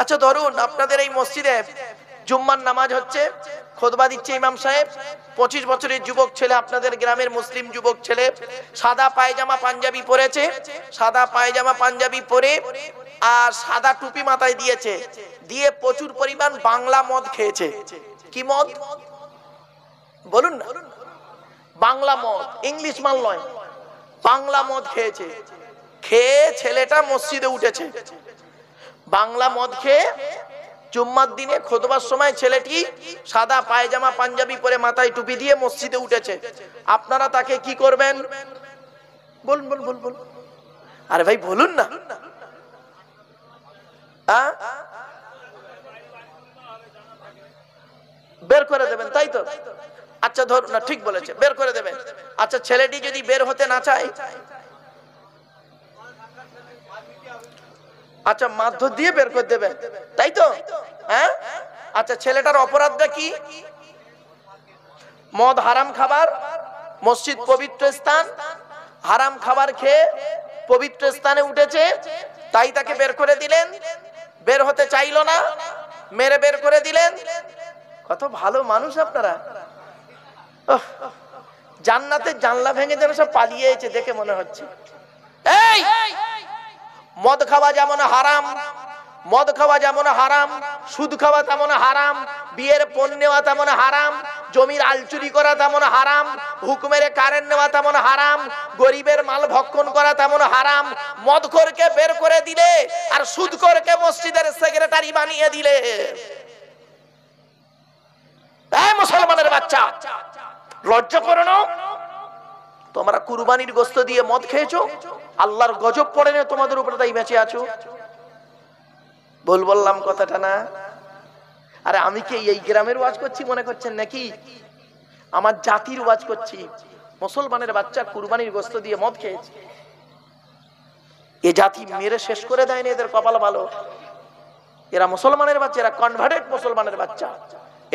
আচ্ছা ধরুন আপনাদের এই মসজিদে জুম্মার নামাজ হচ্ছে খোদবা দিচ্ছে ইমাম সাহেব পঁচিশ বছরের যুবক ছেলে আপনাদের গ্রামের মুসলিম যুবক ছেলে সাদা পায়জামা পাঞ্জাবি পরেছে সাদা পায়জামা পাঞ্জাবি পরে আর সাদা টুপি মাথায় দিয়েছে দিয়ে প্রচুর পরিমাণ বাংলা মদ খেয়েছে কি মদ বলুন না বাংলা মদ ইংলিশ মাল নয় বাংলা মদ খেয়েছে খেয়ে ছেলেটা মসজিদে উঠেছে বাংলা মদ খেয়ে জুম্মার দিনে খোদবার সময় ছেলেটি সাদা পায়জামা পাঞ্জাবি পরে মাথায় টুপি দিয়ে মসজিদে উঠেছে আপনারা তাকে কি করবেন বলুন বলুন বলুন বলুন আরে ভাই বলুন না বের করে দেবেন তাই তো আচ্ছা ধরুন না ঠিক বলেছে বের করে দেবেন আচ্ছা ছেলেটি যদি বের হতে না চায় আচ্ছা মাধ্য দিয়ে বের করে দেবে তাই তো হ্যাঁ আচ্ছা ছেলেটার অপরাধটা কি মদ হারাম খাবার মসজিদ পবিত্র স্থান হারাম খাবার খেয়ে পবিত্র স্থানে উঠেছে তাই তাকে বের করে দিলেন বের হতে চাইল না মেরে বের করে দিলেন কত ভালো মানুষ আপনারা জান্নাতে জানলা ভেঙে যেন সব পালিয়ে দেখে মনে হচ্ছে এই মদ খাওয়া যেমন হারাম মদ খাওয়া যেমন হারাম সুদ খাওয়া তেমন হারাম বিয়ের পণ নেওয়া তেমন হারাম জমির আলচুরি করা তেমন হারাম হুকুমের কারেন্ট নেওয়া তেমন হারাম গরিবের মাল ভক্ষণ করা তেমন হারাম মদ করকে বের করে দিলে আর সুদ করকে মসজিদের সেক্রেটারি বানিয়ে দিলে মুসলমানের বাচ্চা লজ্জা করো তোমরা কুরবানির গোস্ত দিয়ে মদ খেয়েছো আল্লাহর গজব পড়ে না তোমাদের উপরে তাই বেঁচে আছো ভুল বললাম কথাটা না আরে আমি কি এই গ্রামের ওয়াজ করছি মনে করছেন নাকি আমার জাতির ওয়াজ করছি মুসলমানের বাচ্চা কুরবানির গোস্ত দিয়ে মদ খেয়েছে এ জাতি মেরে শেষ করে দেয়নি এদের কপাল ভালো এরা মুসলমানের বাচ্চা এরা কনভার্টেড মুসলমানের বাচ্চা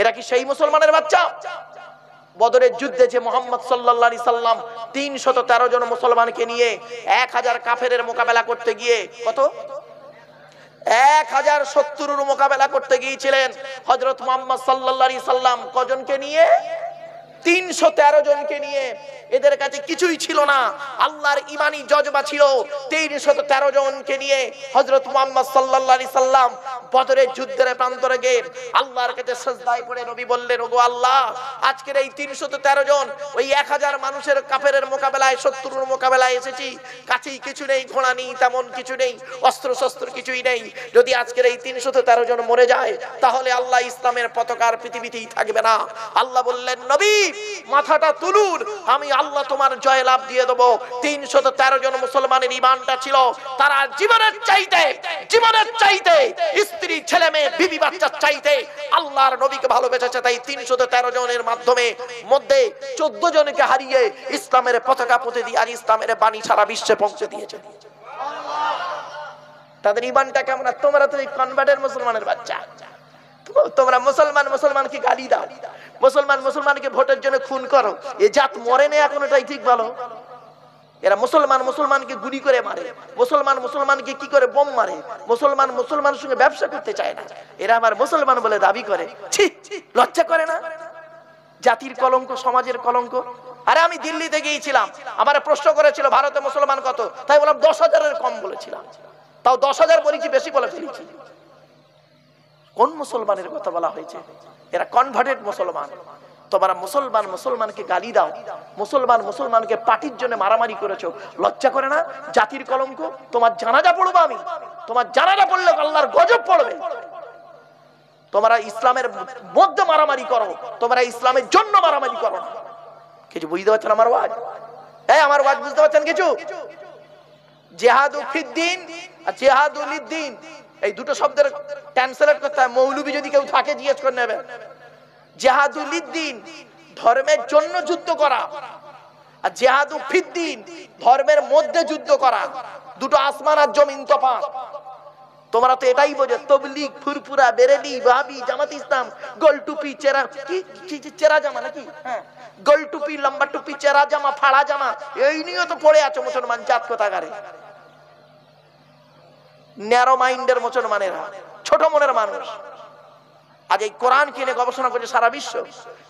এরা কি সেই মুসলমানের বাচ্চা বদরের যুদ্ধে যে মোহাম্মদ সাল্লাহ সাল্লাম তিনশত তেরো জন মুসলমানকে নিয়ে এক হাজার কাফের মোকাবেলা করতে গিয়ে কত এক হাজার সত্তর মোকাবেলা করতে গিয়েছিলেন হজরত মোহাম্মদ সাল্লাহ সাল্লাম কজনকে নিয়ে তিনশো তেরো জনকে নিয়ে এদের কাছে কিছুই ছিল না আল্লাহর ইমানি জজবা ছিল 313 তেরো জনকে নিয়ে মুহাম্মদ মোহাম্মদ আলাইহি সাল্লাম বদরের যুদ্ধের প্রান্তরে গিয়ে আল্লাহর কাছে সজদায় পড়ে নবী বললেন ওগো আল্লাহ আজকের এই 313 তেরো জন ওই এক হাজার মানুষের কাফেরের মোকাবেলায় শত্রুর মোকাবেলায় এসেছি কাছেই কিছু নেই ঘোড়া নেই তেমন কিছু নেই অস্ত্র শস্ত্র কিছুই নেই যদি আজকের এই 313 তেরো জন মরে যায় তাহলে আল্লাহ ইসলামের পতাকার পৃথিবীতেই থাকবে না আল্লাহ বললেন নবী মাথাটা তুলুন আমি আল্লাহ তোমার জয় লাভ দিয়ে দেবো তিনশো তেরো জন মুসলমানের ইমানটা ছিল তারা জীবনের চাইতে জীবনের চাইতে স্ত্রী ছেলে মেয়ে বিবি বাচ্চার চাইতে আল্লাহর নবীকে ভালোবেসেছে তাই তিনশো তেরো জনের মাধ্যমে মধ্যে চোদ্দ জনকে হারিয়ে ইসলামের পতাকা পুঁতে দিয়ে আর ইসলামের বাণী সারা বিশ্বে পৌঁছে দিয়েছে তাদের ইমানটা কেমন তোমরা তো কনভার্টের মুসলমানের বাচ্চা তোমরা মুসলমান মুসলমানকে গালি দাও মুসলমান মুসলমানকে ভোটের জন্য খুন করো এ জাত মরে না এখন এটাই ঠিক বলো এরা মুসলমান মুসলমানকে গুলি করে মারে মুসলমান মুসলমানকে কি করে বোম মারে মুসলমান মুসলমানের সঙ্গে ব্যবসা করতে চায় না এরা আমার মুসলমান বলে দাবি করে ছি লজ্জা করে না জাতির কলঙ্ক সমাজের কলঙ্ক আরে আমি দিল্লিতে গিয়েছিলাম আমার প্রশ্ন করেছিল ভারতে মুসলমান কত তাই বললাম দশ হাজারের কম বলেছিলাম তাও দশ হাজার বলেছি বেশি বলে ফেলেছি কোন মুসলমানের কথা বলা হয়েছে এরা কনভার্টেড মুসলমান তোমরা মুসলমান মুসলমানকে গালি দাও মুসলমান মুসলমানকে পাটির জন্য মারামারি করেছো লজ্জা করে না জাতির কলঙ্ক তোমার জানাজা পড়বো আমি তোমার জানাজা পড়লে আল্লাহর গজব পড়বে তোমরা ইসলামের মধ্যে মারামারি করো তোমরা ইসলামের জন্য মারামারি করো কিছু বুঝতে পারছেন আমার ওয়াজ হ্যাঁ আমার ওয়াজ বুঝতে পারছেন কিছু জেহাদু ফিদ্দিন আর লিদ্দিন এই দুটো শব্দের ট্রান্সলেট করতে হয় মৌলবি যদি কেউ থাকে জিজ্ঞেস করে নেবে জেহাদুল ইদ্দিন ধর্মের জন্য যুদ্ধ করা আর জেহাদু ফিদ্দিন ধর্মের মধ্যে যুদ্ধ করা দুটো আসমান আর জমিন তফা তোমরা তো এটাই বোঝো তবলিগ ফুরফুরা বেরেলি ভাবি জামাত ইসলাম গোল টুপি চেরা কি চেরা জামা নাকি হ্যাঁ, গোল টুপি লম্বা টুপি চেরা জামা ফাড়া জামা এই নিয়ে তো পড়ে আছো মুসলমান জাত কোথাকারে ন্যারো মাইন্ডের মুসলমানেরা ছোট মনের মানুষ আজ এই কোরআন কিনে গবেষণা করছে সারা বিশ্ব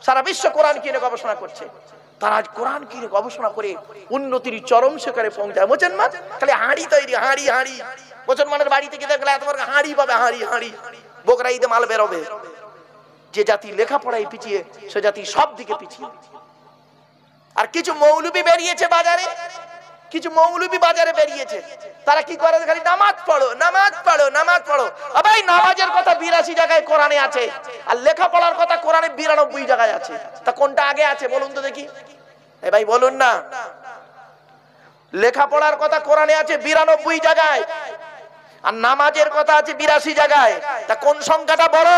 সারা বিশ্ব কোরআন কিনে গবেষণা করছে তারা আজ কোরআন কিনে গবেষণা করে উন্নতির চরম শিকারে পৌঁছায় মুসলমান খালি হাঁড়ি তৈরি হাঁড়ি হাঁড়ি মুসলমানের বাড়িতে গিয়ে দেখলে এত হাঁড়ি পাবে হাঁড়ি হাঁড়ি বোকরা ঈদে মাল বেরোবে যে জাতি লেখাপড়ায় পিছিয়ে সে জাতি সব দিকে পিছিয়ে আর কিছু মৌলবি বেরিয়েছে বাজারে কিছু মৌলবি বাজারে বেরিয়েছে তারা কি করে খালি নামাজ পড়ো নামাজ পড়ো নামাজ পড়ো ভাই নামাজের কথা বিরাশি জায়গায় কোরআনে আছে আর লেখাপড়ার কথা কোরআনে বিরানব্বই জায়গায় আছে তা কোনটা আগে আছে বলুন তো দেখি এ ভাই বলুন না লেখাপড়ার কথা কোরআনে আছে বিরানব্বই জায়গায় আর নামাজের কথা আছে বিরাশি জায়গায় তা কোন সংখ্যাটা বড়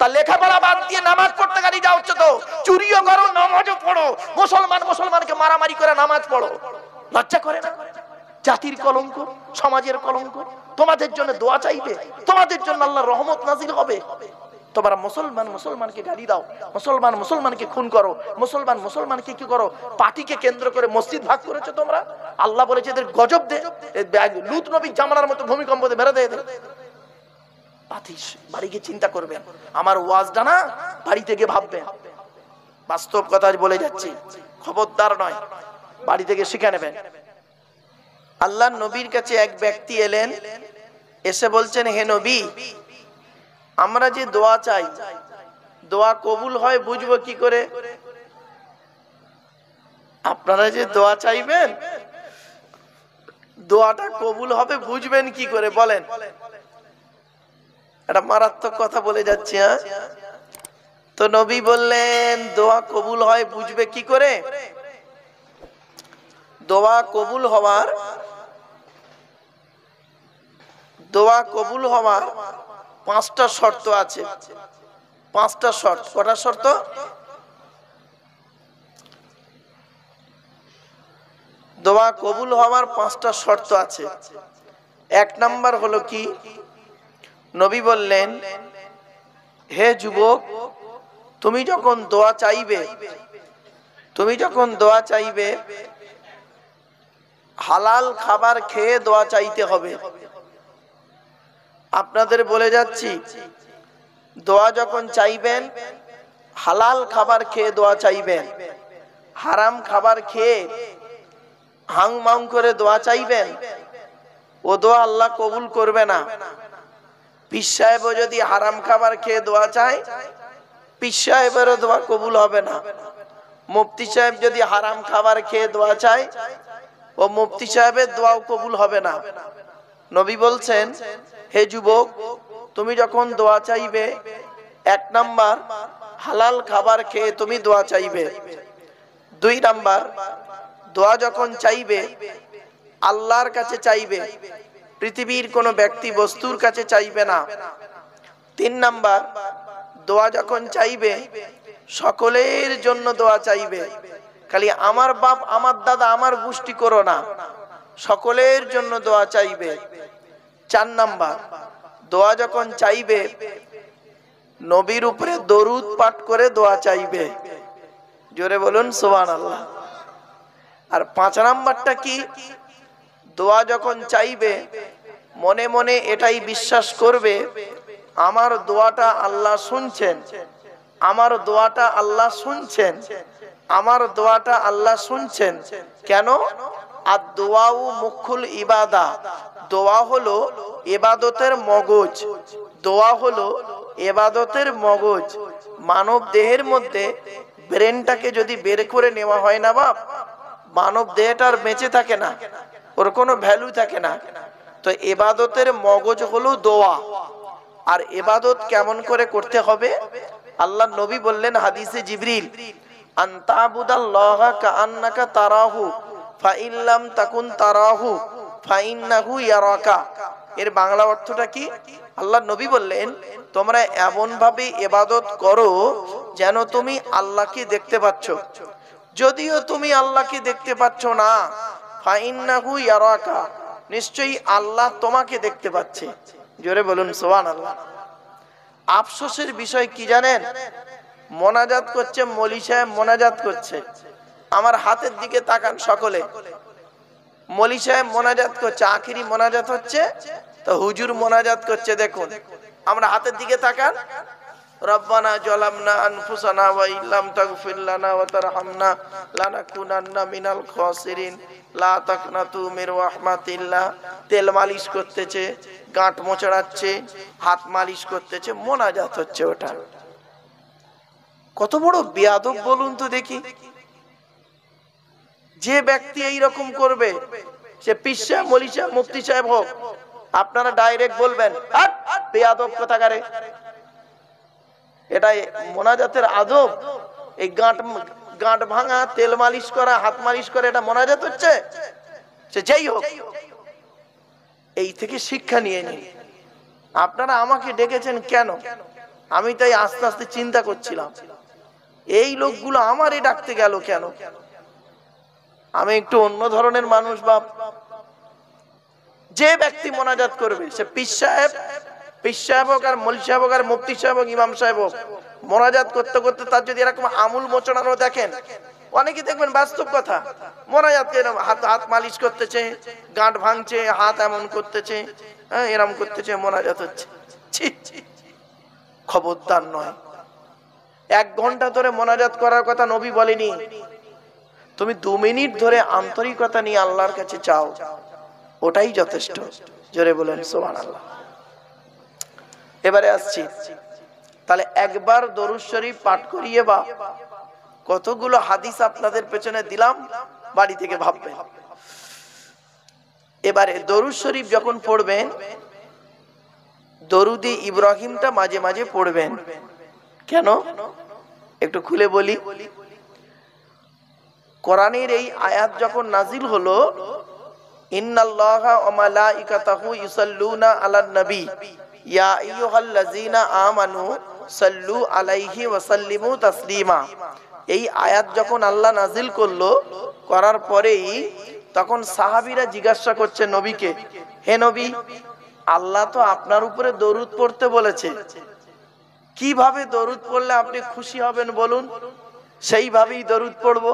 তা লেখাপড়া বাদ দিয়ে নামাজ পড়তে গাড়ি যা হচ্ছে তো চুরিও করো নামাজও পড়ো মুসলমান মুসলমানকে মারামারি করে নামাজ পড়ো লজ্জা করে না জাতির কলঙ্ক সমাজের কলঙ্ক তোমাদের জন্য দোয়া চাইবে তোমাদের জন্য আল্লাহর রহমত নাজির হবে তোমরা মুসলমান মুসলমানকে গালি দাও মুসলমান মুসলমানকে খুন করো মুসলমান মুসলমানকে কি করো পার্টিকে কেন্দ্র করে মসজিদ ভাগ করেছো তোমরা আল্লাহ বলেছে এদের গজব দে লুত নবী জামানার মতো ভূমিকম্প দে মেরে দেয় পাতিস বাড়ি গিয়ে চিন্তা করবেন আমার ওয়াজটা না বাড়িতে গিয়ে ভাববেন বাস্তব কথা বলে যাচ্ছি খবরদার নয় বাড়ি থেকে শিখে নেবেন আল্লাহ নবীর কাছে এক ব্যক্তি এলেন এসে বলছেন হে নবী আমরা যে দোয়া চাই দোয়া কবুল হয় বুঝবো কি করে আপনারা যে দোয়া চাইবেন দোয়াটা কবুল হবে বুঝবেন কি করে বলেন একটা মারাত্মক কথা বলে যাচ্ছি হ্যাঁ তো নবী বললেন দোয়া কবুল হয় বুঝবে কি করে দোয়া কবুল হওয়ার দোয়া কবুল হওয়ার পাঁচটা শর্ত আছে পাঁচটা শর্ত কটা শর্ত দোয়া কবুল হওয়ার পাঁচটা শর্ত আছে এক নাম্বার হলো কি নবী বললেন হে যুবক তুমি যখন দোয়া চাইবে তুমি যখন দোয়া চাইবে হালাল খাবার খেয়ে দোয়া চাইতে হবে আপনাদের বলে যাচ্ছি দোয়া যখন চাইবেন হালাল খাবার খেয়ে দোয়া চাইবেন হারাম খাবার খেয়ে হাং মাং করে দোয়া চাইবেন ও দোয়া আল্লাহ কবুল করবে না পীর সাহেবও যদি হারাম খাবার খেয়ে দোয়া চায় পীর সাহেবেরও দোয়া কবুল হবে না মুফতি সাহেব যদি হারাম খাবার খেয়ে দোয়া চায় ও মুফতি সাহেবের দোয়াও কবুল হবে না নবী বলছেন হে যুবক তুমি যখন দোয়া চাইবে এক নাম্বার হালাল খাবার খেয়ে তুমি দোয়া চাইবে দুই নাম্বার দোয়া যখন চাইবে আল্লাহর কাছে চাইবে পৃথিবীর কোনো ব্যক্তি বস্তুর কাছে চাইবে না তিন নাম্বার দোয়া যখন চাইবে সকলের জন্য দোয়া চাইবে খালি আমার বাপ আমার দাদা আমার গোষ্ঠী করো না সকলের জন্য দোয়া চাইবে চার নাম্বার দোয়া যখন চাইবে নবীর উপরে দরুদ পাঠ করে দোয়া চাইবে জোরে বলুন সোহান আল্লাহ আর পাঁচ নাম্বারটা কি দোয়া যখন চাইবে মনে মনে এটাই বিশ্বাস করবে আমার দোয়াটা আল্লাহ শুনছেন আমার দোয়াটা আল্লাহ শুনছেন আমার দোয়াটা আল্লাহ শুনছেন কেন আর দোয়াও মুখুল ইবাদা দোয়া হলো এবাদতের মগজ দোয়া হলো এবাদতের মগজ মানব দেহের মধ্যে ব্রেনটাকে যদি বের করে নেওয়া হয় না বাপ মানব দেহটার বেঁচে থাকে না ওর কোনো ভ্যালু থাকে না তো এবাদতের মগজ হলো দোয়া আর এবাদত কেমন করে করতে হবে আল্লাহ নবী বললেন হাদিসে জিবরিল তারাহু ফাইল্লাম তাকুন তারাহু ফাইন্নাহু ইয়ারাকা এর বাংলা অর্থটা কি আল্লাহ নবী বললেন তোমরা এমন ভাবে এবাদত করো যেন তুমি আল্লাহকে দেখতে পাচ্ছ যদিও তুমি আল্লাহকে দেখতে পাচ্ছ না নিশ্চয়ই আল্লাহ তোমাকে দেখতে পাচ্ছে জোরে বলুন সোহান আল্লাহ আফসোসের বিষয় কি জানেন মোনাজাত করছে মলি সাহেব মোনাজাত করছে আমার হাতের দিকে তাকান সকলে মলি সাহেব মোনাজাত করছে আখিরি মোনাজাত হচ্ছে তো হুজুর মোনাজাত করছে দেখুন আমরা হাতের দিকে তাকান ربنا جلمنا أنفسنا وإن لم تغفر لنا وترحمنا لنكونن من الخاسرين لا تقنطوا من رحمة الله তেল মালিশ করতেছে গাঁট মোচড়াচ্ছে হাত মালিশ করতেছে মোনাজাত হচ্ছে ওটা কত বড় বেয়াদব বলুন তো দেখি যে ব্যক্তি এই রকম করবে সে পিসা মলিশা মুফতি সাহেব হোক আপনারা ডাইরেক্ট বলবেন বেয়াদব কোথাকারে এটাই মোনাজাতের আদব এই গাঁট গাঁট ভাঙা তেল মালিশ করা হাত মালিশ করা এটা মোনাজাত হচ্ছে সে যাই হোক এই থেকে শিক্ষা নিয়ে নিন আপনারা আমাকে ডেকেছেন কেন আমি তাই আস্তে আস্তে চিন্তা করছিলাম এই লোকগুলো আমারই ডাকতে গেল কেন আমি একটু অন্য ধরনের মানুষ বা যে ব্যক্তি মোনাজাত করবে সে পিস সাহেব আর আর ইমাম মোনাজাত করতে করতে তার যদি এরকম দেখেন দেখবেন বাস্তব কথা এরকম হাত হাত মালিশ করতেছে গাঁট ভাঙছে হাত এমন করতেছে হ্যাঁ এরম করতেছে মোনাজাত হচ্ছে ছি খবরদার নয় এক ঘন্টা ধরে মোনাজাত করার কথা নবী বলেনি তুমি দু মিনিট ধরে আন্তরিকতা নিয়ে আল্লাহর কাছে চাও ওটাই যথেষ্ট জোরে বলেন সোমান আল্লাহ এবারে আসছি তাহলে একবার দরুদ শরীফ পাঠ করিয়ে বা কতগুলো হাদিস আপনাদের পেছনে দিলাম বাড়ি থেকে ভাববে এবারে দরুদ শরীফ যখন পড়বেন দরুদি ইব্রাহিমটা মাঝে মাঝে পড়বেন কেন একটু খুলে বলি কোরআনের এই আয়াত যখন নাজিল হলো ইন্নাল্লাহা ওয়া মালাইকাতাহু ইউসাল্লুনা আলান নবী ইয়া ইয়ুহাল্লাযিনা আমানু সাল্লু আলাইহি ওয়াসাল্লিমু তাসলিমা এই আয়াত যখন আল্লাহ নাজিল করলো করার পরেই তখন সাহাবিরা জিজ্ঞাসা করছে নবীকে হে নবী আল্লাহ তো আপনার উপরে দরুদ পড়তে বলেছে কিভাবে দরুদ পড়লে আপনি খুশি হবেন বলুন সেইভাবেই দরুদ পড়ব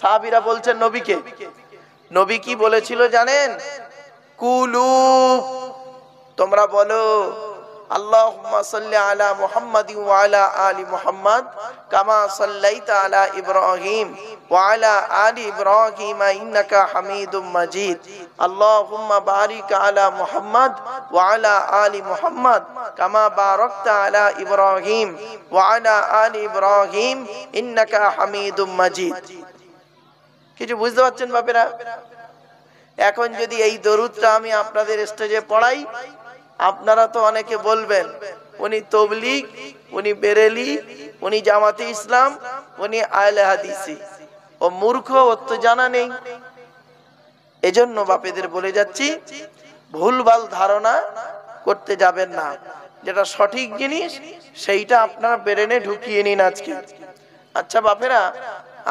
সাহাবীরা বলছেন নবীকে নবী কি বলেছিল জানেন কুলু তোমরা বলো আল্লাহুম্মা সাল্লি আলা মুহাম্মাদি ওয়া আলি মুহাম্মাদ কামা সাল্লাইতা আলা ইব্রাহিম ওয়া আলা আলি ইব্রাহিম মাজিদ আল্লাহুম্মা বারিক আলা মুহাম্মাদ ওয়া আলি মুহাম্মাদ কামা বারাকতা আলা ইব্রাহিম ওয়া আলা আলি ইব্রাহিম ইন্নাকা কিছু বুঝতে পারছেন বাপেরা এখন যদি এই দরুদটা আমি আপনাদের স্টেজে পড়াই আপনারা তো অনেকে বলবেন উনি তবলিক উনি বেরেলি উনি জামাতে ইসলাম উনি আয়লে হাদিসি ও মূর্খ ও তো জানা নেই এজন্য বাপেদের বলে যাচ্ছি ভুলভাল ধারণা করতে যাবেন না যেটা সঠিক জিনিস সেইটা আপনারা ব্রেনে ঢুকিয়ে নিন আজকে আচ্ছা বাপেরা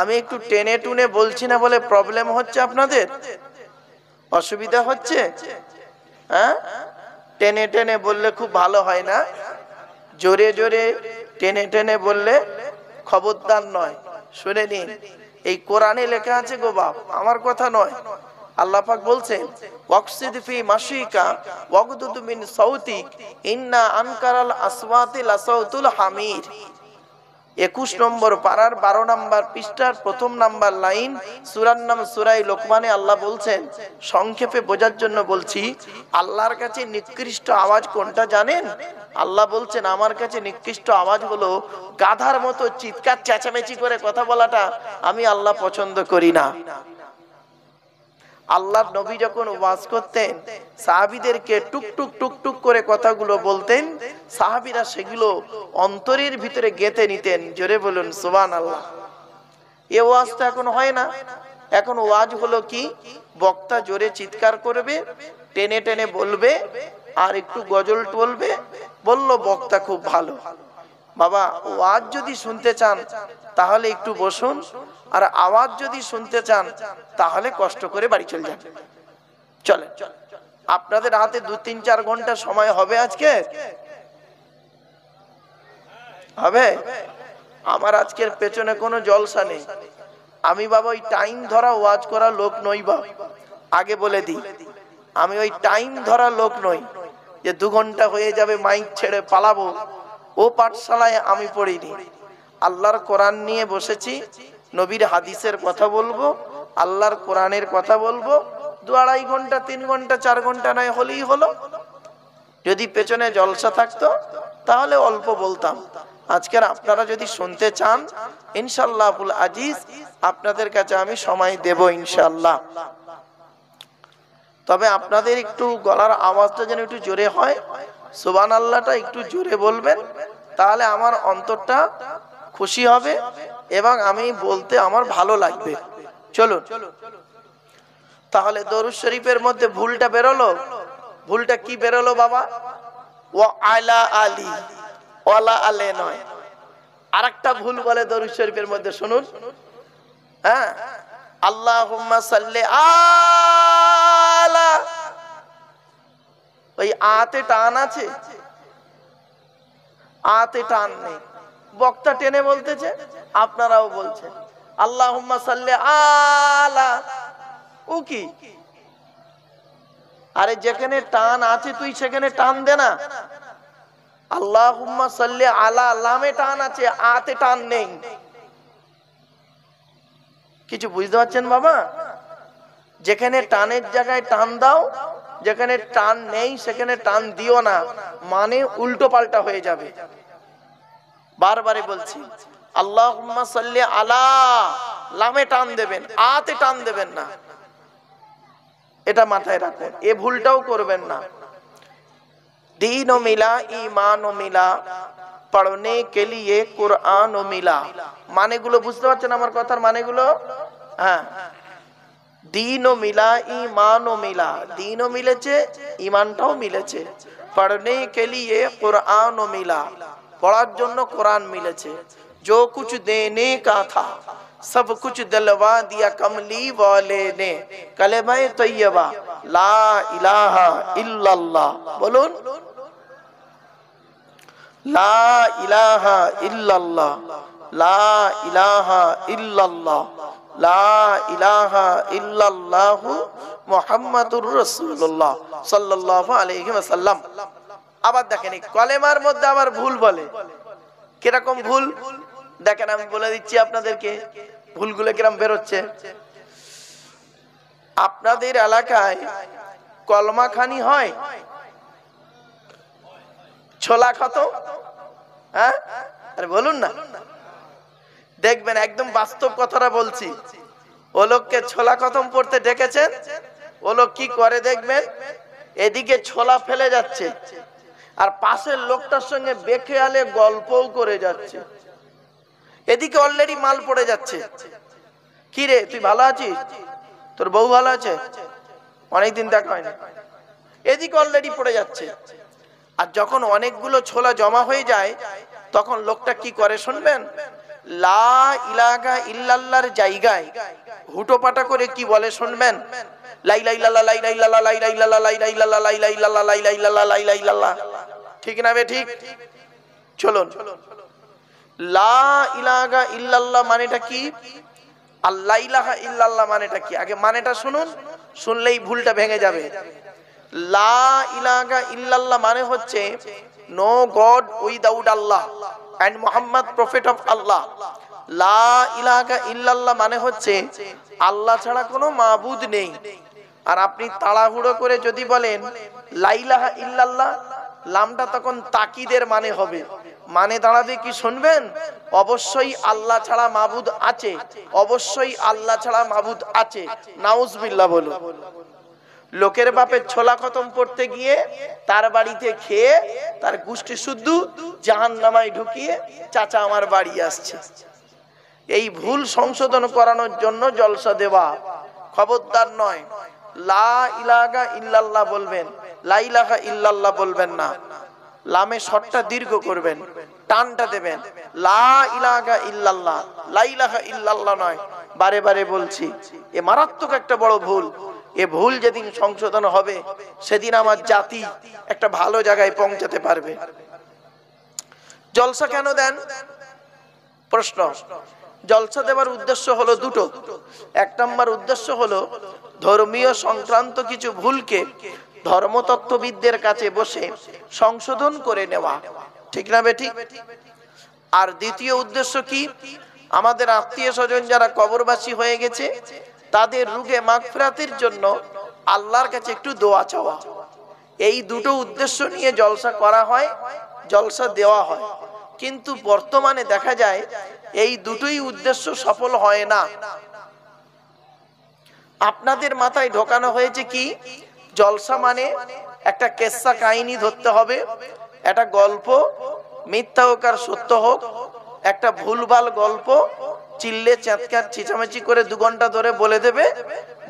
আমি একটু টেনে টুনে বলছি না বলে প্রবলেম হচ্ছে আপনাদের অসুবিধা হচ্ছে হ্যাঁ টেনে টেনে বললে খুব ভালো হয় না জোরে জোরে টেনে টেনে বললে খবরদার নয় শুনে নিন এই কোরআনে লেখা আছে গো বাপ আমার কথা নয় আল্লাপাক বলছেন ওয়াকসিদ ফি মাসিকা ওয়াকদুদ মিন ইন্না আনকারাল আসওয়াতিল আসাউতুল হামির একুশ নম্বর পাড়ার বারো নম্বর পৃষ্ঠার প্রথম নাম্বার লাইন সুরার নাম সুরাই লোকমানে আল্লাহ বলছেন সংক্ষেপে বোঝার জন্য বলছি আল্লাহর কাছে নিকৃষ্ট আওয়াজ কোনটা জানেন আল্লাহ বলছেন আমার কাছে নিকৃষ্ট আওয়াজ হলো গাধার মতো চিৎকার চেঁচামেচি করে কথা বলাটা আমি আল্লাহ পছন্দ করি না আল্লাহর নবী যখন ওয়াজ করতেন সাহাবিদেরকে টুকটুক টুকটুক করে কথাগুলো বলতেন সাহাবিরা সেগুলো অন্তরের ভিতরে গেঁথে নিতেন জোরে বলুন সুবান আল্লাহ এ ওয়াজ তো এখন হয় না এখন ওয়াজ হলো কি বক্তা জোরে চিৎকার করবে টেনে টেনে বলবে আর একটু গজল টলবে বলল বক্তা খুব ভালো বাবা ওয়াজ যদি শুনতে চান তাহলে একটু বসুন আর আওয়াজ যদি শুনতে চান তাহলে কষ্ট করে বাড়ি চলে যান চলে আপনাদের হাতে দু তিন চার ঘন্টা সময় হবে আজকে হবে আমার আজকের পেছনে কোনো জলসা নেই আমি বাবা ওই টাইম ধরা ওয়াজ করা লোক নই বা আগে বলে দিই আমি ওই টাইম ধরা লোক নই যে দু ঘন্টা হয়ে যাবে মাইক ছেড়ে পালাবো ও পাঠশালায় আমি পড়িনি আল্লাহর কোরআন নিয়ে বসেছি নবীর হাদিসের কথা বলবো আল্লাহর কোরআনের কথা বলবো দু আড়াই ঘন্টা তিন ঘন্টা চার ঘন্টা নয় হলেই হলো যদি পেছনে জলসা থাকতো তাহলে অল্প বলতাম আজকের আপনারা যদি শুনতে চান ইনশাল্লাহ আবুল আজিজ আপনাদের কাছে আমি সময় দেব ইনশাল্লাহ তবে আপনাদের একটু গলার আওয়াজটা যেন একটু জোরে হয় সুবান আল্লাহটা একটু জোরে বলবেন তাহলে আমার অন্তরটা খুশি হবে এবং আমি বলতে আমার ভালো লাগবে চলুন তাহলে দরুদ শরীফের মধ্যে ভুলটা বেরোলো ভুলটা কি বেরোলো বাবা ও আলা আলী ওলা আলে নয় আরেকটা ভুল বলে দরুদ শরীফের মধ্যে শুনুন হ্যাঁ আল্লাহ সাল্লে আলা এই আতে টান আছে আতে টান নেই বক্তা টেনে বলতেছে আপনারাও বলছেন আল্লাহ সাল্লে আলা ও কি আরে যেখানে টান আছে তুই সেখানে টান দে না আল্লাহ আলা লামে টান আছে আতে টান নেই কিছু বুঝতে পারছেন বাবা যেখানে টানের জায়গায় টান দাও যেখানে টান নেই সেখানে টান দিও না মানে উল্টো পাল্টা হয়ে যাবে বারবারে বলছি আল্লাহ সাল্লি আলা লামে টান দেবেন আতে টান দেবেন না এটা মাথায় রাখুন এ ভুলটাও করবেন না দিন ও মিলা ইমান ও মিলা পড়নে কে কোরআন ও মিলা মানেগুলো বুঝতে পারছেন আমার কথার মানেগুলো হ্যাঁ দীন ও মিলা ঈমান ও মিলা দীনো মিলেছে ঈমানটাও মিলেছে পড়ার নেক liye কুরআন ও মিলা পড়ার জন্য কুরআন মিলেছে যো কুছ দेने কা تھا সব কুছ دلওয়া দিয়া কমলিwale নে কলেমা তৈয়বা লা ইলাহা ইল্লাল্লাহ বলুন লা ইলাহা ইল্লাল্লাহ লা ইলাহা ইল্লাল্লাহ লা ইলাহা ইল্লাল্লাহু আবার দেখেন এই কলেমার মধ্যে আবার ভুল বলে কিরকম ভুল দেখেন আমি বলে দিচ্ছি আপনাদেরকে ভুলগুলো কিরম বেরোচ্ছে আপনাদের এলাকায় কলমাখানি হয় ছোলা খত হ্যাঁ আরে বলুন না দেখবেন একদম বাস্তব কথাটা বলছি ও লোককে ছোলা কথম পড়তে ডেকেছেন ও লোক কি করে দেখবেন এদিকে ছোলা ফেলে যাচ্ছে আর পাশের লোকটার সঙ্গে আলে গল্পও করে যাচ্ছে এদিকে অলরেডি মাল পড়ে যাচ্ছে কি রে তুই ভালো আছিস তোর বউ ভালো আছে অনেকদিন দেখা হয়নি এদিকে অলরেডি পড়ে যাচ্ছে আর যখন অনেকগুলো ছোলা জমা হয়ে যায় তখন লোকটা কি করে শুনবেন লা ইলাগা ইল্লাল্লাহর জায়গায় হুটোপাটা করে কি বলে শুনবেন ঠিক না বে ঠিক চলুন লা ইলাগা ইল্লাল্লাহ মানেটা কি আল্লাহ ইলাহা ইল্লাল্লাহ মানেটা কি আগে মানেটা শুনুন শুনলেই ভুলটা ভেঙে যাবে লা ইলাগা ইল্লাল্লাহ মানে হচ্ছে no god without Allah and Muhammad prophet of Allah লা ইলাহা ইল্লাল্লাহ মানে হচ্ছে আল্লাহ ছাড়া কোনো মাবুদ নেই আর আপনি তাড়াহুড়ো করে যদি বলেন লাইলাহা ইল্লাল্লাহ লামটা তখন তাকিদের মানে হবে মানে দাঁড়াবে কি শুনবেন অবশ্যই আল্লাহ ছাড়া মাবুদ আছে অবশ্যই আল্লাহ ছাড়া মাবুদ আছে নাউজ বিল্লাহ বলুন লোকের বাপের ছোলা খতম পড়তে গিয়ে তার বাড়িতে খেয়ে তার গুষ্টি শুদ্ধ জাহান নামায় ঢুকিয়ে চাচা আমার বাড়ি আসছে এই ভুল সংশোধন করানোর জন্য জলসা দেওয়া খবরদার নয় লা ইলাগা ইল্লাল্লাহ বলবেন লা ইলাহা ইল্লাল্লাহ বলবেন না লামে শটটা দীর্ঘ করবেন টানটা দেবেন লা ইলাগা ইল্লাল্লাহ লা ইলাহা ইল্লাল্লাহ নয় বারে বারে বলছি এ মারাত্মক একটা বড় ভুল এ ভুল যেদিন সংশোধন হবে সেদিন আমার জাতি একটা ভালো জায়গায় পৌঁছাতে পারবে জলসা কেন দেন প্রশ্ন জলসা দেওয়ার উদ্দেশ্য হলো দুটো এক নম্বর উদ্দেশ্য হলো ধর্মীয় সংক্রান্ত কিছু ভুলকে ধর্মতত্ত্ববিদদের কাছে বসে সংশোধন করে নেওয়া ঠিক না বেটি আর দ্বিতীয় উদ্দেশ্য কি আমাদের আত্মীয় স্বজন যারা কবরবাসী হয়ে গেছে তাদের রুগে মাগফিরাতের জন্য আল্লাহর কাছে একটু দোয়া চাওয়া এই দুটো উদ্দেশ্য নিয়ে জলসা করা হয় জলসা দেওয়া হয় কিন্তু বর্তমানে দেখা যায় এই দুটোই উদ্দেশ্য সফল হয় না আপনাদের মাথায় ঢোকানো হয়েছে কি জলসা মানে একটা কেসা কাহিনী ধরতে হবে একটা গল্প মিথ্যা হোক আর সত্য হোক একটা ভুলভাল গল্প চিল্লে চাঁদকার চিচামেচি করে দু ঘন্টা ধরে বলে দেবে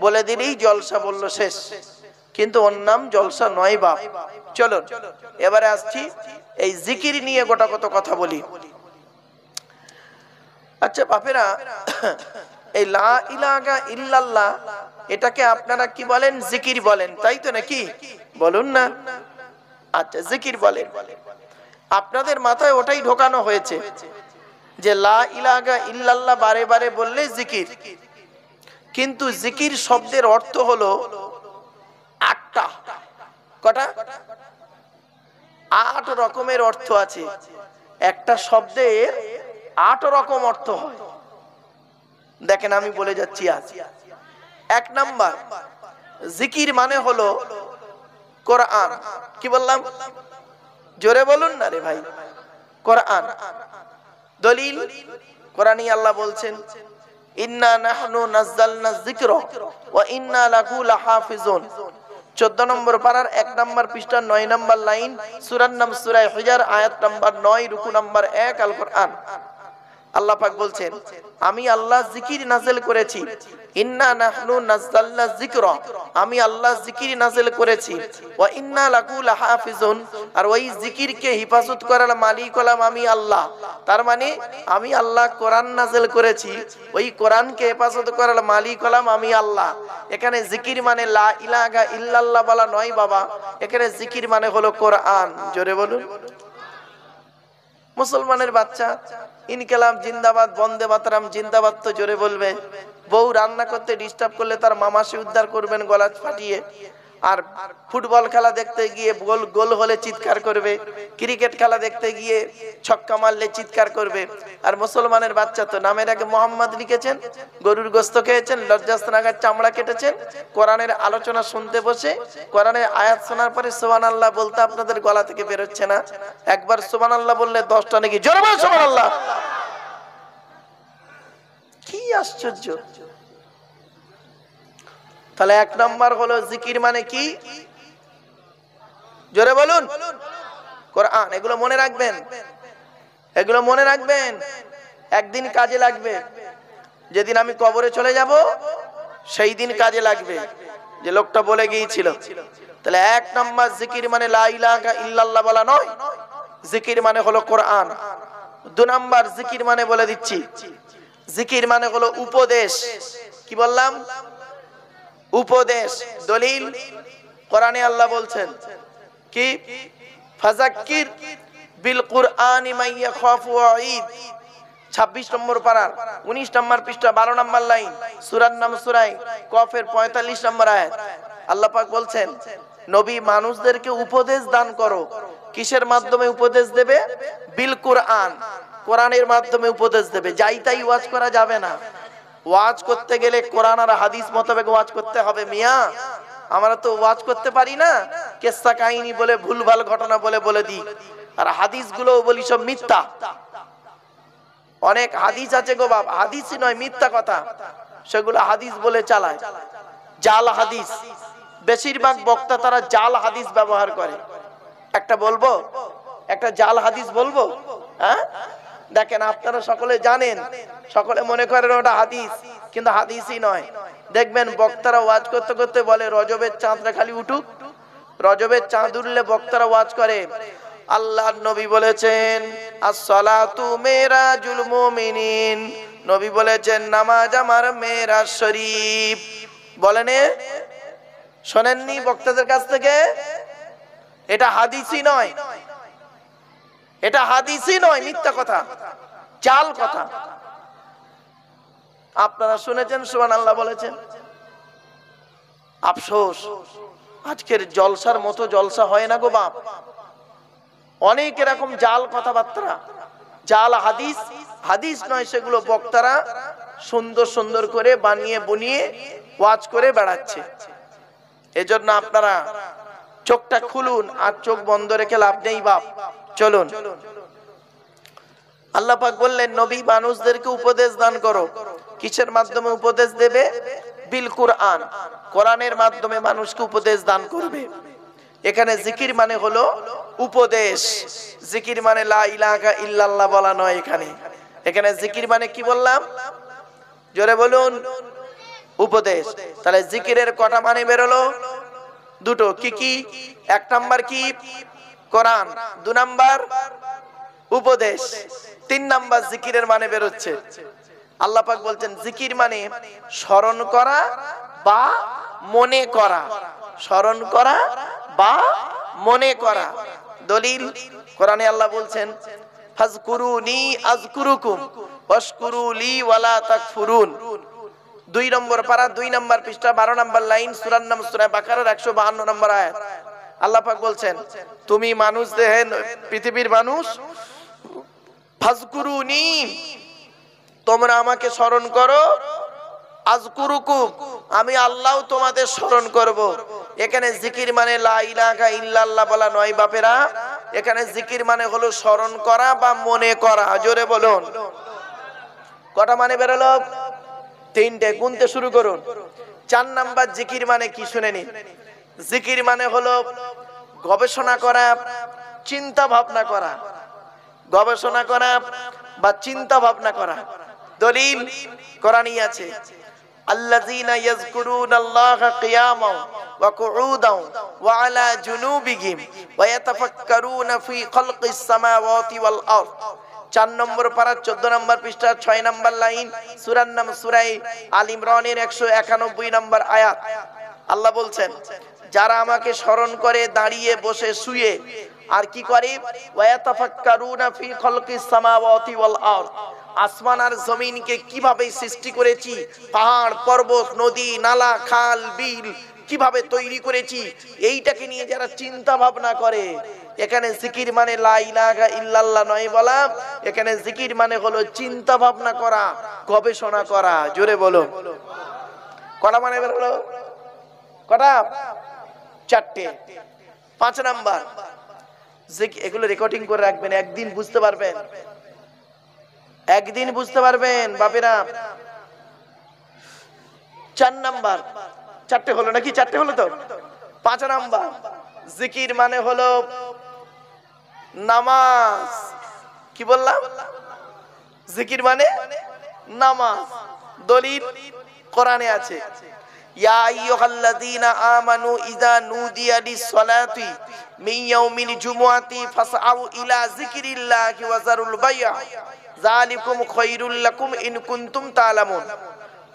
বলে দিলেই জলসা বলল শেষ কিন্তু ওর নাম জলসা নয় বাপ চলো এবারে আসছি এই জিকির নিয়ে গোটা কত কথা বলি আচ্ছা বাপেরা এই লা ইলাগা ইল্লাল্লাহ এটাকে আপনারা কি বলেন জিকির বলেন তাই তো নাকি বলুন না আচ্ছা জিকির বলেন আপনাদের মাথায় ওটাই ঢোকানো হয়েছে যে লা ইলাগা ইল্লাল্লাহ বারে বারে বললে জিকির কিন্তু জিকির শব্দের অর্থ হলো আটটা কটা আট রকমের অর্থ আছে একটা শব্দের আট রকম অর্থ হয় দেখেন আমি বলে যাচ্ছি আজ এক নাম্বার জিকির মানে হলো কোরআন কি বললাম জোরে বলুন না রে ভাই কোরআন দলিল কোরআনই আল্লাহ বলছেন ইন্না নাহনু নাজ্জালনা যিকরা ওয়া ইন্না লাহু লাহাফিজুন 14 নম্বর পারার 1 নম্বর পৃষ্ঠা 9 নম্বর লাইন সূরার নাম সূরা হিজার আয়াত নম্বর 9 রুকু নম্বর 1 আল কোরআন আল্লাহ পাক বলছেন আমি আল্লাহ জিকির নাজেল করেছি ইন্না নাহনু নাজ্জালনা যিকরা আমি আল্লাহ জিকির নাজেল করেছি ওয়া ইন্না লাকু লাহাফিজুন আর ওই জিকিরকে হিফাজত করার মালিক হলাম আমি আল্লাহ তার মানে আমি আল্লাহ কোরআন নাজেল করেছি ওই কোরআনকে হেফাজত করার মালিক হলাম আমি আল্লাহ এখানে জিকির মানে লা ইলাহা ইল্লাল্লাহ বলা নয় বাবা এখানে জিকির মানে হলো কোরআন জোরে বলুন মুসলমানের বাচ্চা ইনকালাম জিন্দাবাদ বন্দে মাতারাম জিন্দাবাদ তো জোরে বলবে বউ রান্না করতে ডিস্টার্ব করলে তার মামাসি উদ্ধার করবেন গলা ফাটিয়ে আর ফুটবল খেলা দেখতে গিয়ে গোল গোল হলে চিৎকার করবে ক্রিকেট খেলা দেখতে গিয়ে ছক্কা মারলে চিৎকার করবে আর মুসলমানের বাচ্চা তো নামের আগে মোহাম্মদ লিখেছেন গরুর গোস্ত খেয়েছেন লজ্জাস্থানাগার চামড়া কেটেছেন কোরআনের আলোচনা শুনতে বসে কোরআনের আয়াত শোনার পরে সোহান আল্লাহ বলতে আপনাদের গলা থেকে বেরোচ্ছে না একবার সোহান আল্লাহ বললে দশটা নাকি জোর সোহান আল্লাহ কি আশ্চর্য তাহলে এক নম্বর হলো জিকির মানে কি জোরে বলুন কোরআন এগুলো মনে রাখবেন এগুলো মনে রাখবেন একদিন কাজে লাগবে যেদিন আমি কবরে চলে যাব সেই দিন কাজে লাগবে যে লোকটা বলে গিয়েছিল তাহলে এক নম্বর জিকির মানে লাইলাকা ইল্লাল্লাহ বলা নয় জিকির মানে হলো কোরআন দু নম্বর জিকির মানে বলে দিচ্ছি জিকির মানে হলো উপদেশ কি বললাম উপদেশ দলিল কোরআনে আল্লাহ বলছেন কি ফাজাক্কির বিল কুরআনি মাইয়া খাফু ঈদ 26 নম্বর পারার 19 নম্বর পৃষ্ঠা 12 নম্বর লাইন সূরার নাম সূরা কফের 45 নম্বর আয়াত আল্লাহ পাক বলছেন নবী মানুষদেরকে উপদেশ দান করো কিসের মাধ্যমে উপদেশ দেবে বিল কুরআন কোরআনের মাধ্যমে উপদেশ দেবে যাই তাই ওয়াজ করা যাবে না ওয়াজ করতে গেলে কোরআন আর হাদিস মোতাবেক ওয়াজ করতে হবে মিয়া আমরা তো ওয়াজ করতে পারি না কেসা কাহিনী বলে ভুলভাল ঘটনা বলে বলে দিই আর হাদিস গুলো বলি সব মিথ্যা অনেক হাদিস আছে গো বাপ হাদিস নয় মিথ্যা কথা সেগুলো হাদিস বলে চালায় জাল হাদিস বেশিরভাগ বক্তা তারা জাল হাদিস ব্যবহার করে একটা বলবো একটা জাল হাদিস বলবো হ্যাঁ দেখেন আপনারা সকলে জানেন সকলে মনে করেন ওটা হাদিস কিন্তু হাদিসই নয় দেখবেন বক্তারা ওয়াজ করতে করতে বলে রজবের চাঁদরা খালি উঠুক রজবের চাঁদ উঠলে বক্তারা ওয়াজ করে আল্লাহ নবী বলেছেন আসসালাতু মেরাজুল মুমিনিন নবী বলেছেন নামাজ আমার মেয়েরা শরীফ বলেন শোনেননি বক্তাদের কাছ থেকে এটা হাদিসই নয় এটা হাদিসই নয় মিথ্যা কথা চাল কথা আপনারা শুনেছেন সুবান আল্লাহ বলেছেন আফসোস আজকের জলসার মতো জলসা হয় না গো বাপ অনেক এরকম জাল কথাবার্তা জাল হাদিস হাদিস নয় সেগুলো বক্তারা সুন্দর সুন্দর করে বানিয়ে বনিয়ে ওয়াজ করে বেড়াচ্ছে এজন্য আপনারা চোখটা খুলুন আর চোখ বন্ধ রেখে লাভ নেই বাপ চলুন আল্লাহ পাক বললেন নবী মানুষদেরকে উপদেশ দান করো কিসের মাধ্যমে উপদেশ দেবে বিল কুরআন কোরআনের মাধ্যমে মানুষকে উপদেশ দান করবে এখানে জিকির মানে হলো উপদেশ জিকির মানে লা ইলাহা ইল্লাল্লাহ বলা নয় এখানে এখানে জিকির মানে কি বললাম জোরে বলুন উপদেশ তাহলে জিকিরের কটা মানে বেরোলো দুটো কি কি এক নাম্বার কি কোরআন দু নাম্বার উপদেশ তিন নাম্বার জিকিরের মানে বেরোচ্ছে আল্লাহ পাক বলছেন জিকির মানে স্মরণ করা বা মনে করা স্মরণ করা বা মনে করা দলিল কোরআনে আল্লাহ বলছেন ফাজকুরুনি আজকুরুকুম ওয়াশকুরুলি ওয়ালা তাকফুরুন দুই নম্বর পারা দুই নম্বর পৃষ্ঠা বারো নম্বর লাইন সুরান্ন নাম সুরায় বাকারের একশো বাহান্ন নম্বর আয়াত আল্লাপাক বলছেন তুমি মানুষ দেহে পৃথিবীর মানুষ ফাজকুরুনি তোমরা আমাকে স্মরণ করো আমি আল্লাহ তোমাদের স্মরণ করব। এখানে জিকির মানে লা বলা নয় বাপেরা এখানে জিকির মানে হলো স্মরণ করা বা মনে করা জোরে বলুন কটা মানে বেরোলো তিনটে গুনতে শুরু করুন চার নাম্বার জিকির মানে কি শুনে নিন জিকির মানে হলো গবেষণা করা চিন্তা ভাবনা করা গবেষণা করা বা চিন্তা ভাবনা করা দলিল কোরআনই আছে الذين يذكرون الله قياما وقعودا وعلى جنوبهم ويتفكرون في خلق السماوات والارض চার নম্বর পারা চোদ্দ নম্বর পৃষ্ঠা ছয় নম্বর লাইন সুরার নাম সুরাই আল ইমরানের একশো একানব্বই নম্বর আয়াত আল্লাহ বলছেন যারা আমাকে স্মরণ করে দাঁড়িয়ে বসে শুয়ে আর কি করে আসমান আর জমিনকে কিভাবে সৃষ্টি করেছি পাহাড় পর্বত নদী নালা খাল বিল কিভাবে তৈরি করেছি এইটাকে নিয়ে যারা চিন্তা ভাবনা করে এখানে জিকির মানে নয় বলা এখানে জিকির মানে হলো চিন্তা ভাবনা করা গবেষণা করা জোরে বলো কটা মানে বলো কটা চারটে পাঁচ নাম্বার যে এগুলো রেকর্ডিং করে রাখবেন একদিন বুঝতে পারবেন একদিন বুঝতে পারবেন বাপেরা চার নাম্বার চারটে হলো নাকি চারটে হলো তো পাঁচ নাম্বার জিকির মানে হলো নামাজ কি বললাম জিকির মানে নামাজ দলিল কোরআনে আছে ইয়া আইয়ুহাল্লাযীনা আমানু ইযা নুদিয়া লিসসালাতি মিন ইয়াউমিল জুমুআতি ফাসআউ ইলা যিকরিল্লাহি ওয়া যারুল বাইয়া যালিকুম খায়রুল লাকুম ইন কুনতুম তাআলামুন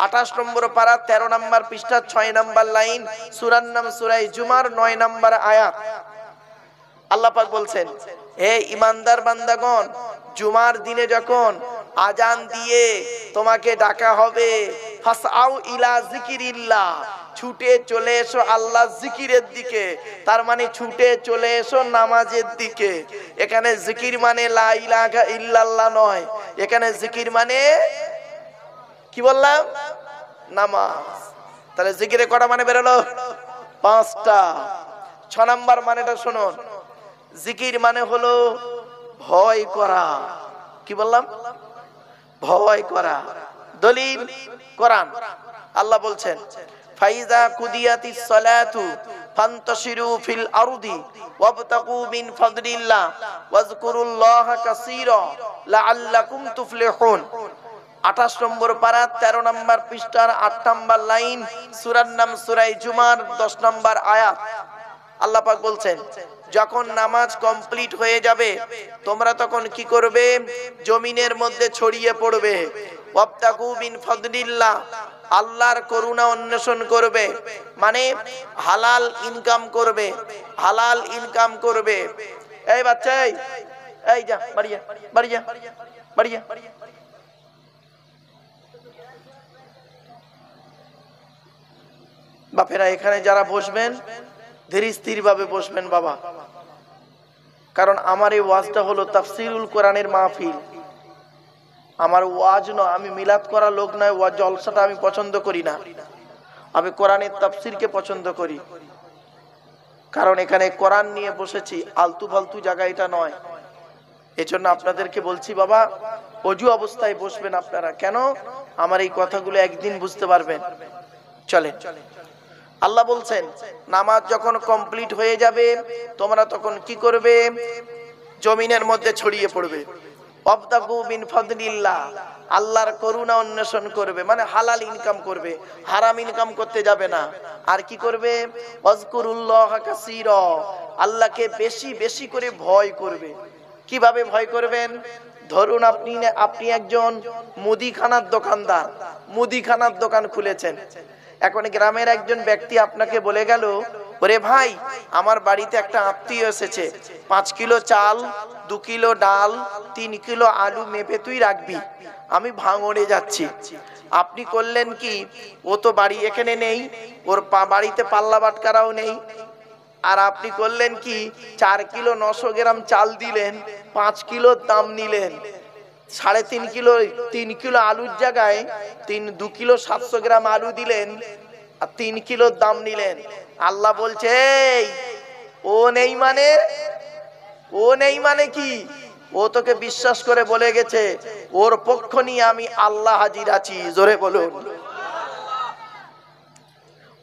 28 নম্বর পারা 13 নম্বর পৃষ্ঠা 6 নম্বর লাইন সূরার নাম জুমার 9 নম্বর আয়াত আল্লাহ পাক হে ইমানদার বান্দাগণ জুমার দিনে যখন আজান দিয়ে তোমাকে ডাকা হবে ফাসাউ ইলা জিকিরিল্লাহ ছুটে চলে এসো আল্লাহ জিকিরের দিকে তার মানে ছুটে চলে এসো নামাজের দিকে এখানে জিকির মানে লা ইলাহা ইল্লাল্লাহ নয় এখানে জিকির মানে কি বললাম নামাজ তাহলে জিকিরে কটা মানে বেরোলো পাঁচটা ছ নাম্বার মানেটা শুনুন জিকির মানে হলো ভয় করা কি বললাম ভয় করা দলিল কোরআন আল্লাহ বলছেন ফাইজা কুদিয়াতিস সালাতু ফান্তাশিরু ফিল আরদি ওয়াবতাগু মিন ফাদলিল্লাহ ওয়াজকুরুল্লাহা কাসীরা লাআল্লাকুম তুফলিহুন 28 নম্বর পারা 13 নম্বর পৃষ্ঠার 8 নম্বর লাইন সূরার নাম সূরা জুমার 10 নম্বর আয়াত আল্লাহ পাক বলছেন যখন নামাজ কমপ্লিট হয়ে যাবে তোমরা তখন কি করবে জমিনের মধ্যে ছড়িয়ে পড়বে আল্লাহর করুণা অন্বেষণ করবে মানে হালাল ইনকাম করবে হালাল ইনকাম করবে এই বাচ্চা এই যা বাপেরা এখানে যারা বসবেন স্থির স্থিরভাবে বসবেন বাবা কারণ আমার এই ওয়াজটা হলো তাফসিরুল কোরআনের মাহফিল আমার ওয়াজ নয় আমি মিলাদ করা লোক নয় ওয়াজ জলসাটা আমি পছন্দ করি না আমি কোরআনের তাফসিরকে পছন্দ করি কারণ এখানে কোরআন নিয়ে বসেছি আলতু ফালতু জায়গা এটা নয় এজন্য আপনাদেরকে বলছি বাবা অজু অবস্থায় বসবেন আপনারা কেন আমার এই কথাগুলো একদিন বুঝতে পারবেন চলে আল্লাহ বলছেন নামাজ যখন কমপ্লিট হয়ে যাবে তোমরা তখন কি করবে জমিনের মধ্যে ছড়িয়ে পড়বে আল্লাহর করুণা অন্বেষণ করবে মানে হালাল ইনকাম করবে হারাম ইনকাম করতে যাবে না আর কি করবে আল্লাহকে বেশি বেশি করে ভয় করবে কিভাবে ভয় করবেন ধরুন আপনি আপনি একজন মুদিখানার দোকানদার মুদিখানার দোকান খুলেছেন এখন গ্রামের একজন ব্যক্তি আপনাকে বলে গেল ওরে ভাই আমার বাড়িতে একটা আত্মীয় এসেছে পাঁচ কিলো চাল দু কিলো ডাল তিন কিলো আলু মেপে তুই রাখবি আমি ভাঙড়ে যাচ্ছি আপনি করলেন কি ও তো বাড়ি এখানে নেই ওর বাড়িতে পাল্লা বাটকারাও নেই আর আপনি করলেন কি চার কিলো নশো গ্রাম চাল দিলেন পাঁচ কিলো দাম নিলেন সাড়ে তিন কিলো তিন কিলো আলুর জায়গায় তিন দু কিলো সাতশো গ্রাম আলু দিলেন আর তিন কিলোর দাম নিলেন আল্লাহ বলছে ও নেই মানে ও নেই মানে কি ও তোকে বিশ্বাস করে বলে গেছে ওর পক্ষ নিয়ে আমি আল্লাহ হাজির আছি জোরে বলুন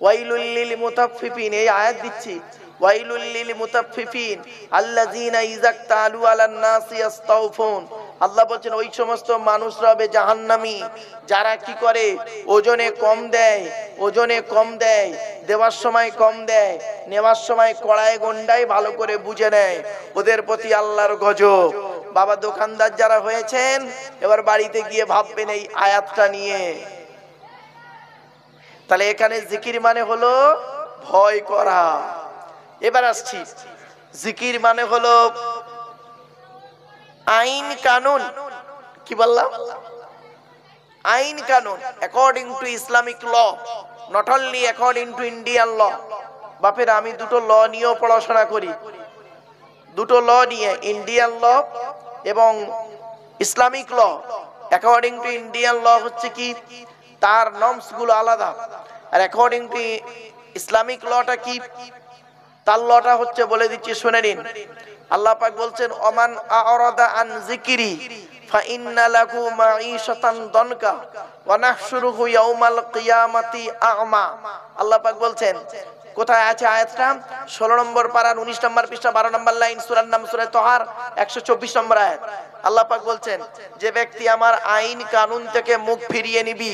ওয়াইলুল্লিল মুতাফফিফিন এই আয়াত দিচ্ছি ওয়াইলুল্লিল মুতাফফিফিন আল্লাযিনা ইযাক্তালু আলান নাসি ইস্তাউফুন আল্লাহ বলছেন ওই সমস্ত মানুষরা হবে জাহান্নামি যারা কি করে ওজনে কম দেয় ওজনে কম দেয় দেওয়ার সময় কম দেয় নেওয়ার সময় কড়ায় গন্ডায় ভালো করে বুঝে নেয় ওদের প্রতি আল্লাহর গজব বাবা দোকানদার যারা হয়েছেন এবার বাড়িতে গিয়ে ভাববেন এই আয়াতটা নিয়ে তাহলে এখানে জিকির মানে হলো ভয় করা এবার আসছি জিকির মানে হলো আইন কানুন কি বললাম আইন কানুন according to Islamic law not only according to Indian law বাপের আমি দুটো ল নিয়েও পড়াশোনা করি দুটো ল নিয়ে ইন্ডিয়ান ল এবং Islamic law according to Indian law হচ্ছে কি তার নর্মসগুলো আলাদা আর অ্যাকর্ডিং টু ইসলামিক লটা কি তার লটা হচ্ছে বলে দিচ্ছি শুনে নিন আল্লাহ পাক বলছেন অমান আরাদা আন জিকিরি فإن له معيشة দনকা ওয়া নাহশুরুহু ইয়াউমাল কিয়ামাতি আ'মা আল্লাহ পাক বলছেন কোথায় আছে আয়াতটা 16 নম্বর পারার 19 নম্বর পৃষ্ঠা 12 নম্বর লাইন সূরার নাম সূরা তোহার 124 নম্বর আয়াত আল্লাপাক বলছেন যে ব্যক্তি আমার আইন কানুন থেকে মুখ ফিরিয়ে নিবি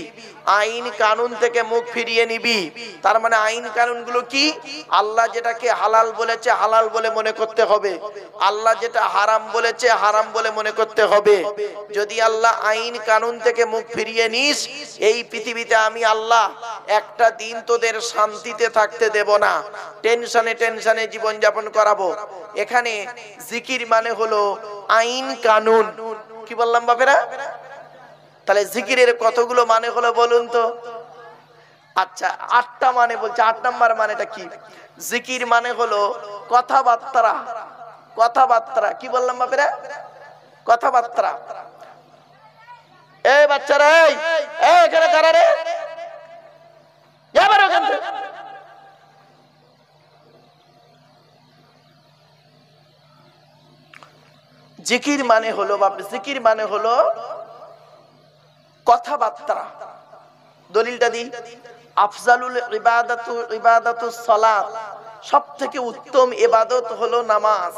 আইন কানুন থেকে মুখ ফিরিয়ে নিবি তার মানে আইন কানুনগুলো কি আল্লাহ যেটাকে হালাল বলেছে হালাল বলে মনে করতে হবে আল্লাহ যেটা হারাম বলেছে হারাম বলে মনে করতে হবে যদি আল্লাহ আইন কানুন থেকে মুখ ফিরিয়ে নিস এই পৃথিবীতে আমি আল্লাহ একটা দিন তোদের শান্তিতে থাকতে দেব না টেনশনে টেনশনে জীবনযাপন করাবো এখানে জিকির মানে হলো আইন কানুন জানুন কি বললাম বাপেরা তাহলে জিকিরের কতগুলো মানে হলো বলুন তো আচ্ছা আটটা মানে বলছে আট নাম্বার মানেটা কি জিকির মানে হলো কথাবার্তারা কথাবার্তা কি বললাম বাপেরা কথাবার্তা এই বাচ্চারা এই এখানে কারা রে এবার ওখান জিকির মানে হলো বা জিকির মানে হলো কথাবার্তা দলিলটা দি আফজালুল ইবাদাতু ইবাদাতু সালাত সবথেকে উত্তম ইবাদত হলো নামাজ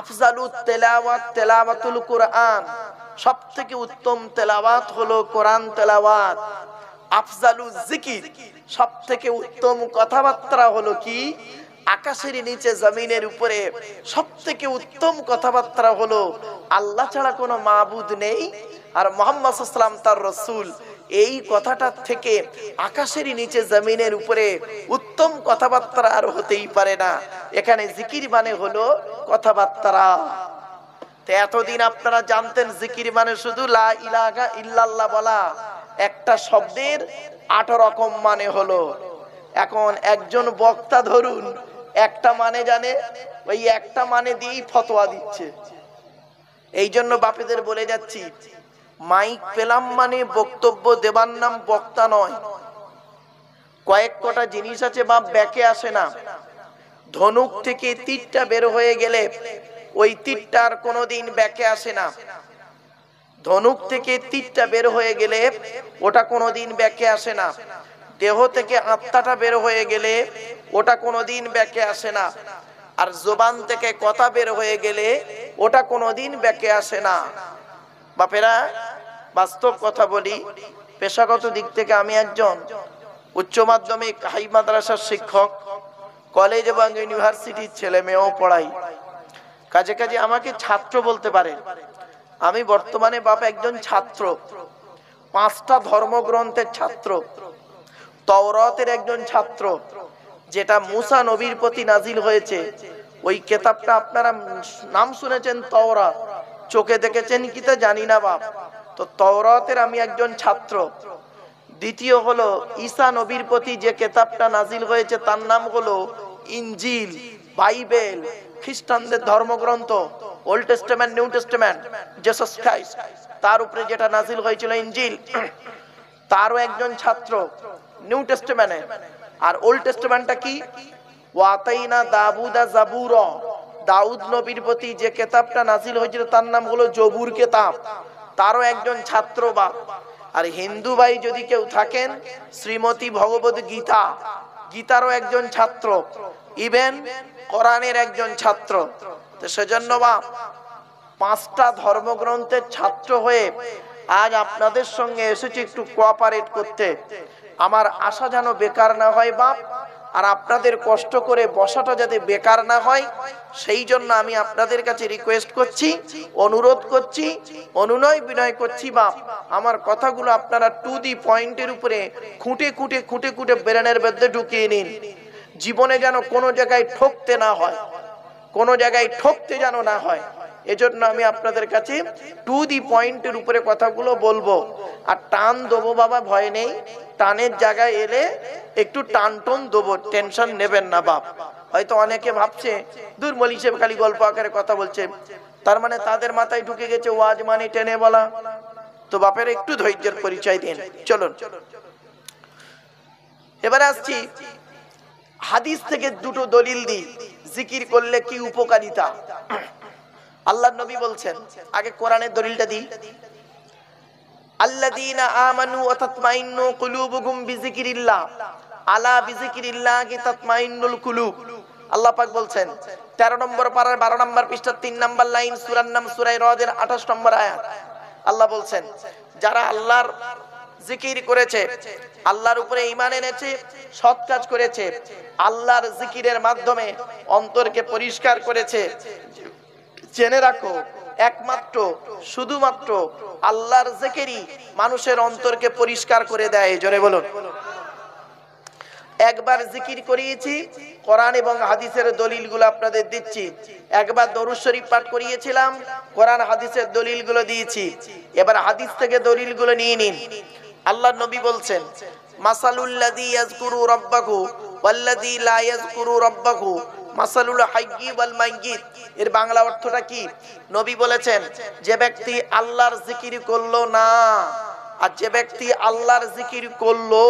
আফজালু তেলাওয়াত তেলাওয়াতুল কোরআন সবথেকে উত্তম তেলাওয়াত হলো কোরআন তেলাওয়াত আফজালু জিকির সবথেকে উত্তম কথাবার্তা হলো কি আকাশের নিচে জমিনের উপরে সব থেকে উত্তম কথাবার্তা হলো আল্লাহ ছাড়া কোনো মাহবুদ নেই আর মোহাম্মদ ইসলাম তার রসুল এই কথাটার থেকে আকাশের নিচে জমিনের উপরে উত্তম কথাবার্তা আর হতেই পারে না এখানে জিকির মানে হলো কথাবার্তা এতদিন আপনারা জানতেন জিকির মানে শুধু লা ইলাগা ইল্লাল্লাহ বলা একটা শব্দের আট রকম মানে হলো এখন একজন বক্তা ধরুন একটা মানে জানে ওই একটা মানে দিয়েই ফতোয়া দিচ্ছে এই জন্য বাপেদের বলে যাচ্ছি মাইক পেলাম মানে বক্তব্য দেবার নাম বক্তা নয় কয়েক কটা জিনিস আছে বা ব্যাকে আসে না ধনুক থেকে তীরটা বের হয়ে গেলে ওই তীরটা আর কোনোদিন ব্যাকে আসে না ধনুক থেকে তীরটা বের হয়ে গেলে ওটা কোনোদিন ব্যাকে আসে না দেহ থেকে আত্মাটা বের হয়ে গেলে ওটা কোনোদিন ব্যাকে আসে না আর জোবান থেকে কথা বের হয়ে গেলে ওটা কোনোদিন ব্যাকে আসে না বাপেরা বাস্তব কথা বলি পেশাগত দিক থেকে আমি একজন উচ্চ মাধ্যমিক হাই মাদ্রাসার শিক্ষক কলেজ এবং ইউনিভার্সিটির ছেলে মেয়েও পড়াই কাজে কাজে আমাকে ছাত্র বলতে পারে আমি বর্তমানে বাপ একজন ছাত্র পাঁচটা ধর্মগ্রন্থের ছাত্র তওরাতের একজন ছাত্র যেটা মুসা নবীর প্রতি নাজিল হয়েছে ওই কেতাবটা আপনারা নাম শুনেছেন তওরাত চোখে দেখেছেন কি তা জানি না বাপ তো তওরাতের আমি একজন ছাত্র দ্বিতীয় হলো ঈসা নবীর প্রতি যে কেতাবটা নাজিল হয়েছে তার নাম হলো ইঞ্জিল বাইবেল খ্রিস্টানদের ধর্মগ্রন্থ Old Testament New Testament Jesus Christ তার উপরে যেটা নাজিল হয়েছিল ইঞ্জিল তারও একজন ছাত্র নিউ টেস্টমেন্টে আর ওল্ড টেস্টমেন্টটা কি ওয়াতাইনা দাবুদা জাবুর দাউদ নবীর প্রতি যে কেতাবটা নাজিল হয়েছিল তার নাম হলো জবুর কেতাব তারও একজন ছাত্র বা আর হিন্দু ভাই যদি কেউ থাকেন শ্রীমতী ভগবত গীতা গীতারও একজন ছাত্র ইভেন কোরআনের একজন ছাত্র তো সেজন্য বা পাঁচটা ধর্মগ্রন্থের ছাত্র হয়ে আজ আপনাদের সঙ্গে এসেছি একটু কোঅপারেট করতে আমার আশা যেন বেকার না হয় বাপ আর আপনাদের কষ্ট করে বসাটা যাতে বেকার না হয় সেই জন্য আমি আপনাদের কাছে রিকোয়েস্ট করছি অনুরোধ করছি অনুনয় বিনয় করছি বাপ আমার কথাগুলো আপনারা টু দি পয়েন্টের উপরে খুঁটে খুঁটে খুঁটে খুঁটে ব্রেনের মধ্যে ঢুকিয়ে নিন জীবনে যেন কোনো জায়গায় ঠকতে না হয় কোনো জায়গায় ঠকতে যেন না হয় এজন্য আমি আপনাদের কাছে টু দি পয়েন্টের উপরে কথাগুলো বলবো আর টান দেবো বাবা ভয় নেই টানের জায়গায় এলে একটু টান টন দেবো টেনশন নেবেন না বাপ হয়তো অনেকে ভাবছে দূর মলি হিসেবে খালি গল্প আকারে কথা বলছে তার মানে তাদের মাথায় ঢুকে গেছে ওয়াজ মানে টেনে বলা তো বাপের একটু ধৈর্যের পরিচয় দিন চলুন এবারে আসছি হাদিস থেকে দুটো দলিল দিই জিকির করলে কি উপকারিতা আল্লাহ নবী বলছেন আগে কোরআনের দলিলটা দিই আল্লাযীনা আমানু ওয়া তাতমাইন্নু কুলুবুকুম বিযিকরিল্লাহ আলা বিযিকরিল্লাহি তাতমাইন্নুল কুলুব আল্লাহ পাক বলছেন 13 নম্বর পারার 12 নম্বর পৃষ্ঠার 3 নম্বর লাইন সূরার নাম সূরা রদের 28 নম্বর আয়াত আল্লাহ বলছেন যারা আল্লাহর জিকির করেছে আল্লাহর উপরে ঈমান এনেছে সৎ কাজ করেছে আল্লাহর জিকিরের মাধ্যমে অন্তরকে পরিষ্কার করেছে জেনে রাখো একমাত্র শুধুমাত্র আল্লাহর জেকেরি মানুষের অন্তরকে পরিষ্কার করে দেয় জোরে বলুন একবার জিকির করিয়েছি কোরআন এবং হাদিসের দলিলগুলো আপনাদের দিচ্ছি একবার দরু শরীফ পাঠ করিয়েছিলাম কোরআন হাদিসের দলিলগুলো দিয়েছি এবার হাদিস থেকে দলিলগুলো নিয়ে নিন আল্লাহ নবী বলছেন মাসালুল্লাযী ইয়াযকুরু রব্বাকু ওয়াল্লাযী লা ইয়াযকুরু রাব্বাহু মাসালুল হাইয়্যি ওয়াল এর বাংলা অর্থটা কি নবী বলেছেন যে ব্যক্তি আল্লাহর জিকির করলো না আর যে ব্যক্তি আল্লাহর জিকির করলো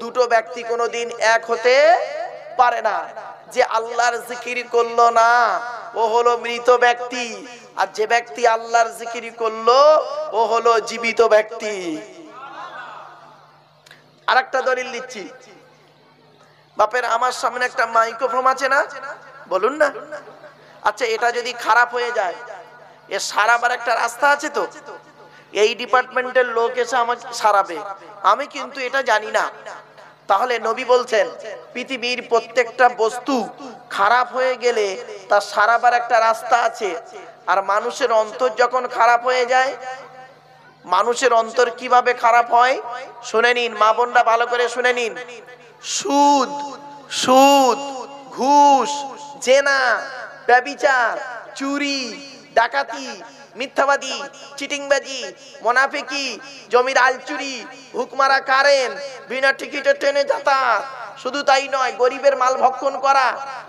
দুটো ব্যক্তি কোনোদিন এক হতে পারে না যে আল্লাহর জিকির করলো না ও হলো মৃত ব্যক্তি আর যে ব্যক্তি আল্লাহর জিকির করলো ও হলো জীবিত ব্যক্তি আর একটা দলিল দিচ্ছি বাপের আমার সামনে একটা মাইক্রোফোন আছে না বলুন না আচ্ছা এটা যদি খারাপ হয়ে যায় এ সারাবার একটা রাস্তা আছে তো এই ডিপার্টমেন্টের লোক এসে আমার সারাবে আমি কিন্তু এটা জানি না তাহলে নবী বলছেন পৃথিবীর প্রত্যেকটা বস্তু খারাপ হয়ে গেলে তার সারাবার একটা রাস্তা আছে আর মানুষের অন্তর যখন খারাপ হয়ে যায় মানুষের অন্তর কিভাবে খারাপ হয় শুনে নিন মা বোনরা ভালো করে শুনে নিন সুদ সুদ ঘুষ জেনা ব্যবিচার চুরি ডাকাতি মিথ্যাবাদী চিটিংবাজি মোনাফিকি জমির আলচুরি হুকমারা কারেন বিনা টিকিটের ট্রেনে যাতায়াত শুধু তাই নয় গরিবের মাল ভক্ষণ করা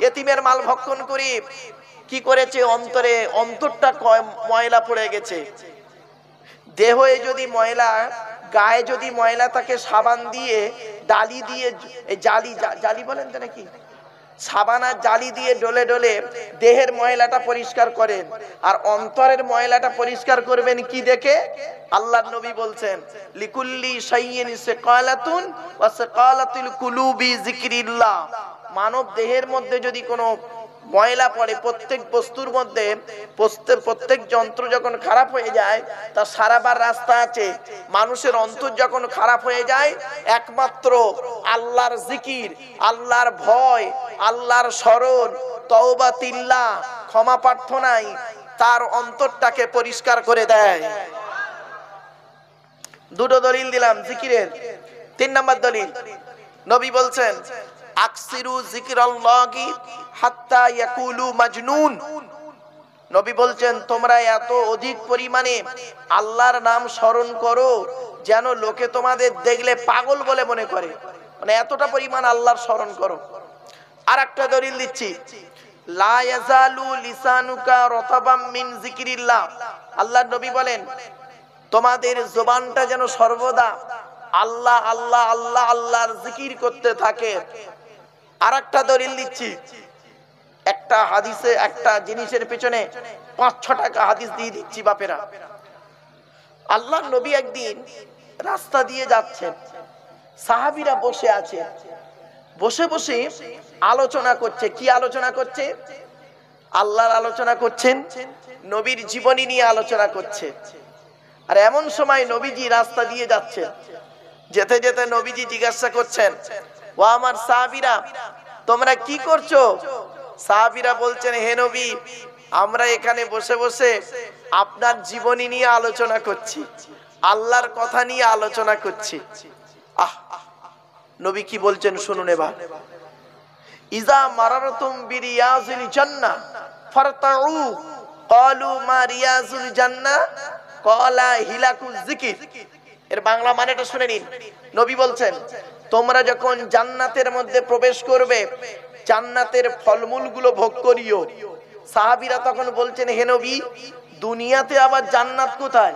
এতিমের মাল ভক্ষণ করি কি করেছে অন্তরে অন্তরটা ময়লা পড়ে গেছে দেহে যদি ময়লা গায়ে যদি ময়লা থাকে সাবান দিয়ে ডালি দিয়ে জালি জালি বলেন তো নাকি সাবান আর জালি দিয়ে ডলে ডলে দেহের ময়লাটা পরিষ্কার করেন আর অন্তরের ময়লাটা পরিষ্কার করবেন কি দেখে আল্লাহ নবী বলছেন লিকুল্লি সাইয়েন সেকালাতুন ওয়া সেকালাতুল কুলুবি যিকরিল্লাহ মানব দেহের মধ্যে যদি কোনো ময়লা পড়ে প্রত্যেক বস্তুর মধ্যে প্রত্যেক যন্ত্র যখন খারাপ হয়ে যায় তা সারাবার রাস্তা আছে মানুষের অন্তর যখন খারাপ হয়ে যায় একমাত্র আল্লাহর জিকির আল্লাহর ভয় আল্লাহর স্মরণ তওবা তিল্লা ক্ষমা প্রার্থনাই তার অন্তরটাকে পরিষ্কার করে দেয় দুটো দলিল দিলাম জিকিরের তিন নম্বর দলিল নবী বলছেন আকসিরু যিকরাল্লাহি হাত্তা ইয়াকুলু মাজনুন নবী বলছেন তোমরা এত অধিক পরিমাণে আল্লাহর নাম স্মরণ করো যেন লোকে তোমাদের দেখলে পাগল বলে মনে করে মানে এতটা পরিমাণ আল্লাহর স্মরণ করো আর একটা দলিল দিচ্ছি আল্লাহর নবী বলেন তোমাদের জোবানটা যেন সর্বদা আল্লাহ আল্লাহ আল্লাহ আল্লাহর জিকির করতে থাকে আর একটা দলিল দিচ্ছি একটা হাদিসে একটা জিনিসের পেছনে পাঁচ ছ টাকা হাদিস দিয়ে দিচ্ছি বাপেরা আল্লাহ নবী একদিন রাস্তা দিয়ে যাচ্ছেন সাহাবিরা বসে আছে বসে বসে আলোচনা করছে কি আলোচনা করছে আল্লাহর আলোচনা করছেন নবীর জীবনী নিয়ে আলোচনা করছে আর এমন সময় নবীজি রাস্তা দিয়ে যাচ্ছে যেতে যেতে নবীজি জিজ্ঞাসা করছেন ও আমার সাহাবিরা তোমরা কি করছো সাহাবিরা বলছেন হে নবী আমরা এখানে বসে বসে আপনার জীবনী নিয়ে আলোচনা করছি আল্লাহর কথা নিয়ে আলোচনা করছি আহ নবী কি বলছেন শুনুন এবার ইজা মারারতুম বিরিয়াজুল জান্নাহ ফারতাউ ক্বালু মা রিয়াজুল জান্নাহ ক্বালা হিলাকুজ যিকির এর বাংলা মানেটা শুনে নিন নবী বলছেন তোমরা যখন জান্নাতের মধ্যে প্রবেশ করবে জান্নাতের ফলমূলগুলো ভোগ করিও সাহাবিরা তখন বলছেন হেনবি দুনিয়াতে আবার জান্নাত কোথায়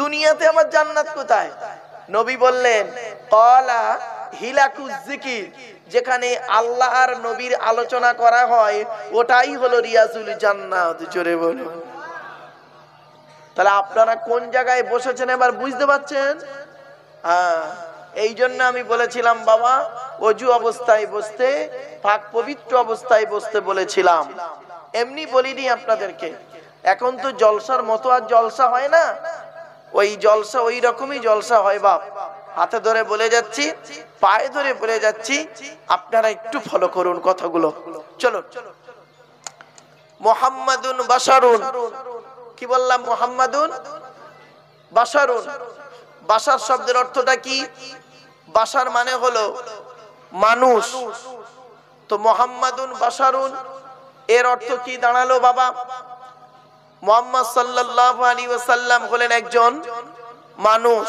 দুনিয়াতে আবার জান্নাত কোথায় নবী বললেন কলা হিলাকুজিকির যেখানে আল্লাহ আর নবীর আলোচনা করা হয় ওটাই হলো রিয়াজুল জান্নাত জোরে বলুন তাহলে আপনারা কোন জায়গায় বসেছেন এবার বুঝতে পারছেন হ্যাঁ এই জন্য আমি বলেছিলাম বাবা অজু অবস্থায় বসতে ফাঁক পবিত্র অবস্থায় বসতে বলেছিলাম এমনি বলিনি আপনাদেরকে এখন তো জলসার মতো আর জলসা হয় না ওই জলসা ওই রকমই জলসা হয় বাপ হাতে ধরে বলে যাচ্ছি পায়ে ধরে বলে যাচ্ছি আপনারা একটু ফলো করুন কথাগুলো চলো মোহাম্মদুন বাসারুন কি বললাম মোহাম্মদুন বাসারুন বাসার শব্দের অর্থটা কি বাসার মানে হলো মানুষ তো মোহাম্মদুন বাসারুন এর অর্থ কি দাঁড়ালো বাবা মোহাম্মদ সাল্লাহ আলী ওসাল্লাম হলেন একজন মানুষ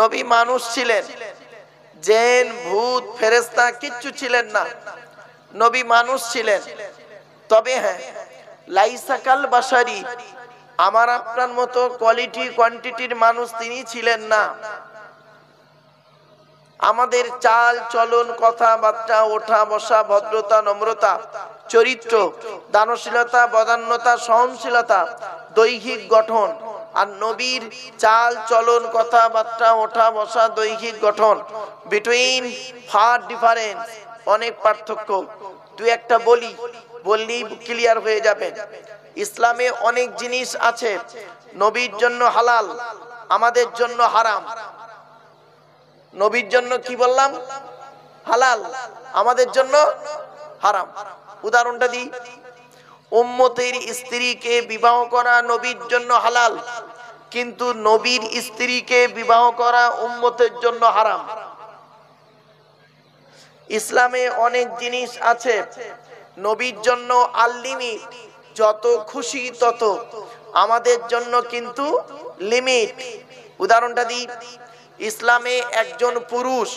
নবী মানুষ ছিলেন জেন ভূত ফেরেস্তা কিচ্ছু ছিলেন না নবী মানুষ ছিলেন তবে হ্যাঁ লাইসাকাল বাসারি আমার আপনার মতো কোয়ালিটি কোয়ান্টিটির মানুষ তিনি ছিলেন না আমাদের চাল চলন কথাবার্তা ওঠা বসা ভদ্রতা নম্রতা চরিত্র দানশীলতা বদান্যতা সহনশীলতা দৈহিক গঠন আর নবীর চাল চলন কথাবার্তা ওঠা বসা দৈহিক গঠন বিটুইন ফার ডিফারেন্স অনেক পার্থক্য তুই একটা বলি বললেই ক্লিয়ার হয়ে যাবে ইসলামে অনেক জিনিস আছে নবীর জন্য হালাল আমাদের জন্য হারাম নবীর জন্য কি বললাম হালাল আমাদের জন্য হারাম উদাহরণটা দিই উম্মতের স্ত্রীকে বিবাহ করা নবীর জন্য হালাল কিন্তু নবীর স্ত্রীকে বিবাহ করা উম্মতের জন্য হারাম ইসলামে অনেক জিনিস আছে নবীর জন্য আল্লিমিট যত খুশি তত আমাদের জন্য কিন্তু লিমিট উদাহরণটা দিই ইসলামে একজন পুরুষ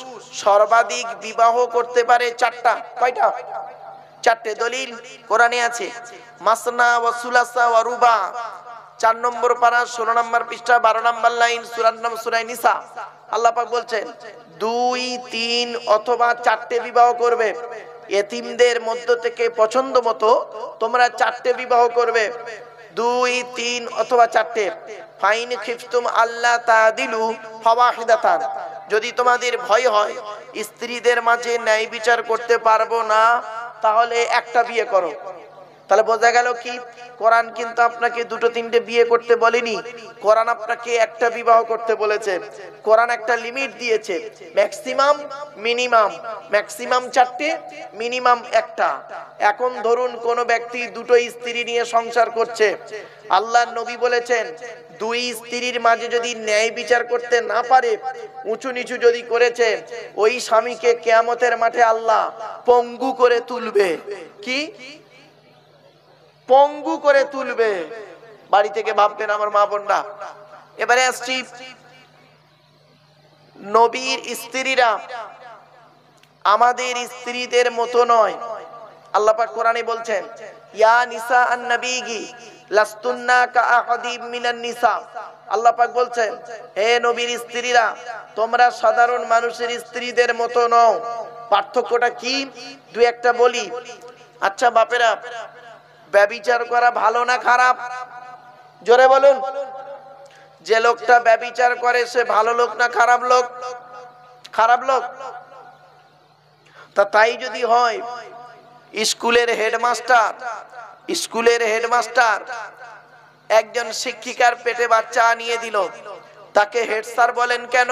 সর্বাধিক বিবাহ করতে পারে চারটা কয়টা চারটে দলিল কোরআনে আছে মাসনা ও সুলাসা ও রুবা চার নম্বর পারা ষোলো নম্বর পৃষ্ঠা বারো নম্বর লাইন সুরান নাম সুরাই নিসা আল্লাপাক বলছেন দুই তিন অথবা চারটে বিবাহ করবে এতিমদের মধ্য থেকে পছন্দ মতো তোমরা চারটে বিবাহ করবে দুই তিন অথবা চারটে ফাইন খিফতুম আল্লাহ তা দিলু ফবাহিদাতান যদি তোমাদের ভয় হয় স্ত্রীদের মাঝে ন্যায় বিচার করতে পারবো না তাহলে একটা বিয়ে করো তাহলে বোঝা গেল কি কোরআন কিন্তু আপনাকে দুটো তিনটে বিয়ে করতে বলেনি কোরআন আপনাকে একটা বিবাহ করতে বলেছে কোরআন একটা লিমিট দিয়েছে ম্যাক্সিমাম মিনিমাম ম্যাক্সিমাম চারটে মিনিমাম একটা এখন ধরুন কোনো ব্যক্তি দুটো স্ত্রী নিয়ে সংসার করছে আল্লাহ নবী বলেছেন দুই স্ত্রীর মাঝে যদি ন্যায় বিচার করতে না পারে উঁচু নিচু যদি করেছে ওই স্বামীকে কেয়ামতের মাঠে আল্লাহ পঙ্গু করে তুলবে কি পঙ্গু করে তুলবে বাড়ি থেকে ভাববেন আমার মা বোনরা এবারে আসছি নবীর স্ত্রীরা আমাদের স্ত্রীদের মতো নয় আল্লাহ পাক কোরআনে বলছেন ইয়া নিসা আন নবীগি লাস্তুন্না কা আহাদিব মিনান নিসা আল্লাহ পাক বলছেন হে নবীর স্ত্রীরা তোমরা সাধারণ মানুষের স্ত্রীদের মতো নও পার্থক্যটা কি দুই একটা বলি আচ্ছা বাপেরা ব্যবিচার করা ভালো না খারাপ জোরে বলুন যে লোকটা ব্যবিচার করে সে ভালো লোক না খারাপ লোক খারাপ লোক তা তাই যদি হয় স্কুলের হেডমাস্টার স্কুলের হেডমাস্টার একজন শিক্ষিকার পেটে বাচ্চা আনিয়ে দিল তাকে হেড স্যার বলেন কেন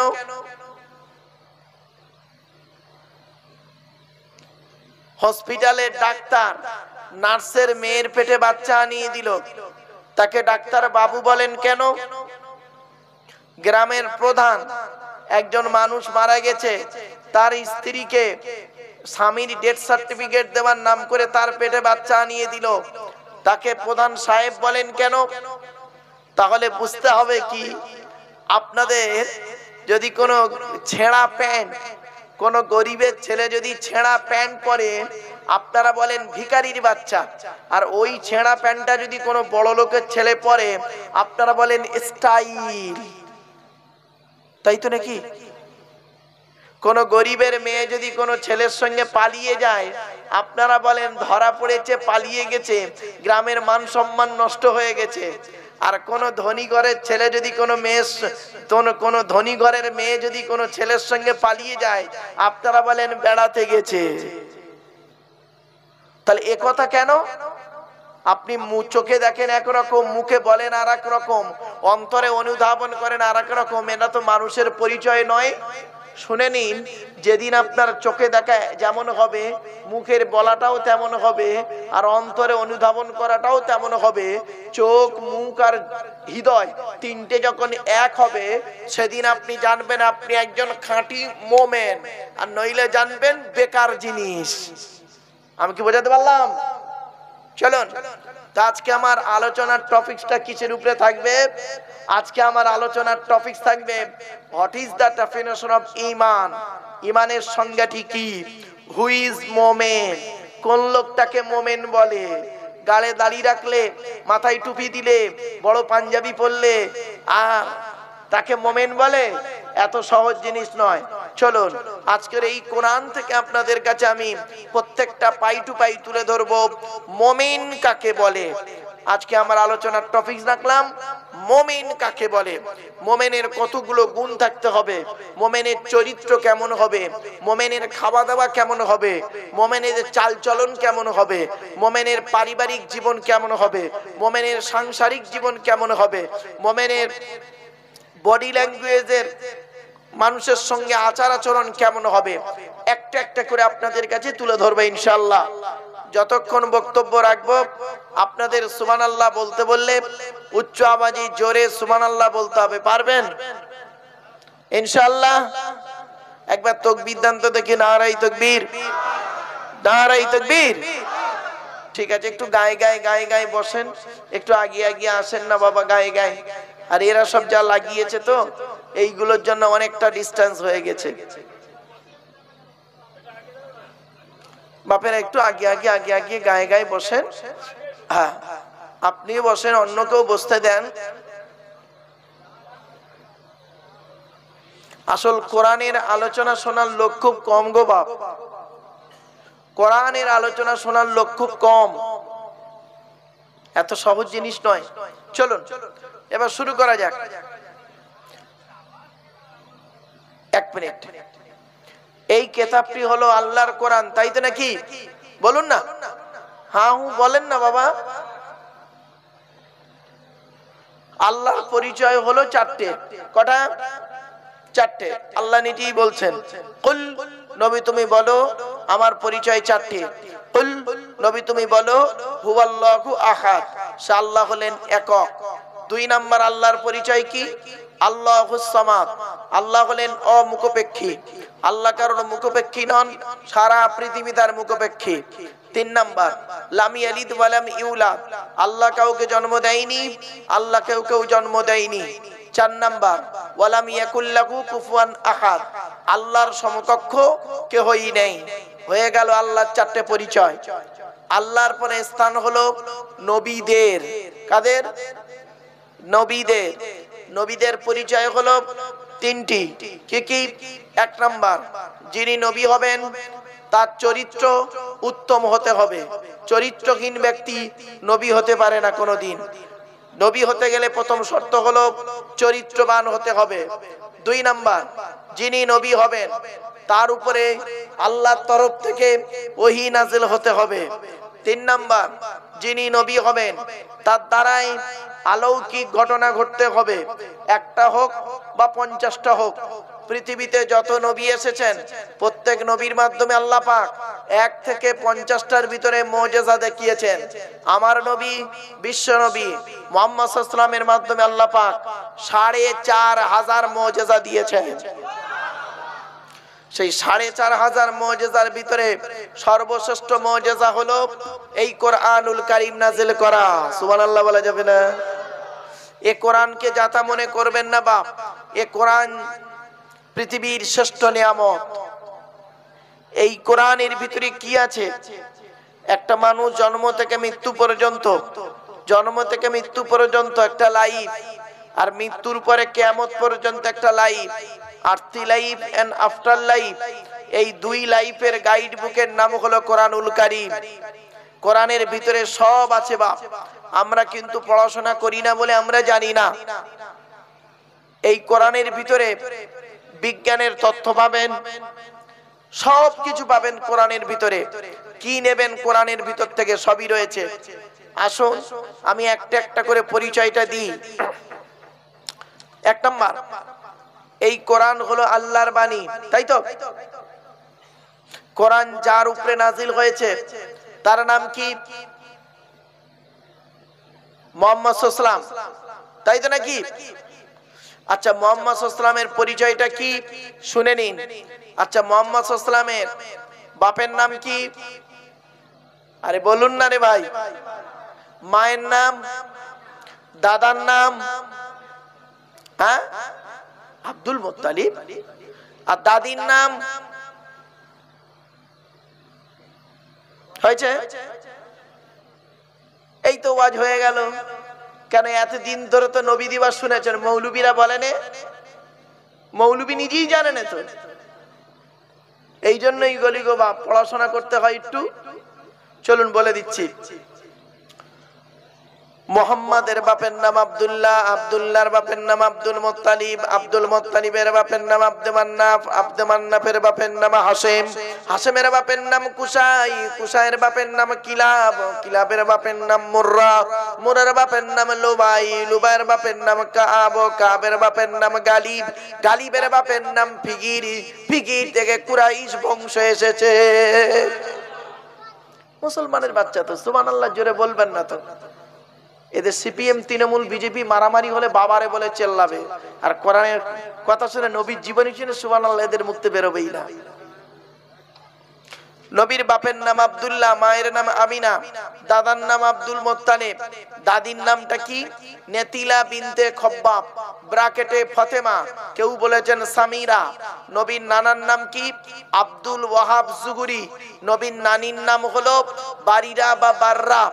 হসপিটালের ডাক্তার নার্সের মেয়ের পেটে বাচ্চা আনিয়ে দিল তাকে ডাক্তার বাবু বলেন কেন গ্রামের প্রধান একজন মানুষ মারা গেছে তার স্ত্রীকে স্বামীর ডেথ সার্টিফিকেট দেওয়ার নাম করে তার পেটে বাচ্চা আনিয়ে দিল তাকে প্রধান সাহেব বলেন কেন তাহলে বুঝতে হবে কি আপনাদের যদি কোনো ছেঁড়া প্যান্ট কোন গরিবের ছেলে যদি ছেঁড়া প্যান্ট পরে আপনারা বলেন ভিকারির বাচ্চা আর ওই ছেঁড়া প্যান্টটা যদি কোনো বড় লোকের ছেলে পরে আপনারা বলেন স্টাইল তাই তো নাকি কোন গরিবের মেয়ে যদি কোনো ছেলের সঙ্গে পালিয়ে যায় আপনারা বলেন ধরা পড়েছে পালিয়ে গেছে গ্রামের মান সম্মান নষ্ট হয়ে গেছে আর কোন ধনী ঘরের ছেলে যদি কোনো মেয়ে কোনো ধনী ঘরের মেয়ে যদি কোনো ছেলের সঙ্গে পালিয়ে যায় আপনারা বলেন বেড়াতে গেছে তাহলে এ কথা কেন আপনি চোখে দেখেন একরকম মুখে বলেন আর রকম অন্তরে অনুধাবন করেন আর রকম এটা তো মানুষের পরিচয় নয় শুনে নিন যেদিন আপনার চোখে দেখা যেমন হবে মুখের বলাটাও তেমন হবে আর অন্তরে অনুধাবন করাটাও তেমন হবে চোখ মুখ আর হৃদয় তিনটে যখন এক হবে সেদিন আপনি জানবেন আপনি একজন খাঁটি মোমেন আর নইলে জানবেন বেকার জিনিস আমি কি বোঝাতে পারলাম চলুন আজকে আমার আলোচনার টপিকসটা কিসের উপরে থাকবে আজকে আমার আলোচনার টপিকস থাকবে what is the definition of ইমান ইমানের সংজ্ঞাটি কি হু ইজ মুমিন কোন লোকটাকে মোমেন বলে গালে দাড়ি রাখলে মাথায় টুপি দিলে বড় পাঞ্জাবি পরলে আ তাকে মোমেন বলে এত সহজ জিনিস নয় চলুন আজকের এই কোরআন থেকে আপনাদের কাছে আমি প্রত্যেকটা পাই টু পাই তুলে ধরব মমিন কাকে বলে আজকে আমার আলোচনার টপিক রাখলাম মোমেন কাকে বলে মোমেনের কতগুলো গুণ থাকতে হবে মোমেনের চরিত্র কেমন হবে মোমেনের খাওয়া দাওয়া কেমন হবে মোমেনের চালচলন কেমন হবে মোমেনের পারিবারিক জীবন কেমন হবে মোমেনের সাংসারিক জীবন কেমন হবে মোমেনের বডি ল্যাঙ্গুয়েজের মানুষের সঙ্গে আচার আচরণ কেমন হবে একটা একটা করে আপনাদের কাছে তুলে ধরবে ইনশাল্লাহ যতক্ষণ বক্তব্য রাখবো আপনাদের সুমান আল্লাহ বলতে বললে উচ্চ আবাজি জোরে সুমান আল্লাহ বলতে হবে পারবেন ইনশাল্লাহ একবার তকবির দান্ত দেখি নারাই তকবীর নারাই তকবীর ঠিক আছে একটু গায়ে গায়ে গায়ে গায়ে বসেন একটু আগিয়ে আগিয়ে আসেন না বাবা গায়ে গায়ে আর এরা সব যা লাগিয়েছে তো এইগুলোর জন্য অনেকটা ডিস্টেন্স হয়ে গেছে বাপেরা একটু আগে আগে আগে আগে গায়ে গায়ে বসেন হ্যাঁ আপনি বসেন অন্য কেউ বসতে দেন আসল কোরআনের আলোচনা শোনার লোক খুব কম গো বাপ কোরআনের আলোচনা শোনার লোক খুব কম এত সহজ জিনিস নয় চলুন এবার শুরু করা যাক এক মিনিট এই কেতাবটি হলো আল্লাহর কোরআন তাই তো নাকি বলুন না হা হু বলেন না বাবা আল্লাহর পরিচয় হলো চারটে কটা চারটে আল্লাহ নিজেই বলছেন কুল নবী তুমি বলো আমার পরিচয় চারটে কুল নবী তুমি বলো হুয়াল্লাহু আহাদ সে আল্লাহ হলেন একক দুই নাম্বার আল্লাহর পরিচয় কি আল্লাহ সামাদ আল্লাহ হলেন অমুখপেক্ষী আল্লাহ কারণ মুখপেক্ষী নন সারা পৃথিবী তার মুখপেক্ষী তিন নাম্বার লামি আলিদ ওয়ালাম ইউলা আল্লাহ কাউকে জন্ম দেয়নি আল্লাহ কেউ কেউ জন্ম দেয়নি চার নাম্বার ওয়ালাম ইয়াকুল্লাহু কুফুয়ান আহাদ আল্লাহর সমকক্ষ কেহই নেই হয়ে গেল আল্লাহর চারটে পরিচয় আল্লাহর পরে স্থান হলো নবীদের কাদের নবীদের নবীদের পরিচয় হলো তিনটি কি কি এক নাম্বার যিনি নবী হবেন তার চরিত্র উত্তম হতে হবে চরিত্রহীন ব্যক্তি নবী হতে পারে না কোনো দিন নবী হতে গেলে প্রথম শর্ত হলো চরিত্রবান হতে হবে দুই নাম্বার যিনি নবী হবেন তার উপরে আল্লাহর তরফ থেকে ওহি নাজিল হতে হবে তিন নাম্বার যিনি নবী হবেন তার দ্বারাই আলৌকিক ঘটনা ঘটতে হবে একটা হোক বা পঞ্চাশটা হোক পৃথিবীতে যত নবী এসেছেন প্রত্যেক নবীর মাধ্যমে আল্লাহ পাক এক থেকে পঞ্চাশটার ভিতরে মজেজা দেখিয়েছেন আমার নবী বিশ্ব নবী মোহাম্মদ ইসলামের মাধ্যমে আল্লাহ পাক সাড়ে চার হাজার মজেজা দিয়েছেন সেই সাড়ে চার হাজার মজেজার ভিতরে সর্বশ্রেষ্ঠ মজেজা হলো এই কোরআনুল কারিম নাজিল করা সুমান আল্লাহ বলা যাবে না এ কোরআনকে যাতা মনে করবেন না বাপ এ কোরআন পৃথিবীর শ্রেষ্ঠ নিয়ামত এই কোরআনের ভিতরে কি আছে একটা মানুষ জন্ম থেকে মৃত্যু পর্যন্ত জন্ম থেকে মৃত্যু পর্যন্ত একটা লাইফ আর মৃত্যুর পরে কেয়ামত পর্যন্ত একটা life earthly life and after life এই দুই লাইফের গাইড বুকের নাম হলো কোরআনুল কারিম কোরআনের ভিতরে সব আছে বাপ আমরা কিন্তু পড়াশোনা করি না বলে আমরা জানি না এই কোরআনের ভিতরে বিজ্ঞানের তথ্য পাবেন সব কিছু পাবেন কোরআনের ভিতরে কি নেবেন কোরআনের ভিতর থেকে সবই রয়েছে আসুন আমি একটা একটা করে পরিচয়টা দিই এক নাম্বার এই কোরআন হলো আল্লাহর বাণী তাই তো কোরআন যার উপরে নাজিল হয়েছে তার নাম কি মোহাম্মদ তাই তো নাকি আচ্ছা মোহাম্মদ সাল্লামের পরিচয়টা কি শুনে নিন আচ্ছা মোহাম্মদ সাল্লামের বাপের নাম কি আরে বলুন না রে ভাই মায়ের নাম দাদার নাম হ্যাঁ আব্দুল মোত্তালিব আর দাদির নাম হয়েছে এই তো ওয়াজ হয়ে গেল কেন এতদিন ধরে তো নবী দিবাস শুনেছেন মৌলুবীরা বলেন মৌলবি নিজেই জানেন তো এই জন্যই গো বা পড়াশোনা করতে হয় একটু চলুন বলে দিচ্ছি মোহাম্মদের বাপের নাম আবদুল্লাহ আবদুল্লাহর বাপের নাম আব্দুল মোত্তালিব আব্দুল মোত্তালিবের বাপের নাম আব্দে মান্নাফ আব্দে মান্নাফের বাপের নাম হাসেম হাসেমের বাপের নাম কুসাই কুসাইয়ের বাপের নাম কিলাব কিলাবের বাপের নাম মুর্রা মুরার বাপের নাম লুবাই লুবাইয়ের বাপের নাম কাব কাবের বাপের নাম গালিব গালিবের বাপের নাম ফিগির ফিগির থেকে কুরাইশ বংশ এসেছে মুসলমানের বাচ্চা তো সুমান আল্লাহ জোরে বলবেন না তো এদের সিপিএম তৃণমূল বিজেপি মারামারি হলে বাবারে বলে চেল্লাবে আর কোরআনের কথা শুনে নবীর জীবনী শুনে সুবান এদের মুক্তি বেরোবেই না নবীর বাপের নাম আব্দুল্লাহ মায়ের নাম আমিনা দাদার নাম আব্দুল মোত্তানে দাদির নামটা কি নেতিলা বিনতে খব্বাব ব্রাকেটে ফতেমা কেউ বলেছেন সামিরা নবীর নানার নাম কি আব্দুল ওয়াহাব জুগুরি নবীর নানির নাম হলো বারিরা বা বাররা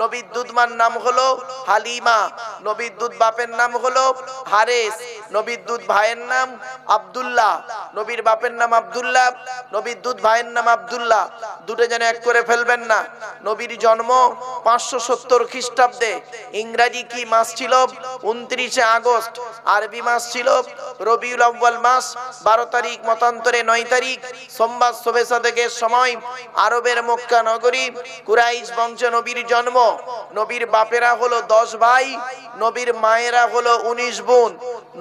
নবীর দুধমার নাম হলো হালিমা নবীর দুধ বাপের নাম হলো হারেস নবীর দুধ ভাইয়ের নাম আবদুল্লাহ নবীর বাপের নাম আবদুল্লাহ নবীর দুধ ভাইয়ের নাম আবদুল্লাহ দুটো যেন এক করে ফেলবেন না নবীর জন্ম পাঁচশো সত্তর খ্রিস্টাব্দে ইংরাজি কি মাস ছিল উনত্রিশে আগস্ট আরবি মাস ছিল রবিউল আব্বাল মাস বারো তারিখ মতান্তরে নয় তারিখ সোমবার শুভেচ্ছা থেকে সময় আরবের মক্কা নগরী কুরাইশ বংশ নবীর জন্ম নবীর বাপেরা হলো দশ ভাই নবীর মায়েরা হলো উনিশ বোন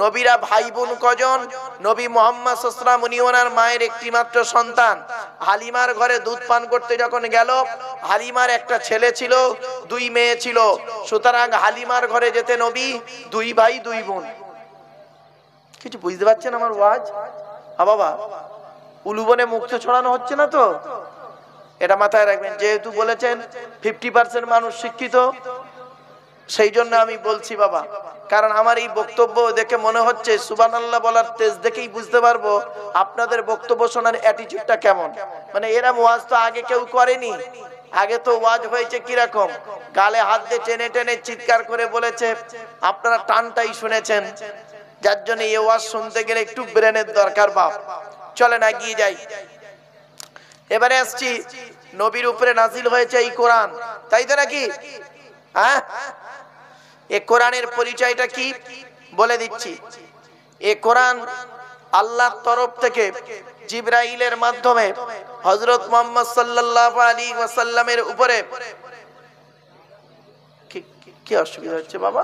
নবীরা ভাই বোন কজন নবী মোহাম্মদ সসলাম উনি ওনার মায়ের একটি মাত্র সন্তান হালিমার ঘরে করে দুধ পান করতে যখন গেল হালিমার একটা ছেলে ছিল দুই মেয়ে ছিল সুতরাং হালিমার ঘরে যেতে নবী দুই ভাই দুই বোন কিছু বুঝতে পারছেন আমার ওয়াজ হা বাবা উলুবনে মুক্ত ছড়ানো হচ্ছে না তো এটা মাথায় রাখবেন যেহেতু বলেছেন ফিফটি পার্সেন্ট মানুষ শিক্ষিত সেই জন্য আমি বলছি বাবা কারণ আমার এই বক্তব্য দেখে মনে হচ্ছে সুবান আল্লাহ বলার তেজ দেখেই বুঝতে পারবো আপনাদের বক্তব্য শোনার অ্যাটিচিউডটা কেমন মানে এরা ওয়াজ তো আগে কেউ করেনি আগে তো ওয়াজ হয়েছে কিরকম গালে হাত দিয়ে টেনে টেনে চিৎকার করে বলেছে আপনারা টানটাই শুনেছেন যার জন্য এই ওয়াজ শুনতে গেলে একটু ব্রেনের দরকার বাপ চলে না গিয়ে যাই এবারে আসছি নবীর উপরে নাজিল হয়েছে এই কোরআন তাই তো নাকি হ্যাঁ এ কোরআনের পরিচয়টা কি বলে দিচ্ছি এ কোরআন আল্লাহ তরফ থেকে জিব্রাইলের মাধ্যমে হজরত মোহাম্মদ সাল্লাহ আলী ওয়াসাল্লামের উপরে কি অসুবিধা হচ্ছে বাবা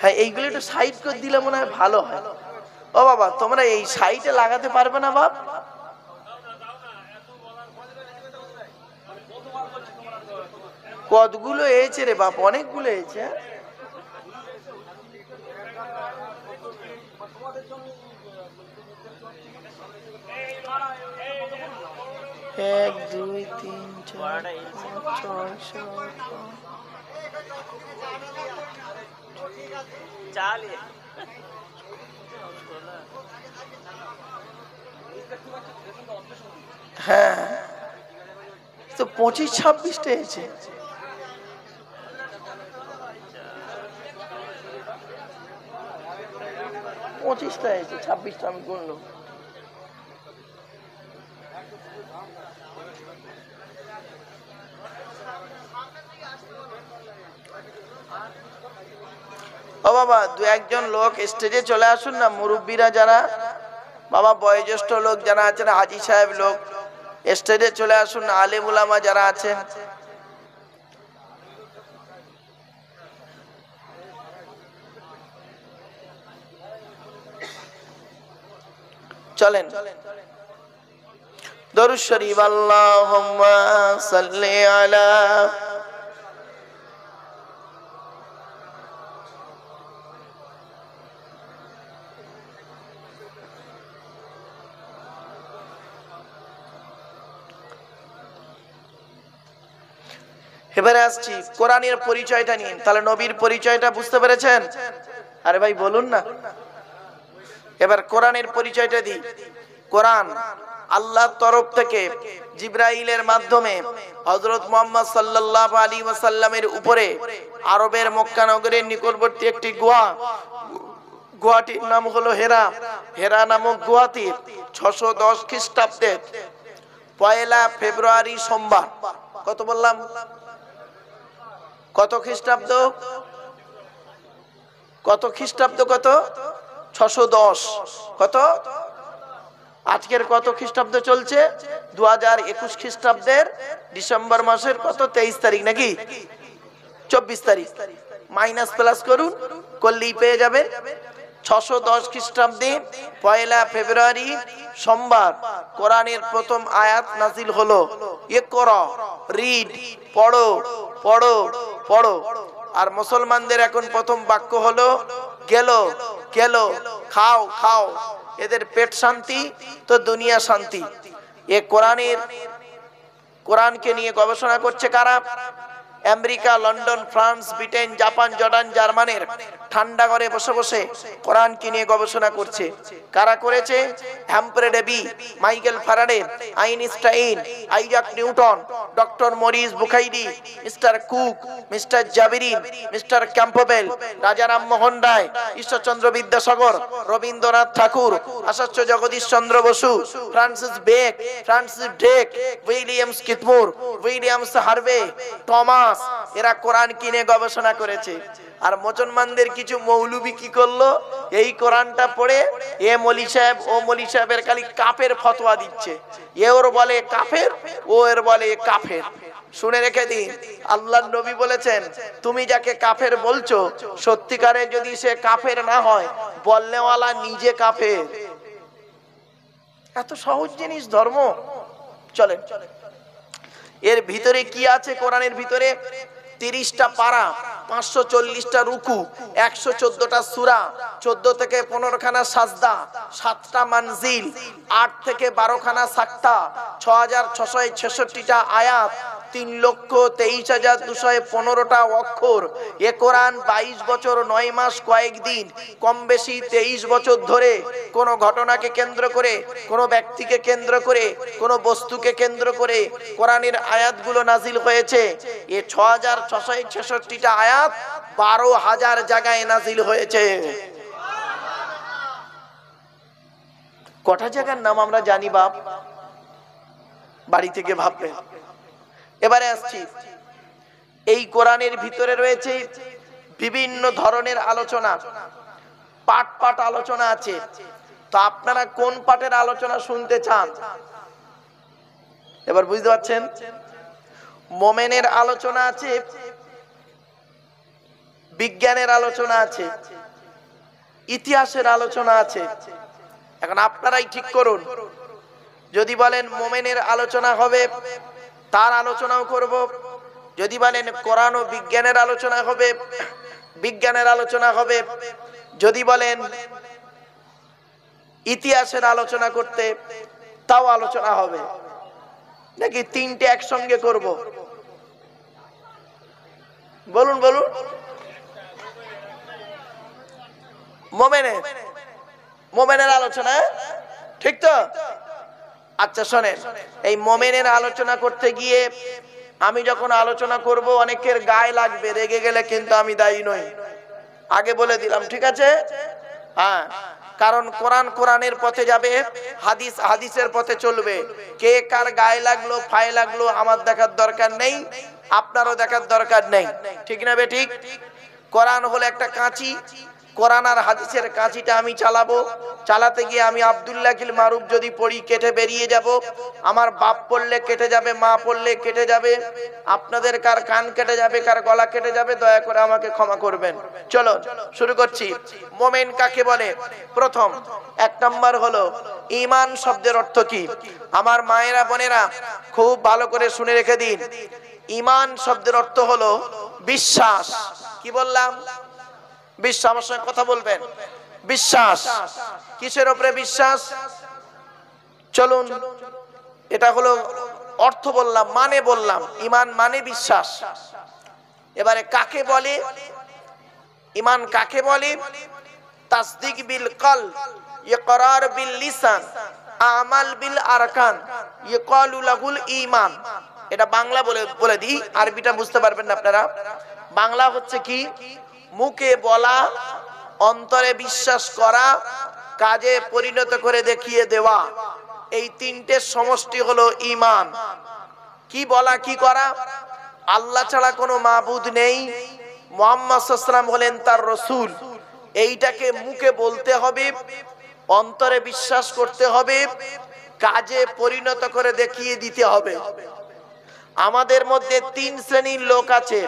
হ্যাঁ এইগুলো একটু সাইড করে দিলে মনে হয় ভালো হয় ও বাবা তোমরা এই সাইডে লাগাতে পারবে না বাবা কতগুলো এছে রে বাপ অনেকগুলো এছে হ্যাঁ? এক দুই তিন ছয় হ্যাঁ তো পঁচিশ ছাব্বিশটা এসেছে পঁচিশটা এসেছে ছাব্বিশটা আমি গুনলাম ও বাবা দু একজন লোক স্টেজে চলে আসুন না মুরব্বীরা যারা বাবা বয়োজ্যেষ্ঠ লোক যারা আছেন হাজি সাহেব লোক স্টেজে চলে আসুন না আলিমুলামা যারা আছেন চলেন এবারে আসছি কোরআনের পরিচয়টা নিন তাহলে নবীর পরিচয়টা বুঝতে পেরেছেন আরে ভাই বলুন না এবার কোরআনের পরিচয়টা দিই কোরআন আল্লাহর তরফ থেকে জিব্রাইলের মাধ্যমে হজরত মোহাম্মদ সাল্লাহ আলী ওয়াসাল্লামের উপরে আরবের মক্কা নগরের নিকটবর্তী একটি গুহা গুয়াটির নাম হলো হেরা হেরা নামক গুহাটি ছশো দশ খ্রিস্টাব্দে পয়লা ফেব্রুয়ারি সোমবার কত বললাম কত খ্রিস্টাব্দ কত খ্রিস্টাব্দ কত ছশো দশ কত আজকের কত খ্রিস্টাব্দ চলছে দু হাজার একুশ খ্রিস্টাব্দের ডিসেম্বর মাসের কত তেইশ তারিখ নাকি চব্বিশ তারিখ মাইনাস প্লাস করুন করলেই পেয়ে যাবে ছশো দশ খ্রিস্টাব্দে পয়লা ফেব্রুয়ারি সোমবার কোরআনের প্রথম আয়াত নাজিল হলো এ কর রিড পড়ো পড়ো পড়ো আর মুসলমানদের এখন প্রথম বাক্য হলো গেল গেল খাও খাও এদের পেট শান্তি তো দুনিয়া শান্তি এ কোরআনের কোরআনকে নিয়ে গবেষণা করছে কারা America London France Britain Japan Jordan জার্মানের ঠান্ডা ঘরে বসে বসে কি নিয়ে গবেষণা করছে কারা করেছে Humphry Davy Michael Faraday Einstein Isaac Newton doctor Maurice Bucaille mister Cook mister জাবিরিন mister Campbell Raja Rammohan Roy Ishwarchandra Vidyasagar Rabindranath Tagore Acharya Jagadish Chandra Bose Francis Bacon Francis Drake Williams Keith Moore Williams Harvey Thomas এরা কোরআন কিনে গবেষণা করেছে আর মোচনমানদের কিছু মৌলবি কি করলো এই কোরআনটা পড়ে এ মলি সাহেব ও মলি সাহেবের খালি কাপের ফতোয়া দিচ্ছে এ ওর বলে কাফের ও এর বলে কাফের শুনে রেখে দিন আল্লাহ নবী বলেছেন তুমি যাকে কাফের বলছো সত্যিকারে যদি সে কাফের না হয় বললেওয়ালা নিজে কাফের এত সহজ জিনিস ধর্ম চলেন চলেন এর ভিতরে কি আছে কোরআনের ভিতরে তিরিশটা পারা পাঁচশো চল্লিশটা রুকু একশো চোদ্দটা সুরা চোদ্দ থেকে পনেরোখানা সাজদা সাতটা মানজিল আট থেকে বারোখানা সাক্তা ছ হাজার ছশো ছেষট্টিটা আয়াত তিন লক্ষ তেইশ হাজার দুশো পনেরোটা অক্ষর এ কোরআন বাইশ বছর নয় মাস কয়েকদিন কম বেশি তেইশ বছর ধরে কোনো ঘটনাকে কেন্দ্র করে কোনো ব্যক্তিকে কেন্দ্র করে কোনো বস্তুকে কেন্দ্র করে কোরআনের আয়াতগুলো নাজিল হয়েছে এ ছ হাজার ছশো ছেষট্টিটা আয়াত বারো হাজার জায়গায় নাজিল হয়েছে কটা জায়গার নাম আমরা জানি বাপ বাড়ি থেকে ভাববেন এবারে আসছি এই কোরআনের ভিতরে রয়েছে বিভিন্ন ধরনের আলোচনা পাঠ পাঠ আলোচনা আছে তো আপনারা কোন পাঠের আলোচনা শুনতে চান এবার বুঝতে পারছেন মোমেনের আলোচনা আছে বিজ্ঞানের আলোচনা আছে ইতিহাসের আলোচনা আছে এখন আপনারাই ঠিক করুন যদি বলেন মোমেনের আলোচনা হবে তার আলোচনাও করব যদি বলেন কোরআন ও বিজ্ঞানের আলোচনা হবে বিজ্ঞানের আলোচনা হবে যদি বলেন ইতিহাসের আলোচনা করতে তাও আলোচনা হবে নাকি তিনটে একসঙ্গে করব বলুন বলুন মোমেনের মোমেনের আলোচনা ঠিক তো আচ্ছা শোনেন এই মোমেনের আলোচনা করতে গিয়ে আমি যখন আলোচনা করব অনেকের গায়ে লাগবে রেগে গেলে কিন্তু আমি দায়ী নই আগে বলে দিলাম ঠিক আছে হ্যাঁ কারণ কোরআন কোরআনের পথে যাবে হাদিস হাদিসের পথে চলবে কে কার গায়ে লাগলো ফায় লাগলো আমার দেখার দরকার নেই আপনারও দেখার দরকার নেই ঠিক না বে ঠিক কোরআন হলো একটা কাঁচি কোরআন আর হাদিসের কাঁচিটা আমি চালাবো চালাতে গিয়ে আমি আবদুল্লাহ কিল মারুফ যদি পড়ি কেটে বেরিয়ে যাব আমার বাপ পড়লে কেটে যাবে মা পড়লে কেটে যাবে আপনাদের কার কান কেটে যাবে কার গলা কেটে যাবে দয়া করে আমাকে ক্ষমা করবেন চলো শুরু করছি মোমেন কাকে বলে প্রথম এক নম্বর হলো ইমান শব্দের অর্থ কি আমার মায়েরা বোনেরা খুব ভালো করে শুনে রেখে দিন ইমান শব্দের অর্থ হলো বিশ্বাস কি বললাম বিশ্ব আমার সঙ্গে কথা বলবেন বিশ্বাস কিসের ওপরে বিশ্বাস চলুন এটা হলো অর্থ বললাম মানে বললাম ইমান মানে বিশ্বাস এবারে কাকে বলে ইমান কাকে বলে তাসদিক বিল কল ইয়ে করার বিল লিসান আমাল বিল আরকান কল লাহুল ইমান এটা বাংলা বলে বলে দিই আরবিটা বুঝতে পারবেন না আপনারা বাংলা হচ্ছে কি মুখে বলা অন্তরে বিশ্বাস করা কাজে পরিণত করে দেখিয়ে দেওয়া এই তিনটে সমষ্টি হলো ইমান কি বলা কি করা আল্লাহ ছাড়া কোনো মাহবুদ নেই মোহাম্মদাম হলেন তার রসুল এইটাকে মুখে বলতে হবে অন্তরে বিশ্বাস করতে হবে কাজে পরিণত করে দেখিয়ে দিতে হবে আমাদের মধ্যে তিন শ্রেণীর লোক আছে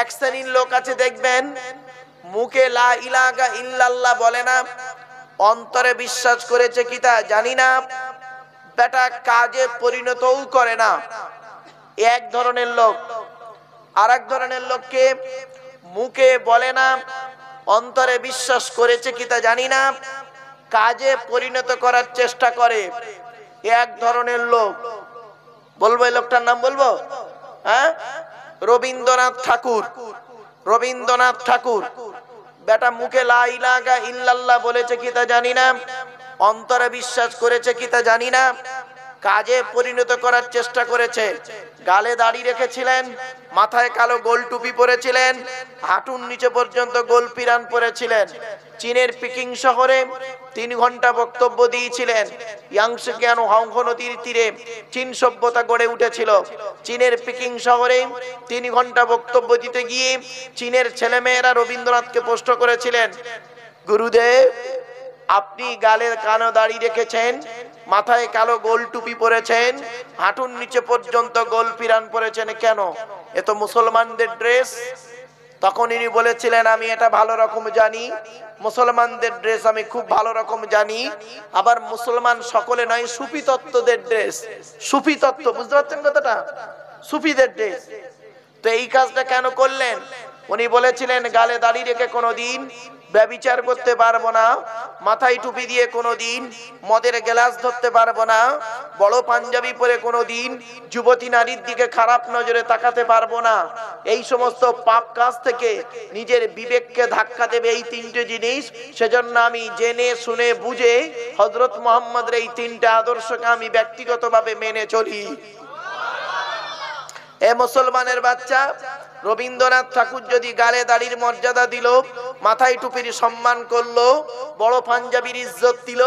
এক শ্রেণীর লোক আছে দেখবেন মুখে লা ইলাগা ইল্লাল্লাহ বলে না অন্তরে বিশ্বাস করেছে কি তা জানি না বেটা কাজে পরিণতও করে না এক ধরনের লোক আর এক ধরনের লোককে মুখে বলে না অন্তরে বিশ্বাস করেছে কি তা জানি না কাজে পরিণত করার চেষ্টা করে এক ধরনের লোক বলবো এই লোকটার নাম বলবো হ্যাঁ রবীন্দ্রনাথ ঠাকুর রবীন্দ্রনাথ ঠাকুর বেটা মুখে লাইলাগা ইল্লাল্লাহ বলেছে কি তা জানি না অন্তরে বিশ্বাস করেছে কি তা জানি না কাজে পরিণত করার চেষ্টা করেছে গালে দাড়ি রেখেছিলেন মাথায় কালো গোল টুপি পরেছিলেন হাঁটুর নিচে পর্যন্ত গোল পিরান পরেছিলেন চীনের পিকিং শহরে তিন ঘন্টা বক্তব্য দিয়েছিলেন ইয়াংসে কেন হংখ নদীর তীরে চীন সভ্যতা গড়ে উঠেছিল চীনের পিকিং শহরে তিন ঘন্টা বক্তব্য দিতে গিয়ে চীনের ছেলেমেয়েরা রবীন্দ্রনাথকে প্রশ্ন করেছিলেন গুরুদেব আপনি গালের কানো দাড়ি রেখেছেন মাথায় কালো গোল টুপি পরেছেন হাঁটুর নিচে পর্যন্ত গোল পিরান পরেছেন কেন এত মুসলমানদের ড্রেস তখন ইনি বলেছিলেন আমি এটা ভালো রকম জানি মুসলমানদের ড্রেস আমি খুব ভালো রকম জানি আবার মুসলমান সকলে নয় সুফি তত্ত্বদের ড্রেস সুফি তত্ত্ব বুঝতে পারছেন কথাটা সুফিদের ড্রেস তো এই কাজটা কেন করলেন উনি বলেছিলেন গালে দাঁড়িয়ে রেখে কোনো দিন ব্যবচার করতে পারবো না মাথায় টুপি দিয়ে কোনো দিন মদের গ্লাস ধরতে পারবো না বড় পাঞ্জাবি পরে কোনো দিন যুবতী নারীর দিকে খারাপ নজরে তাকাতে পারবো না এই সমস্ত পাপ কাজ থেকে নিজের বিবেককে ধাক্কা দেবে এই তিনটে জিনিস সেজন্য আমি জেনে শুনে বুঝে হজরত মোহাম্মদের এই তিনটে আদর্শকে আমি ব্যক্তিগতভাবে মেনে চলি এ মুসলমানের বাচ্চা রবীন্দ্রনাথ ঠাকুর যদি গালে দাড়ির মর্যাদা দিল মাথায় টুপির সম্মান করলো বড় পাঞ্জাবির ইজ্জত দিল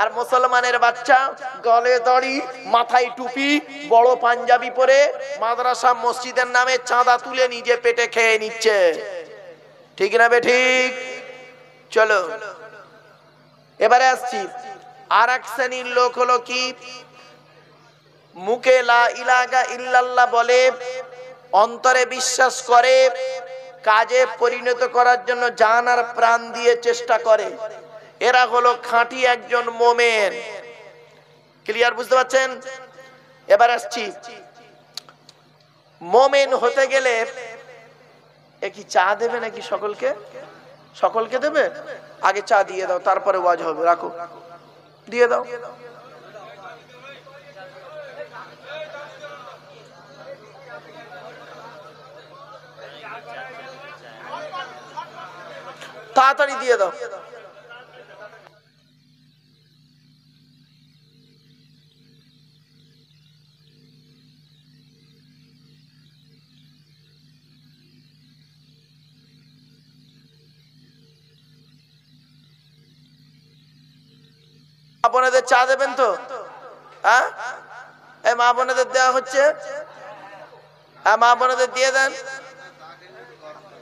আর মুসলমানের বাচ্চা গলে দাড়ি মাথায় টুপি বড় পাঞ্জাবি পরে মাদ্রাসা মসজিদের নামে চাঁদা তুলে নিজে পেটে খেয়ে নিচ্ছে ঠিক না বে ঠিক চলো এবারে আসছি আর এক শ্রেণীর লোক হলো কি মুখে লা ইলাগা ইল্লাল্লাহ বলে অন্তরে বিশ্বাস করে কাজে পরিণত করার জন্য জান আর প্রাণ দিয়ে চেষ্টা করে এরা হলো খাঁটি একজন মোমেন ক্লিয়ার বুঝতে পারছেন এবার আসছি মোমেন হতে গেলে এ কি চা দেবে নাকি সকলকে সকলকে দেবে আগে চা দিয়ে দাও তারপরে ওয়াজ হবে রাখো দিয়ে দাও তাড়াতাড়ি দিয়ে দাও বোনেদের চা দেবেন তো হ্যাঁ এই মা বোনেদের দেওয়া হচ্ছে হ্যাঁ মা বোনেদের দিয়ে দেন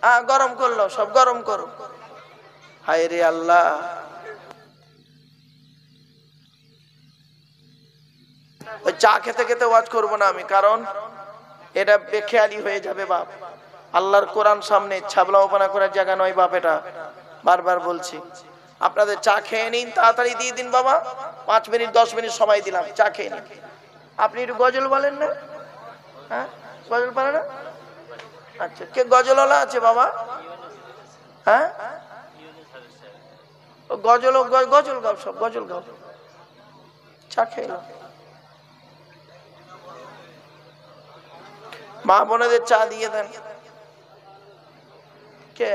হ্যাঁ গরম করলো সব গরম করো হায় রে আল্লাহ ওই চা খেতে খেতে ওয়াজ করব না আমি কারণ এটা বেখেয়ালি হয়ে যাবে বাপ আল্লাহর কোরআন সামনে ছাবলা ওপানা করার জায়গা নয় বাপ এটা বারবার বলছি আপনাদের চা খেয়ে নিন তাড়াতাড়ি দিয়ে দিন বাবা পাঁচ মিনিট দশ মিনিট সময় দিলাম চা খেয়ে নিন আপনি একটু গজল বলেন না হ্যাঁ গজল পারে না আচ্ছা কে গজলওয়ালা আছে বাবা হ্যাঁ গজল গজল গাও সব গজল গাও চা খেলাম মা বোনেদের চা দিয়ে দেন কে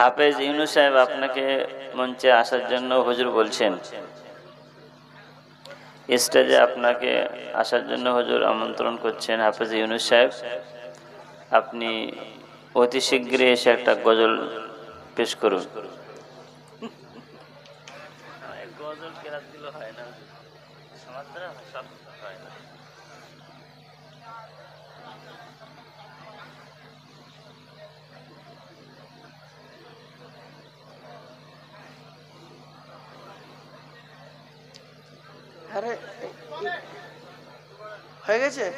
হাফেজ ইউনু সাহেব আপনাকে মঞ্চে আসার জন্য হুজুর বলছেন স্টেজে আপনাকে আসার জন্য হুজুর আমন্ত্রণ করছেন হাফেজ ইউনু সাহেব আপনি অতি শীঘ্রই এসে একটা গজল পেশ করুন পেয়েছে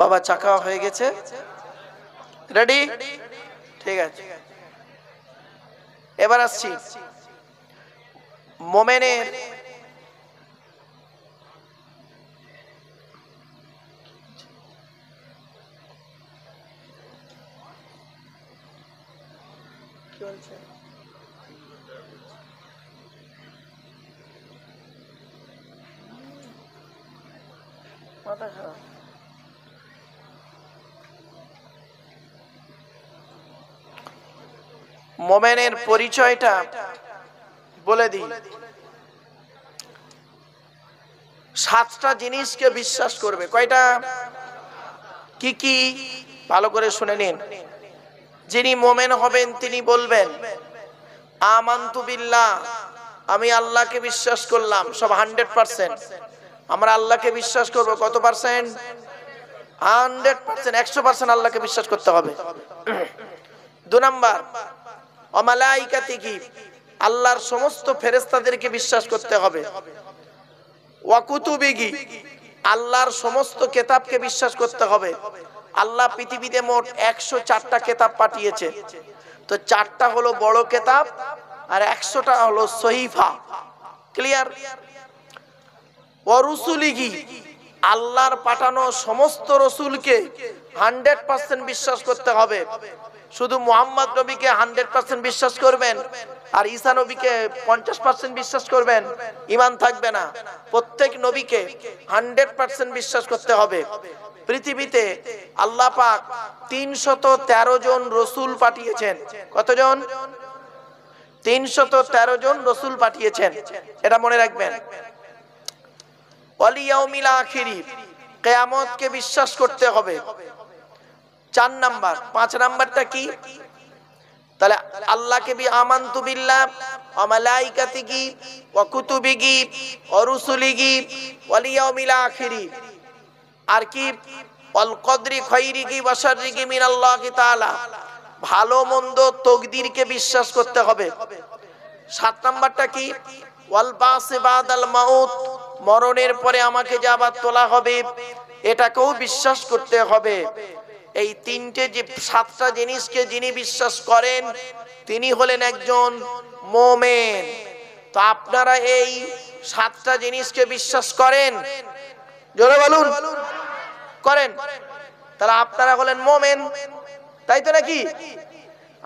বাবা চাকা হয়ে গেছে রেডি ঠিক আছে এবার আসছি মোমেনের চলছে মোমেনের পরিচয়টা বলে দিই সাতটা জিনিসকে বিশ্বাস করবে কয়টা কি কি ভালো করে শুনে নিন যিনি মোমেন হবেন তিনি বলবেন আমান্তু বিল্লা আমি আল্লাহকে বিশ্বাস করলাম সব হান্ড্রেড পার্সেন্ট আমরা আল্লাহকে বিশ্বাস করব কত পার্সেন্ট হান্ড্রেড পার্সেন্ট একশো পার্সেন্ট আল্লাহকে বিশ্বাস করতে হবে দু নাম্বার অমালাইকাতি কি আল্লাহর সমস্ত ফেরেস্তাদেরকে বিশ্বাস করতে হবে ওয়াকুতুবিগি আল্লাহর সমস্ত কেতাবকে বিশ্বাস করতে হবে আল্লাহ পৃথিবীতে মোট একশো চারটা কেতাব পাঠিয়েছে তো চারটা হলো বড় কেতাব আর একশোটা হলো সহিফা ক্লিয়ার অরুসুলিগি আল্লাহর পাঠানো সমস্ত রসুলকে হান্ড্রেড পার্সেন্ট বিশ্বাস করতে হবে শুধু মোহাম্মদ নবীকে হান্ড্রেড পার্সেন্ট বিশ্বাস করবেন আর ঈসা নবীকে পঞ্চাশ পার্সেন্ট বিশ্বাস করবেন ইমান থাকবে না প্রত্যেক নবীকে হান্ড্রেড পার্সেন্ট বিশ্বাস করতে হবে পৃথিবীতে আল্লাহ পাক তিনশত তেরো জন রসুল পাঠিয়েছেন কতজন তিনশত তেরো জন রসুল পাঠিয়েছেন এটা মনে রাখবেন কেয়ামতকে বিশ্বাস করতে হবে চার নাম্বার পাঁচ নাম্বারটা কি তাহলে আল্লাহকে বি আমান্তু বিল্লাহ অমালাইকাতিগি ওয়া কুতুবিগি ওয়া রুসুলিগি ওয়াল ইয়াউমিল আখিরি আর কি অল কদরি খৈরিকি বসারিকি মিন আল্লাহ তাআলা ভালো মন্দ তকদিরকে বিশ্বাস করতে হবে সাত নাম্বারটা কি ওয়াল বাসিবাদ আল মাউত মরণের পরে আমাকে যে আবার তোলা হবে এটাকেও বিশ্বাস করতে হবে এই তিনটে যে সাতটা জিনিসকে যিনি বিশ্বাস করেন তিনি হলেন একজন মোমেন তো আপনারা এই সাতটা জিনিসকে বিশ্বাস করেন জোরে বলুন করেন তাহলে আপনারা হলেন মোমেন তাই তো নাকি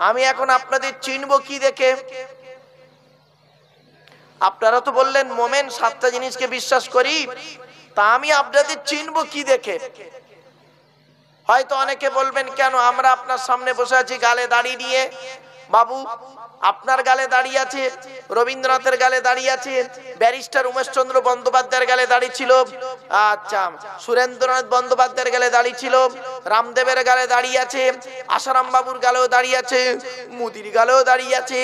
আমি এখন আপনাদের চিনব কি দেখে আপনারা তো বললেন মোমেন সাতটা জিনিসকে বিশ্বাস করি তা আমি আপনাদের চিনব কি দেখে হয়তো অনেকে বলবেন কেন আমরা আপনার সামনে বসে আছি গালে দাঁড়িয়ে নিয়ে বাবু আপনার গালে দাঁড়িয়ে আছে রবীন্দ্রনাথের গালে দাঁড়িয়ে আছে ব্যারিস্টার উমেশচন্দ্র বন্দ্যোপাধ্যায়ের গালে দাঁড়িয়ে ছিল আচ্ছা সুরেন্দ্রনাথ বন্দ্যোপাধ্যায়ের গালে দাঁড়িয়ে ছিল রামদেবের গালে দাঁড়িয়ে আছে আশারাম বাবুর গালেও দাঁড়িয়ে আছে মুদির গালেও দাঁড়িয়ে আছে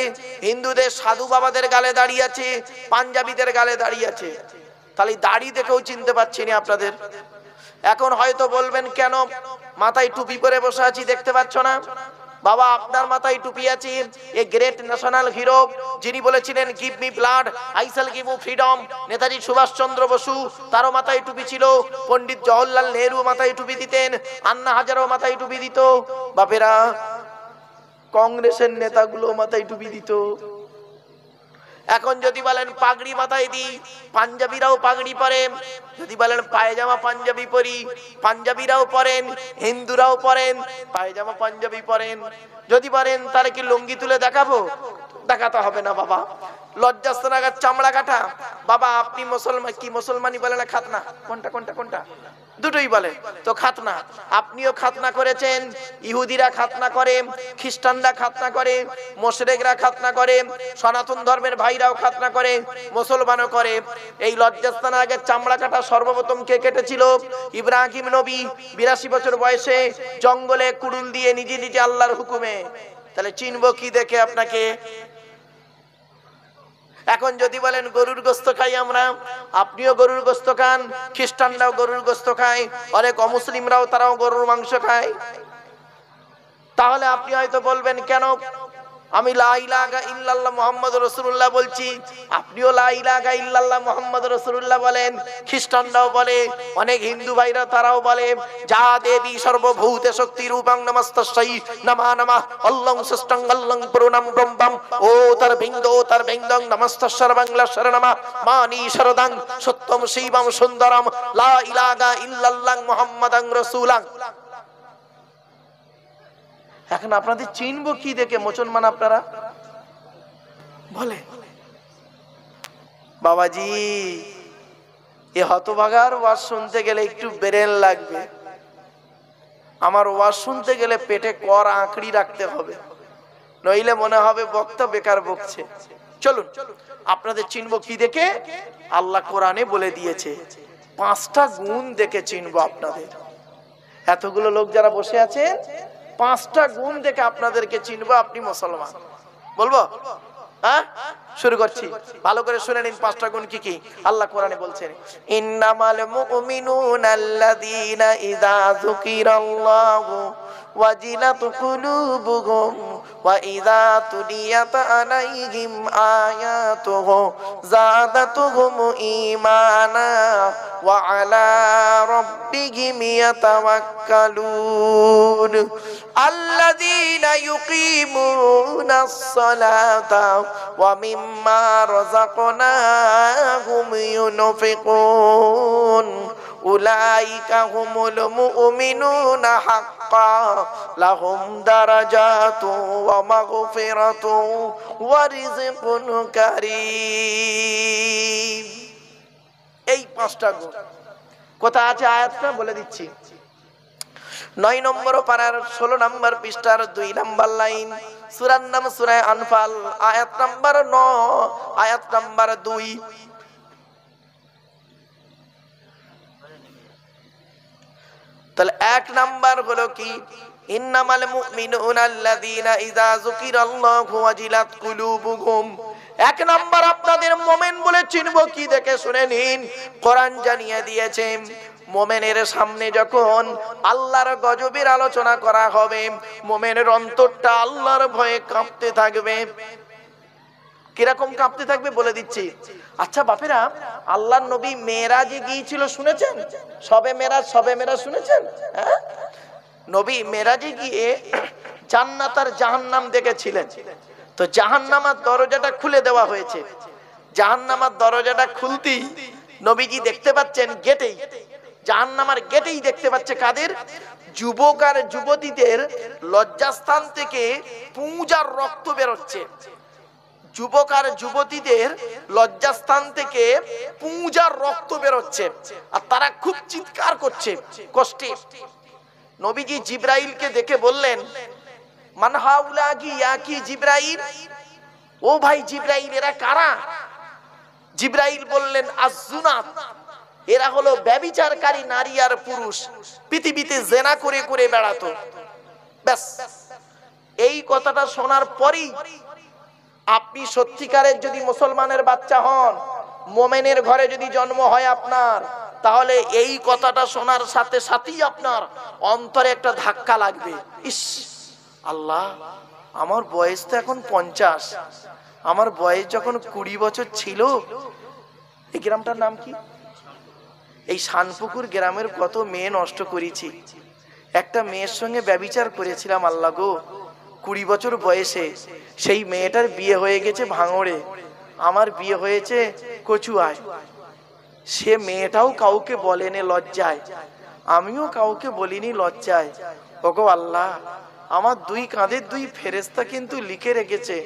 হিন্দুদের সাধু বাবাদের গালে দাঁড়িয়ে আছে পাঞ্জাবিদের গালে দাঁড়িয়ে আছে তাহলে দাড়ি দেখেও চিনতে পারছি না আপনাদের এখন হয়তো বলবেন কেন মাথায় টুপি পরে বসে আছি দেখতে পাচ্ছ না বাবা আপনার মাথায় টুপি আছে এ গ্রেট ন্যাশনাল হিরো যিনি বলেছিলেন give me blood I shall give you freedom Netaji Subhas Chandra Basu তারও মাথায় টুপি ছিল পণ্ডিত জওহরলাল নেহরু মাথায় টুপি দিতেন আন্না হাজারেও মাথায় টুপি দিত বাপেরা কংগ্রেসের নেতাগুলো মাথায় টুপি দিত এখন যদি বলেন পাগড়ি মাথায় দিই পাঞ্জাবিরাও পাগড়ি পরে যদি বলেন পায়জামা পাঞ্জাবি পরি পাঞ্জাবিরাও পরেন হিন্দুরাও পরেন পায়জামা পাঞ্জাবি পরেন যদি বলেন তারা কি লুঙ্গি তুলে দেখাবো দেখাতে হবে না বাবা লজ্জাস্তনাগার চামড়া কাটা বাবা আপনি মুসলমান কি মুসলমানি বলে না খাতনা কোনটা কোনটা কোনটা দুটোই বলে তো খাতনা আপনিও খাতনা করেছেন ইহুদিরা খাতনা করে খ্রিস্টানরা খাতনা করে মোশরেকরা খাতনা করে সনাতন ধর্মের ভাইরাও খাতনা করে মুসলমানও করে এই লজ্জাস্থানের আগে চামড়া কাটা সর্বপ্রথম কে কেটেছিল ইব্রাহিম নবী বিরাশি বছর বয়সে জঙ্গলে কুড়ুল দিয়ে নিজে নিজে আল্লাহর হুকুমে তাহলে চিনব কি দেখে আপনাকে এখন যদি বলেন গরুর গোস্ত খাই আমরা আপনিও গরুর গোস্ত খান খ্রিস্টানরাও গরুর গোস্ত খায় অনেক অমুসলিমরাও তারাও গরুর মাংস খায় তাহলে আপনি হয়তো বলবেন কেন আমি লাইলাগা ইল্লাল্লাহ মোহাম্মদ রসুল্লাহ বলছি আপনিও লাইলাগা ইল্লাল্লাহ মোহাম্মদ রসুল্লাহ বলেন খ্রিস্টানরাও বলে অনেক হিন্দু ভাইরা তারাও বলে যা দেবী সর্বভূতে শক্তি রূপাং নমস্তস্যই নমা নমা অল্লং সষ্টং অল্লং প্রণাম ব্রহ্মম ও তার বিন্দু ও তার বিন্দং নমস্ত বাংলা শরণমা মানি শরদাং সত্যম শিবম সুন্দরম লা ইলাগা ইল্লাল্লাহ মোহাম্মদং রসুলাং এখন আপনাদের চিনব কি দেখে মুসলমান আপনারা বলে বাবাজি এ হতভাগার ওয়াজ শুনতে গেলে একটু বেরেন লাগবে আমার ওয়াজ শুনতে গেলে পেটে কর আঁকড়ি রাখতে হবে নইলে মনে হবে বক্তা বেকার বকছে চলুন আপনাদের চিনব কি দেখে আল্লাহ কোরআনে বলে দিয়েছে পাঁচটা গুণ দেখে চিনব আপনাদের এতগুলো লোক যারা বসে আছেন পাঁচটা গুণ দেখে আপনাদেরকে চিনবো আপনি মুসলমান বলবো হ্যাঁ শুরু করছি ভালো করে শুনে নিন পাঁচটা গুণ কি কি আল্লাহ কোরআনে বলছেন ইন্নামাল মুমিনুনাল্লাযীনা ইযা যুকিরাল্লাহু وجلت قلوبهم وإذا تليت عليهم آياته زادتهم إيمانا وعلى ربهم يتوكلون الذين يقيمون الصلاة ومما رزقناهم ينفقون উলাইকা হুমুল মুমিনুনা হাক্কা লাহুম দারাজাতু ওয়া মাগফিরাতু ওয়া রিযকুন কারীম এই পাঁচটা গুণ কথা আছে আয়াতটা বলে দিচ্ছি নয় নম্বর পারার ষোলো নম্বর পৃষ্ঠার দুই নম্বর লাইন সুরার নাম সুরায় আনফাল আয়াত নম্বর ন আয়াত নম্বর দুই তাহলে এক নাম্বার হলো কি ইন্নামাল মুমিনুন আল্লাযীনা ইযা যুকিরাল্লাহু ওয়াজিলাত কুলুবুহুম এক নাম্বার আপনাদের মোমেন বলে চিনবো কি দেখে শুনে নিন কোরআন জানিয়ে দিয়েছে মোমেনের সামনে যখন আল্লাহর গজবের আলোচনা করা হবে মোমেনের অন্তরটা আল্লাহর ভয়ে কাঁপতে থাকবে কিরকম কাঁপতে থাকবে বলে দিচ্ছি আচ্ছা বাপেরা আল্লাহ নবী যে গিয়েছিল শুনেছেন সবে মেরাজ সবে মেরা শুনেছেন হ্যাঁ নবী যে গিয়ে জান্নাতার আর জাহান্নাম দেখেছিলেন তো জাহান্নামার দরজাটা খুলে দেওয়া হয়েছে জাহান্নামার দরজাটা খুলতেই নবীজি দেখতে পাচ্ছেন গেটেই জাহান্নামার গেটেই দেখতে পাচ্ছে কাদের যুবক আর যুবতীদের লজ্জাস্থান থেকে পূজার রক্ত বেরোচ্ছে যুবক আর যুবতীদের লজ্জাস্থান থেকে পূজার রক্ত বেরোচ্ছে আর তারা খুব চিৎকার করছে কষ্টে নবীজি জিব্রাইলকে দেখে বললেন মানহাউলাগি ইয়াকি জিব্রাইল ও ভাই জিব্রাইল এরা কারা জিব্রাইল বললেন আজুনাত এরা হলো ব্যবিচারকারী নারী আর পুরুষ পৃথিবীতে জেনা করে করে বেড়াতো ব্যাস এই কথাটা শোনার পরেই আপনি সত্যিকারের যদি মুসলমানের বাচ্চা হন মোমেনের ঘরে যদি জন্ম হয় আপনার তাহলে এই কথাটা শোনার সাথে সাথেই আপনার অন্তরে একটা ধাক্কা লাগবে ইস আল্লাহ আমার বয়স তো এখন পঞ্চাশ আমার বয়স যখন কুড়ি বছর ছিল এই গ্রামটার নাম কি এই শানপুকুর গ্রামের কত মেয়ে নষ্ট করেছি একটা মেয়ের সঙ্গে ব্যবিচার করেছিলাম আল্লাহ গো কুড়ি বছর বয়সে সেই মেয়েটার বিয়ে হয়ে গেছে ভাঙড়ে আমার বিয়ে হয়েছে কচুয়ায় সে মেয়েটাও কাউকে বলেনি লজ্জায় আমিও কাউকে বলিনি লজ্জায় ওগো আল্লাহ আমার দুই কাঁধের দুই ফেরেস্তা কিন্তু লিখে রেখেছে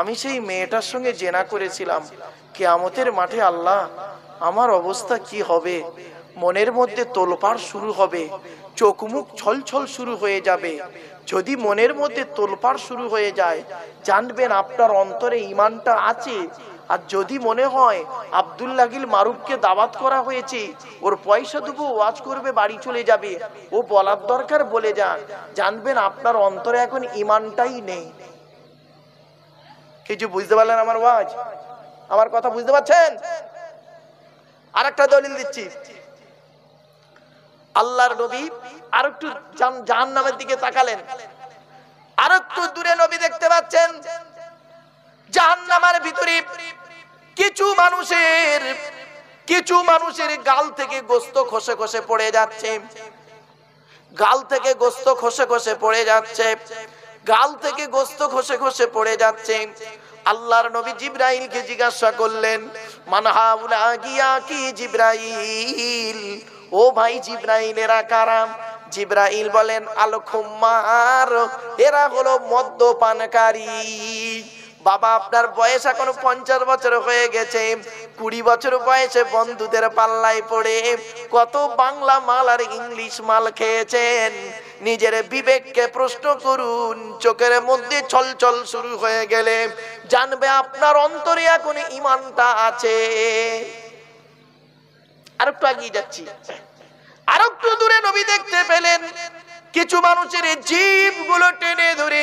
আমি সেই মেয়েটার সঙ্গে জেনা করেছিলাম কেয়ামতের মাঠে আল্লাহ আমার অবস্থা কি হবে মনের মধ্যে তোলপাড় শুরু হবে চোখ মুখ ছলছল শুরু হয়ে যাবে যদি মনের মধ্যে তোলপাড় শুরু হয়ে যায় জানবেন আপনার অন্তরে ইমানটা আছে আর যদি মনে হয় আবদুল্লা মারুককে মারুফকে দাওয়াত করা হয়েছে ওর পয়সা দেবো ওয়াজ করবে বাড়ি চলে যাবে ও বলার দরকার বলে যান জানবেন আপনার অন্তরে এখন ইমানটাই নেই কিছু বুঝতে পারলেন আমার ওয়াজ আমার কথা বুঝতে পারছেন আর একটা দলিল দিচ্ছি আল্লাহর নবী আর একটু জাহান নামের দিকে তাকালেন আর একটু দূরে নবী দেখতে পাচ্ছেন জাহান নামার ভিতরে কিছু মানুষের কিছু মানুষের গাল থেকে গোস্ত খসে খসে পড়ে যাচ্ছে গাল থেকে গোস্ত খসে খসে পড়ে যাচ্ছে গাল থেকে গোস্ত খসে খসে পড়ে যাচ্ছে আল্লাহর নবী জিব্রাইল কে জিজ্ঞাসা করলেন মানহা মানহাউলা গিয়া কি জিব্রাইল ও ভাই এরা কারাম জিব্রাইল বলেন আল খুমার এরা হলো মদ্যপানকারী বাবা আপনার বয়স এখন পঞ্চাশ বছর হয়ে গেছে কুড়ি বছর বয়সে বন্ধুদের পাল্লায় পড়ে কত বাংলা মাল আর ইংলিশ মাল খেয়েছেন নিজের বিবেককে প্রশ্ন করুন চোখের মধ্যে ছলছল শুরু হয়ে গেলে জানবে আপনার অন্তরে এখন ইমানটা আছে আরেকটু আগিয়ে যাচ্ছি আর একটু দূরে নবী দেখতে পেলেন কিছু মানুষের জীব গুলো টেনে ধরে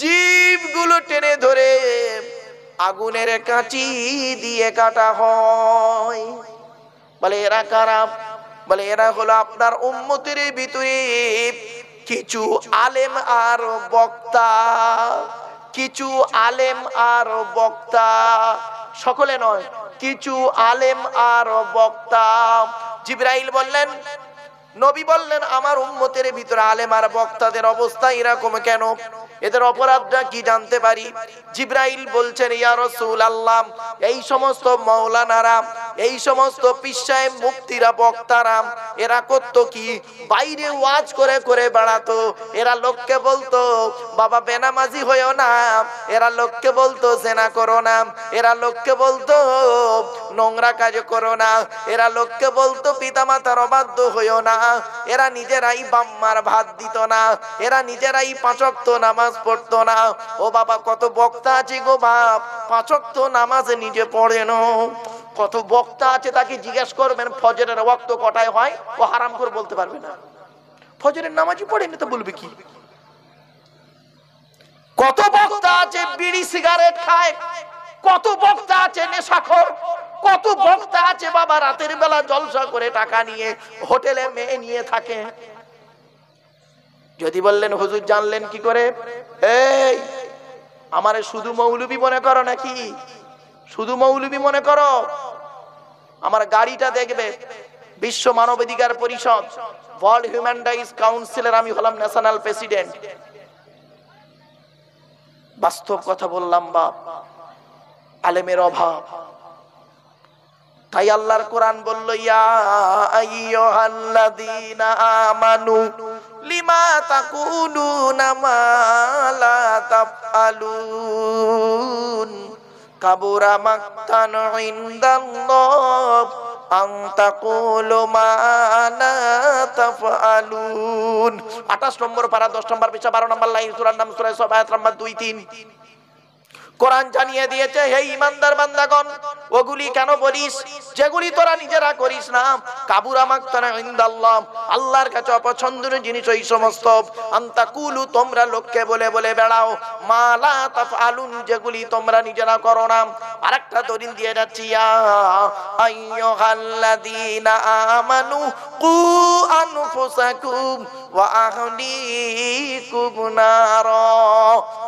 জীব গুলো টেনে ধরে আগুনের কাঁচি দিয়ে কাটা হয় বলে এরা কারা বলে এরা হলো আপনার উন্মতির ভিতরে কিছু আলেম আর বক্তা কিছু আলেম আর বক্তা সকলে নয় কিছু আলেম আর বক্তা জিব্রাইল বললেন নবী বললেন আমার উন্মতের ভিতরে আলেম আর বক্তাদের অবস্থা এরকম কেন এদের অপরাধটা কি জানতে পারি জিব্রাইল বলছেন ইয়া রসুল আল্লাহ এই সমস্ত মৌলানারা এই সমস্ত পিসায় মুক্তিরা বক্তারা এরা করতো কি বাইরে ওয়াজ করে করে বেড়াতো এরা লোককে বলতো বাবা বেনামাজি হয়েও না এরা লোককে বলতো সেনা করো না এরা লোককে বলতো নোংরা কাজ করো না এরা লোককে বলতো পিতা মাতার অবাধ্য হয়েও না এরা নিজেরাই বাম্মার ভাত দিত না এরা নিজেরাই পাঁচক্ত নামা নামাজ পড়তো না ও বাবা কত বক্তা আছে গো বাপ পাঁচক তো নামাজ নিজে পড়ে ন কত বক্তা আছে তাকে জিজ্ঞেস করবেন ফজরের রক্ত কটায় হয় ও হারাম করে বলতে পারবে না ফজরের নামাজই পড়েনি তো বলবে কি কত বক্তা আছে বিড়ি সিগারেট খায় কত বক্তা আছে নেশাখর কত বক্তা আছে বাবা রাতের বেলা জলসা করে টাকা নিয়ে হোটেলে মেয়ে নিয়ে থাকে যদি বললেন হুজুর জানলেন কি করে এই আমারে শুধু মৌলবি মনে করো নাকি শুধু মৌলবি মনে করো আমার গাড়িটা দেখবে বিশ্ব মানবাধিকার পরিষদ ওয়ার্ল্ড হিউম্যান রাইটস কাউন্সিলের আমি হলাম ন্যাশনাল প্রেসিডেন্ট বাস্তব কথা বললাম বাপ আলেমের অভাব তাই আল্লাহর কোরআন বলল ইয়া আইয়ুহাল্লাযীনা আমানু লিমা তাকুলুনা মা লা তাফআলুন কাবুরা মাক্তান ইনদাল্লাহ আং তাকুলু মা লা তাফআলুন 28 নম্বর পারা 10 নম্বর পৃষ্ঠা 12 নম্বর লাইন সূরার নাম সূরা সবায়াত নম্বর 2 3 কোরআন জানিয়ে দিয়েছে হে ইমানদার বান্দাগণ ওগুলি কেন বলিস যেগুলি তোরা নিজেরা করিস না কাবুর আমাক মাক্তানা ইন্দাল্লাহ আল্লাহর কাছে অপছন্দনীয় জিনিস ওই সমস্ত আন্তাকুলু তোমরা লোককে বলে বলে বেড়াও মালা তাফআলুন যেগুলি তোমরা নিজেরা করো না আরেকটা দলিল দিয়ে যাচ্ছি ইয়া আইয়ুহাল্লাযীনা আমানু কু আনফুসাকুম ওয়া আহলিকুম নারা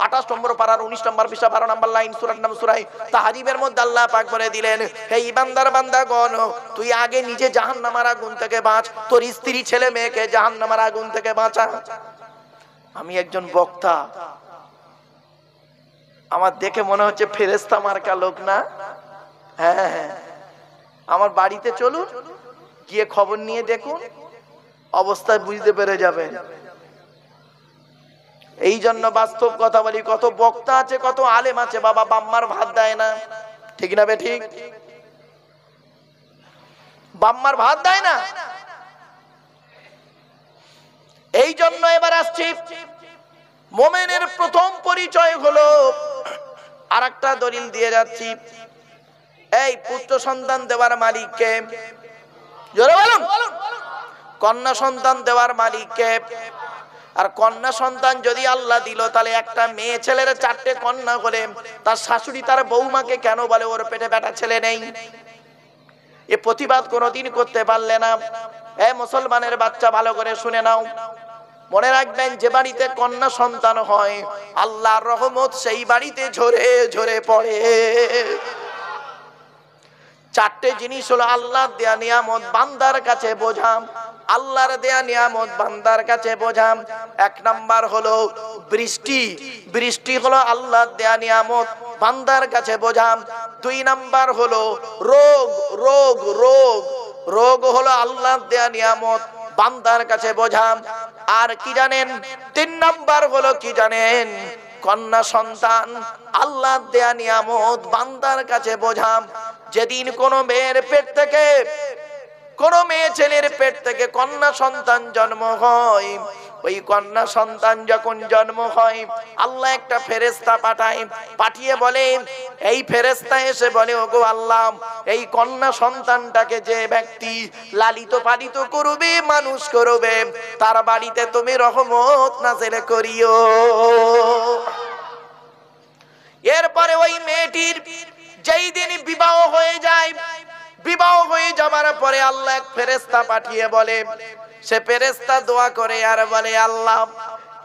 28 নম্বর পারার 19 নম্বর পৃষ্ঠা 12 নাম্বার লাইন সুরার নাম সুরাই তাহারিমের মধ্যে আল্লাহ পাক দিলেন হে বান্দা গণ তুই আগে নিজে আগুন থেকে বাঁচ তোর স্ত্রী ছেলে মেয়েকে আগুন থেকে বাঁচা আমি একজন বক্তা আমার দেখে মনে হচ্ছে ফেরেস্তা মার্কা লোক না হ্যাঁ হ্যাঁ আমার বাড়িতে চলুন গিয়ে খবর নিয়ে দেখুন অবস্থা বুঝতে পেরে যাবেন এই জন্য বাস্তব কথা বলি কত বক্তা আছে কত আলেম আছে বাবা বাম্মার ভাত দেয় না ঠিক না বে ঠিক বাম্মার ভাত দেয় না এই জন্য এবার আসছি মোমেনের প্রথম পরিচয় হলো আর একটা দলিল দিয়ে যাচ্ছি এই পুত্র সন্তান দেওয়ার মালিককে জোরে কন্যা সন্তান দেওয়ার মালিককে আর কন্যা সন্তান যদি আল্লাহ দিল তাহলে একটা মেয়ে ছেলের চারটে কন্যা হলে তার শাশুড়ি তার বৌমাকে কেন বলে ওর পেটে বেটা ছেলে নেই এ প্রতিবাদ কোনোদিন করতে পারলে না এ মুসলমানের বাচ্চা ভালো করে শুনে নাও মনে রাখবেন যে বাড়িতে কন্যা সন্তান হয় আল্লাহর রহমত সেই বাড়িতে ঝরে ঝরে পড়ে চারটে জিনিস হলো আল্লাহ দেয়া নিয়ামত বান্দার কাছে বোঝাম আল্লাহর দেয়া নিয়ামত বান্দার কাছে বোঝাম এক নাম্বার হলো বৃষ্টি বৃষ্টি হলো আল্লাহর দেয়া নিয়ামত বান্দার কাছে বোঝাম দুই নাম্বার হলো রোগ রোগ রোগ রোগ হলো আল্লাহর দেয়া নিয়ামত বান্দার কাছে বোঝাম আর কি জানেন তিন নাম্বার হলো কি জানেন কন্যা সন্তান আল্লাহ দেয়া নিয়ামত বান্দার কাছে বোঝাম যেদিন কোনো মেয়ের পেট থেকে কোন মেয়ে ছেলের পেট থেকে কন্যা সন্তান জন্ম হয় ওই কন্যা সন্তান যখন জন্ম হয় আল্লাহ একটা ফেরেস্তা পাঠায় পাঠিয়ে বলে এই ফেরেস্তা এসে বলে ওগো আল্লাহ এই কন্যা সন্তানটাকে যে ব্যক্তি লালিত পালিত করবে মানুষ করবে তার বাড়িতে তুমি রহমত নাজেল করিও এরপরে ওই মেয়েটির যেই দিন বিবাহ হয়ে যায় বিবাহ হয়ে যাওয়ার পরে আল্লাহ এক ফেরেস্তা পাঠিয়ে বলে সে ফেরেস্তা দোয়া করে আর বলে আল্লাহ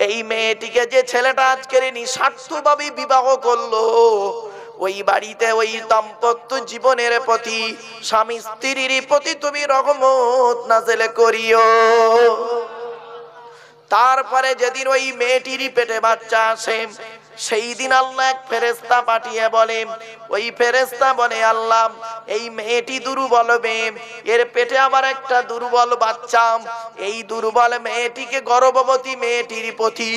এই মেয়েটিকে যে ছেলেটা আজকের নিঃস্বার্থভাবে বিবাহ করলো ওই বাড়িতে ওই দাম্পত্য জীবনের প্রতি স্বামী স্ত্রীর প্রতি তুমি রহমত নাজেলে করিও তারপরে যেদিন ওই মেয়েটির পেটে বাচ্চা আসে সেই দিন আল্লাহ এক ফেরেস্তা পাঠিয়ে বলে ওই ফেরেস্তা বলে আল্লাহ এই মেয়েটি দুর্বল মেয়ে এর পেটে আবার একটা দুর্বল বাচ্চা এই দুর্বল মেয়েটিকে গর্ভবতী মেয়েটির প্রতি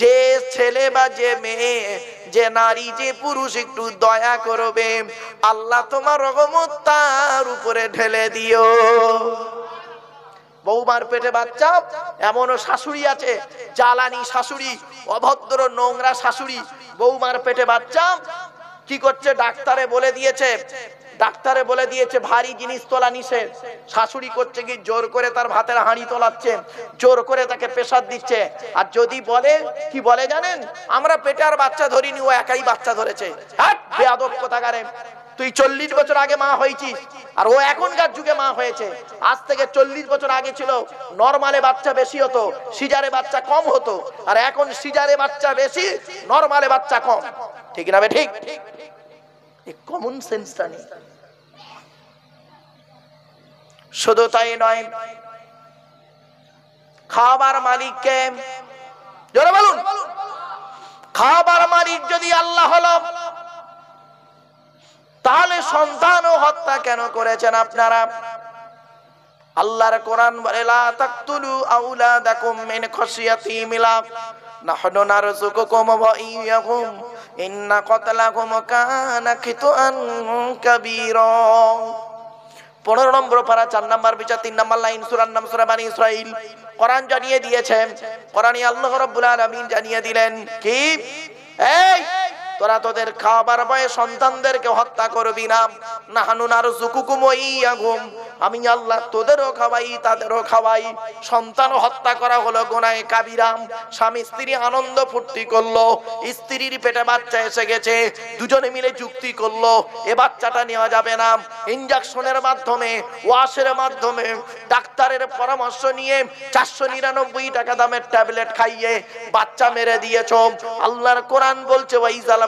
যে ছেলে বা যে মেয়ে যে নারী যে পুরুষ একটু দয়া করবে আল্লাহ তোমার রহমত তার উপরে ঢেলে দিও বৌমার পেটে বাচ্চা এমনও শাশুড়ি আছে জ্বালানি শাশুড়ি অভদ্র নোংরা শাশুড়ি বৌমার পেটে বাচ্চা কি করছে ডাক্তারে বলে দিয়েছে ডাক্তারে বলে দিয়েছে ভারী জিনিস তোলা নিষেধ শাশুড়ি করছে কি জোর করে তার ভাতের হাঁড়ি তোলাচ্ছে জোর করে তাকে প্রেসার দিচ্ছে আর যদি বলে কি বলে জানেন আমরা পেটে আর বাচ্চা ধরিনি ও একাই বাচ্চা ধরেছে হ্যাঁ, কোথাকারে তুই চল্লিশ বছর আগে মা হয়েছিস আর ও এখনকার যুগে মা হয়েছে আজ থেকে চল্লিশ বছর আগে ছিল নর্মালে বাচ্চা বেশি হতো সিজারে বাচ্চা কম হতো আর এখন সিজারে বাচ্চা বেশি নর্মালে বাচ্চা কম ঠিক না ঠিক কমন সেন্সটা নেই শুধু তাই নয় খাবার মালিককে জোরে বলুন খাবার মালিক যদি আল্লাহ হলো তাহলে সন্তান ও হত্যা কেন করেছেন আপনারা আল্লাহর কোরআন বলে লা তাকতুলু আওলাদাকুম মিন খাশিয়াতি মিলাক নাহনু নারযুকুকুম ওয়া ইয়াকুম ইন্না কতলাকুম কানা খিতুআন কাবীরা 15 নম্বর পারা 4 নম্বর বিচার 3 নম্বর লাইন সূরার নাম সূরা বানি ইসরাঈল কোরআন জানিয়ে দিয়েছেন কোরআনে আল্লাহ রাব্বুল আলামিন জানিয়ে দিলেন কি এই তোরা তোদের খাবার বয়ে সন্তানদেরকে হত্যা করবি না নাহানুনার জুকুকুমইয়াগুম আমি আল্লাহ তোদেরও খাওয়াই তাদেরও খাওয়াই সন্তান হত্যা করা হলো গোনায় কাবিরাম স্বামী স্ত্রী আনন্দ ফুর্তি করলো স্ত্রীর পেটে বাচ্চা এসে গেছে দুজনে মিলে যুক্তি করলো এ বাচ্চাটা নেওয়া যাবে না ইঞ্জেকশনের মাধ্যমে ওয়াশের মাধ্যমে ডাক্তারের পরামর্শ নিয়ে চারশো নিরানব্বই টাকা দামের ট্যাবলেট খাইয়ে বাচ্চা মেরে দিয়েছ আল্লাহর কোরআন বলছে ওয়াইজালাম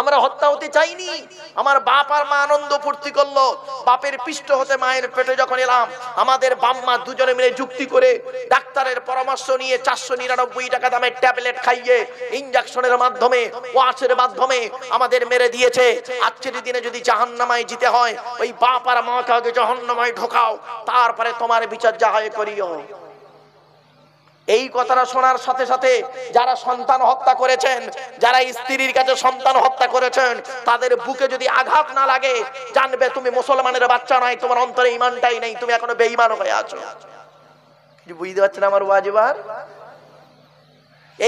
আমরা হত্যা হতে চাইনি আমার বাপ আর মা আনন্দ ফুর্তি করলো বাপের পৃষ্ঠ হতে মায়ের পেটে যখন এলাম আমাদের বাপ মা দুজনে মিলে যুক্তি করে ডাক্তারের পরামর্শ নিয়ে চারশো নিরানব্বই টাকা দামের ট্যাবলেট খাইয়ে ইঞ্জেকশনের মাধ্যমে ওয়াশের মাধ্যমে আমাদের মেরে দিয়েছে আজকের দিনে যদি জাহান্নামায় জিতে হয় ওই বাপ আর মাকে জাহান্নামায় ঢোকাও তারপরে তোমার বিচার যা হয় করিও এই কথাটা শোনার সাথে সাথে যারা সন্তান হত্যা করেছেন যারা স্ত্রীর কাছে সন্তান হত্যা করেছেন তাদের বুকে যদি আঘাত না লাগে জানবে তুমি মুসলমানের বাচ্চা নয় তোমার অন্তরে ইমানটাই নেই তুমি এখনো বেঈমান হয়ে আছো বুঝতে পারছেন আমার ওয়াজিবার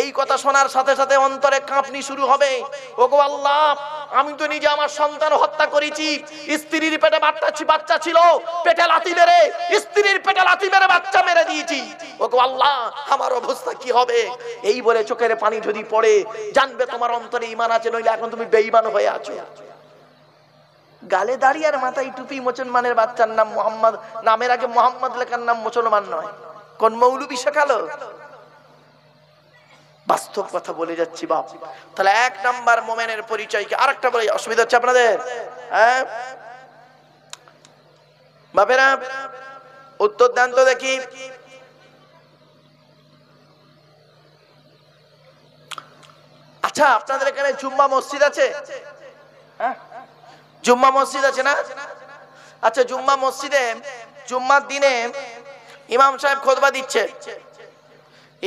এই কথা শোনার সাথে সাথে অন্তরে কাঁপনি শুরু হবে ওগো আল্লাহ আমি তো নিজে আমার সন্তান হত্যা করেছি স্ত্রীর পেটে বাচ্চা বাচ্চা ছিল পেটে লাথি মেরে স্ত্রীর পেটে লাথি মেরে বাচ্চা মেরে দিয়েছি ওগো আল্লাহ আমার অবস্থা কি হবে এই বলে চোখের পানি যদি পড়ে জানবে তোমার অন্তরে ইমান আছে নইলে এখন তুমি বেঈমান হয়ে আছো গালে দাঁড়িয়ে আর মাথায় টুপি মুসলমানের বাচ্চার নাম মোহাম্মদ নামের আগে মোহাম্মদ লেখার নাম মুসলমান নয় কোন মৌলবি শেখালো বাস্তব কথা বলে যাচ্ছি বাপ তাহলে এক নাম্বার মোমেনের পরিচয় কি একটা বলে অসুবিধা হচ্ছে আপনাদের হ্যাঁ? বাপেরা উত্তর দেন তো দেখি আচ্ছা আপনাদের এখানে জুম্মা মসজিদ আছে হ্যাঁ? জুম্মা মসজিদ আছে না আচ্ছা জুম্মা মসজিদে জুম্মার দিনে ইমাম সাহেব খোদবা দিচ্ছে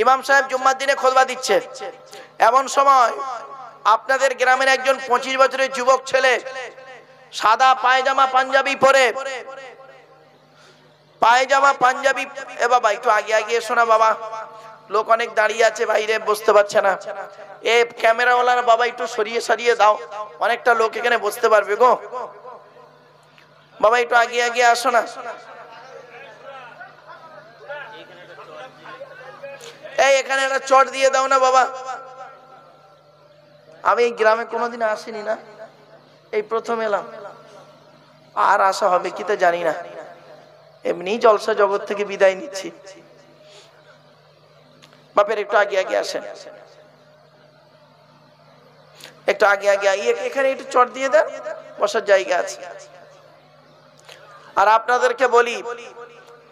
ইমাম সাহেব জুম্মার দিনে খোদবা দিচ্ছে এমন সময় আপনাদের গ্রামের একজন পঁচিশ বছরের যুবক ছেলে সাদা পায়জামা পাঞ্জাবি পরে পায়জামা পাঞ্জাবি এ বাবা একটু আগে আগে এসো না বাবা লোক অনেক দাঁড়িয়ে আছে বাইরে বসতে পারছে না এ ক্যামেরাওয়ালার বাবা একটু সরিয়ে সরিয়ে দাও অনেকটা লোক এখানে বসতে পারবে গো বাবা একটু আগে আগে আসো না এই এখানে একটা চট দিয়ে দাও না বাবা আমি এই গ্রামে কোনোদিন আসিনি না এই প্রথম এলাম আর আসা হবে কি তো জানি না এমনি জলসা জগৎ থেকে বিদায় নিচ্ছি বাপের একটু আগে আগে আসেন একটু আগে আগে এখানে একটু চট দিয়ে দেন বসার জায়গা আছে আর আপনাদেরকে বলি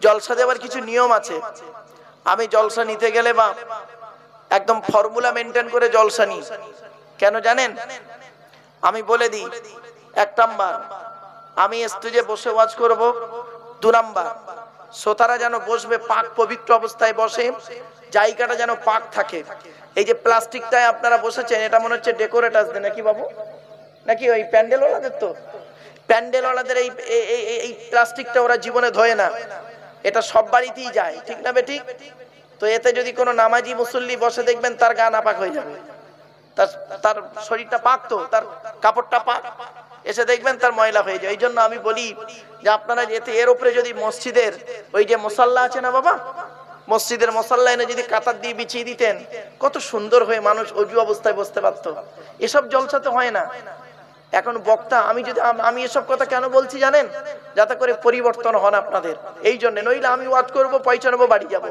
জলসা দেওয়ার কিছু নিয়ম আছে আমি জলসা নিতে গেলে বা একদম ফর্মুলা মেনটেন করে জলসা নিই কেন জানেন আমি বলে দিই এক নাম্বার আমি স্টেজে বসে ওয়াজ করব দু নাম্বার শ্রোতারা যেন বসবে পাক পবিত্র অবস্থায় বসে জায়গাটা যেন পাক থাকে এই যে প্লাস্টিকটায় আপনারা বসেছেন এটা মনে হচ্ছে আসবে নাকি বাবু নাকি ওই প্যান্ডেলওয়ালাদের তো প্যান্ডেলওয়ালাদের এই এই প্লাস্টিকটা ওরা জীবনে ধোয় না এটা সব বাড়িতেই যায় ঠিক না বেঠিক তো এতে যদি কোনো নামাজি মুসল্লি বসে দেখবেন তার গা নাপাক হয়ে যাবে তার তার শরীরটা পাক তো তার কাপড়টা পাক এসে দেখবেন তার ময়লা হয়ে যায় এই জন্য আমি বলি যে আপনারা এতে এর উপরে যদি মসজিদের ওই যে মশাল্লা আছে না বাবা মসজিদের মশাল্লা এনে যদি কাতার দিয়ে বিছিয়ে দিতেন কত সুন্দর হয়ে মানুষ অজু অবস্থায় বসতে পারত এসব জলসা তো হয় না এখন বক্তা আমি যদি আমি এসব কথা কেন বলছি জানেন যাতে করে পরিবর্তন হন আপনাদের এই জন্য নইলে আমি ওয়াদ করব পয়সা নেবো বাড়ি যাব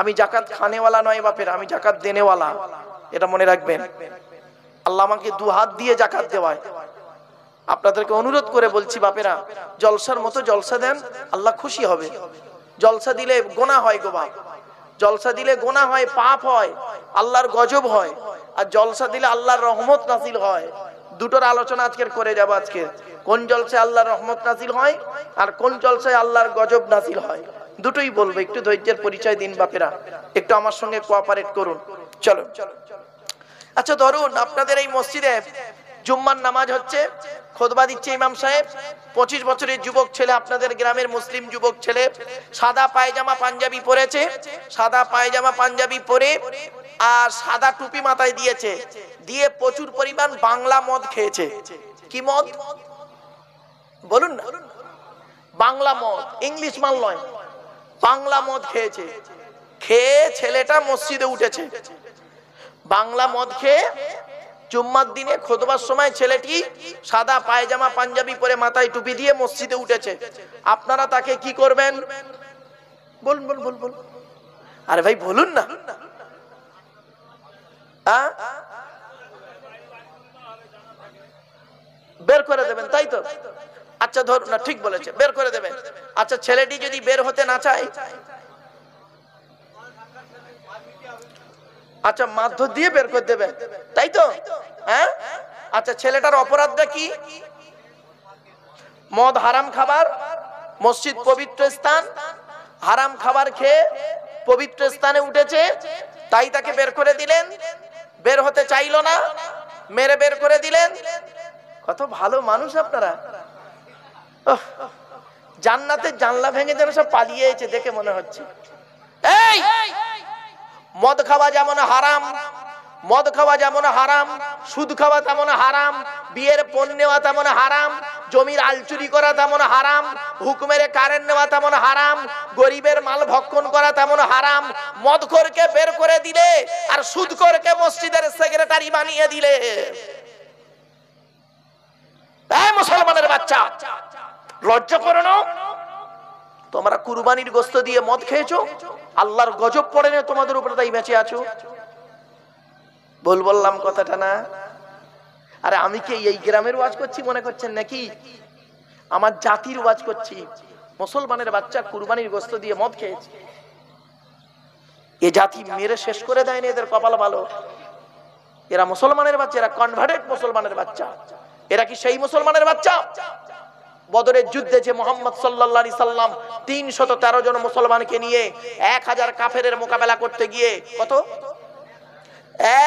আমি জাকাত খানেওয়ালা নয় বাপের আমি জাকাত দেনেওয়ালা এটা মনে রাখবেন আল্লাহ আমাকে দু হাত দিয়ে জাকাত দেওয়ায় আপনাদেরকে অনুরোধ করে বলছি বাপেরা জলসার মতো জলসা দেন আল্লাহ খুশি হবে জলসা দিলে গোনা হয় গো বাপ জলসা দিলে গোনা হয় পাপ হয় আল্লাহর গজব হয় আর জলসা দিলে আল্লাহর রহমত নাসিল হয় দুটোর আলোচনা আজকের করে যাব আজকে কোন জলসে আল্লাহর রহমত নাসিল হয় আর কোন জলসে আল্লাহর গজব নাসিল হয় দুটোই বলবো একটু ধৈর্যের পরিচয় দিন বাপেরা একটু আমার সঙ্গে কোঅপারেট করুন চলো আচ্ছা ধরুন আপনাদের এই মসজিদে জুম্মার নামাজ হচ্ছে খোদবা দিচ্ছে ইমাম সাহেব পঁচিশ বছরের যুবক ছেলে আপনাদের গ্রামের মুসলিম যুবক ছেলে সাদা পায়জামা পাঞ্জাবি পরেছে সাদা পায়জামা পাঞ্জাবি পরে আর সাদা টুপি মাথায় দিয়েছে দিয়ে প্রচুর পরিমাণ বাংলা মদ খেয়েছে কি মদ বলুন না বাংলা মদ ইংলিশ মাল নয় বাংলা মদ খেয়েছে খেয়ে ছেলেটা মসজিদে উঠেছে বাংলা মদ খেয়ে জুম্মার দিনে খোদবার সময় ছেলেটি সাদা পায়জামা পাঞ্জাবি পরে মাথায় টুপি দিয়ে মসজিদে উঠেছে আপনারা তাকে কি করবেন বলুন বলুন বলুন বলুন আরে ভাই বলুন না বের করে দেবেন তাই তো আচ্ছা ধরুন না ঠিক বলেছে বের করে দেবেন আচ্ছা ছেলেটি যদি বের হতে না চায় আচ্ছা মাধ্য দিয়ে বের করে দেবে তাই তো হ্যাঁ আচ্ছা ছেলেটার অপরাধটা কি মদ হারাম খাবার মসজিদ পবিত্র স্থান হারাম খাবার খেয়ে পবিত্র স্থানে উঠেছে তাই তাকে বের করে দিলেন বের হতে চাইল না মেরে বের করে দিলেন কত ভালো মানুষ আপনারা জান্নাতে জানলা ভেঙে যেন সব পালিয়েছে দেখে মনে হচ্ছে এই মদ খাওয়া যেমন হারাম মদ খাওয়া যেমন হারাম সুদ খাওয়া তেমন হারাম বিয়ের পণ নেওয়া তেমন হারাম জমির আলচুরি করা তেমন হারাম হুকুমের কারেন্ট নেওয়া তেমন হারাম গরিবের মাল ভক্ষণ করা তেমন হারাম মদখোরকে বের করে দিলে আর সুদখোরকে মসজিদের সেক্রেটারি বানিয়ে দিলে মুসলমানের বাচ্চা লজ্জা করো তোমরা কুরবানির গোস্ত দিয়ে মদ খেয়েছো আল্লাহর গজব পড়ে না তোমাদের উপরে তাই বেঁচে আছো ভুল বললাম কথাটা না আরে আমি কি এই গ্রামের ওয়াজ করছি মনে করছেন নাকি আমার জাতির ওয়াজ করছি মুসলমানের বাচ্চা কুরবানির গোস্ত দিয়ে মদ খেয়েছে এ জাতি মেরে শেষ করে দেয়নি এদের কপাল ভালো এরা মুসলমানের বাচ্চা এরা কনভার্টেড মুসলমানের বাচ্চা এরা কি সেই মুসলমানের বাচ্চা বদরের যুদ্ধে যে মোহাম্মদ সাল্লা সাল্লাম তিনশত তেরো জন মুসলমানকে নিয়ে এক হাজার কাফের মোকাবেলা করতে গিয়ে কত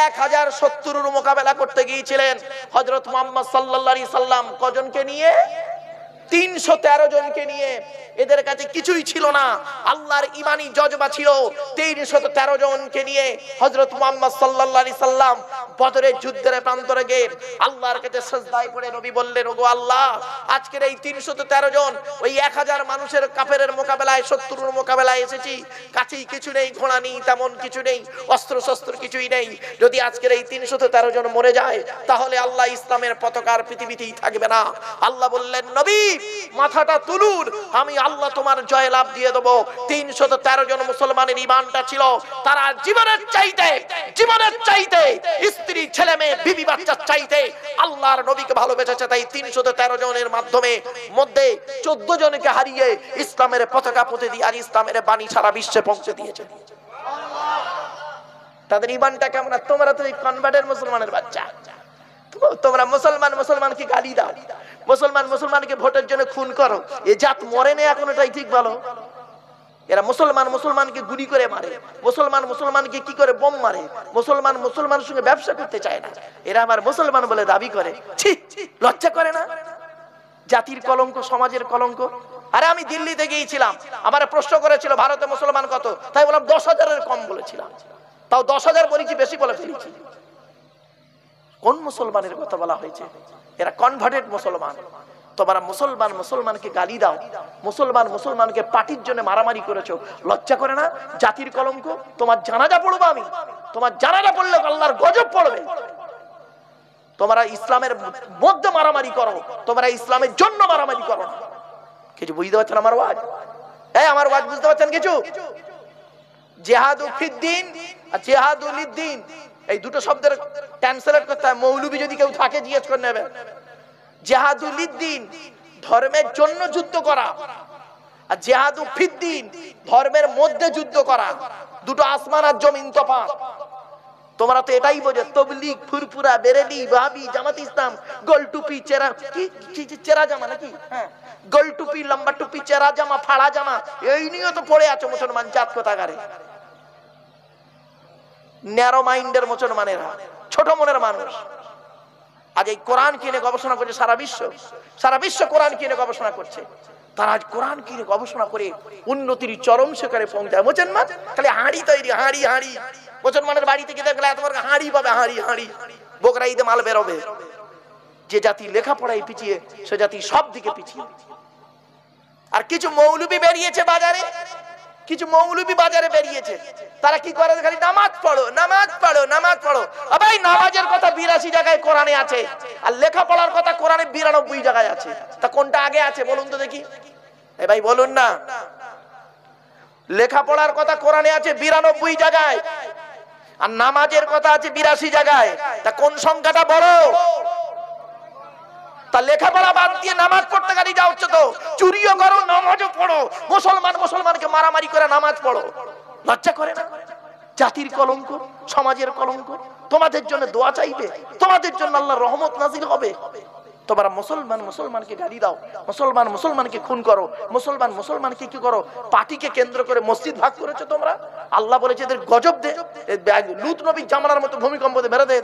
এক হাজার সত্তর মোকাবেলা করতে গিয়েছিলেন হজরত মোহাম্মদ সাল্লা সাল্লাম কজনকে নিয়ে 313 তেরো জনকে নিয়ে এদের কাছে কিছুই ছিল না আল্লাহর ইমানি জজবা ছিল 313 তেরো জনকে নিয়ে হযরত মুহাম্মদ সাল্লাল্লাহু আলাইহি সাল্লাম বদরের যুদ্ধের প্রান্তরে গিয়ে আল্লাহর কাছে সজদায় পড়ে নবী বললেন ওগো আল্লাহ আজকের এই 313 জন ওই 1000 মানুষের কাফেরের মোকাবেলায় শত্রুর মোকাবেলায় এসেছি কাছেই কিছু নেই ঘোড়া নেই তেমন কিছু নেই অস্ত্র শস্ত্র কিছুই নেই যদি আজকের এই 313 জন মরে যায় তাহলে আল্লাহ ইসলামের পতাকার পৃথিবীতেই থাকবে না আল্লাহ বললেন নবী মাথাটা তুলুন আমি আল্লাহ তোমার জয় লাভ দিয়ে দেবো তিনশত তেরো জন মুসলমানের ইমানটা ছিল তারা জীবনের চাইতে জীবনের চাইতে স্ত্রী ছেলে মেয়ে বিবি বাচ্চার চাইতে আল্লাহর নবীকে ভালোবেসেছে তাই তিনশত তেরো জনের মাধ্যমে মধ্যে চোদ্দ জনকে হারিয়ে ইসলামের পতাকা পুঁতে দিয়ে আর ইসলামের বাণী সারা বিশ্বে পৌঁছে দিয়েছে তাদের ইমানটা কেমন তোমরা তো এই কনভার্টের মুসলমানের বাচ্চা তোমরা মুসলমান মুসলমানকে গালি দাও মুসলমান মুসলমানকে ভোটের জন্য খুন করো এ জাত মরে না এখন এটাই ঠিক ভালো এরা মুসলমান মুসলমানকে গুলি করে মারে মুসলমান মুসলমানকে কি করে বোম মারে মুসলমান মুসলমানের সঙ্গে ব্যবসা করতে চায় না এরা আমার মুসলমান বলে দাবি করে ছি লজ্জা করে না জাতির কলঙ্ক সমাজের কলঙ্ক আরে আমি দিল্লিতে গিয়েছিলাম আমার প্রশ্ন করেছিল ভারতে মুসলমান কত তাই বললাম দশ হাজারের কম বলেছিলাম তাও দশ হাজার বলেছি বেশি বলে ফেলেছি কোন মুসলমানের কথা বলা হয়েছে এরা কনভার্টেড মুসলমান তোমরা মুসলমান মুসলমানকে গালি দাও মুসলমান মুসলমানকে পাটির জন্য মারামারি করেছো লজ্জা করে না জাতির কলঙ্ক তোমার জানাজা পড়বো আমি তোমার জানাজা পড়লে আল্লাহর গজব পড়বে তোমরা ইসলামের মধ্যে মারামারি করো তোমরা ইসলামের জন্য মারামারি করো কিছু বুঝতে পারছেন আমার ওয়াজ এই আমার ওয়াজ বুঝতে পারছেন কিছু জেহাদু ফিদ্দিন আর জেহাদুল ইদ্দিন এই দুটো শব্দের ট্রান্সলেট করতে হয় মৌলবি যদি কেউ থাকে জিজ্ঞেস করে নেবে জেহাদুল ইদ্দিন ধর্মের জন্য যুদ্ধ করা আর জেহাদু ফিদ্দিন ধর্মের মধ্যে যুদ্ধ করা দুটো আসমান আর জমিন তফা তোমরা তো এটাই বোঝে তবলিগ ফুরফুরা বেরেলি ভাবি জামাত ইসলাম গোল টুপি চেরা চেরা জামা নাকি হ্যাঁ, গোল টুপি লম্বা টুপি চেরা জামা ফাড়া জামা এই নিয়েও তো পড়ে আছো মুসলমান জাত কোথাকারে ন্যারো মাইন্ডের মানেরা ছোট মনের মানুষ আজ এই কোরআন কিনে গবেষণা করছে সারা বিশ্ব সারা বিশ্ব কোরআন কিনে গবেষণা করছে তারা আজ কোরআন কিনে গবেষণা করে উন্নতির চরম শেখারে পৌঁছায় মা খালি হাঁড়ি তৈরি হাঁড়ি হাঁড়ি মুসলমানের বাড়িতে গিয়ে দেখলে এত বড় হাঁড়ি পাবে হাঁড়ি হাঁড়ি বোকরা ঈদে মাল বেরোবে যে জাতি লেখাপড়ায় পিছিয়ে সে জাতি সব দিকে পিছিয়ে আর কিছু মৌলবি বেরিয়েছে বাজারে কিছু মৌলবি বাজারে বেরিয়েছে তারা কি করে খালি নামাজ পড়ো নামাজ পড়ো নামাজ পড়ো ভাই নামাজের কথা বিরাশি জায়গায় কোরআনে আছে আর লেখাপড়ার কথা কোরআনে বিরানব্বই জায়গায় আছে তা কোনটা আগে আছে বলুন তো দেখি এ ভাই বলুন না লেখাপড়ার কথা কোরআনে আছে বিরানব্বই জায়গায় আর নামাজের কথা আছে বিরাশি জায়গায় তা কোন সংখ্যাটা বড় তা লেখাপড়া বাদ দিয়ে নামাজ পড়তে গাড়ি যাচ্ছ তো চুরিও করো নামাজও পড়ো মুসলমান মুসলমানকে মারামারি করে নামাজ পড়ো লজ্জা করে না জাতির কলঙ্ক সমাজের কলঙ্ক তোমাদের জন্য দোয়া চাইবে তোমাদের জন্য আল্লাহ রহমত নাজির হবে তোমার মুসলমান মুসলমানকে গালি দাও মুসলমান মুসলমানকে খুন করো মুসলমান মুসলমানকে কি করো পার্টিকে কেন্দ্র করে মসজিদ ভাগ করেছো তোমরা আল্লাহ বলেছে এদের গজব দে লুত নবী জামানার মতো ভূমিকম্প দে মেরে দেয়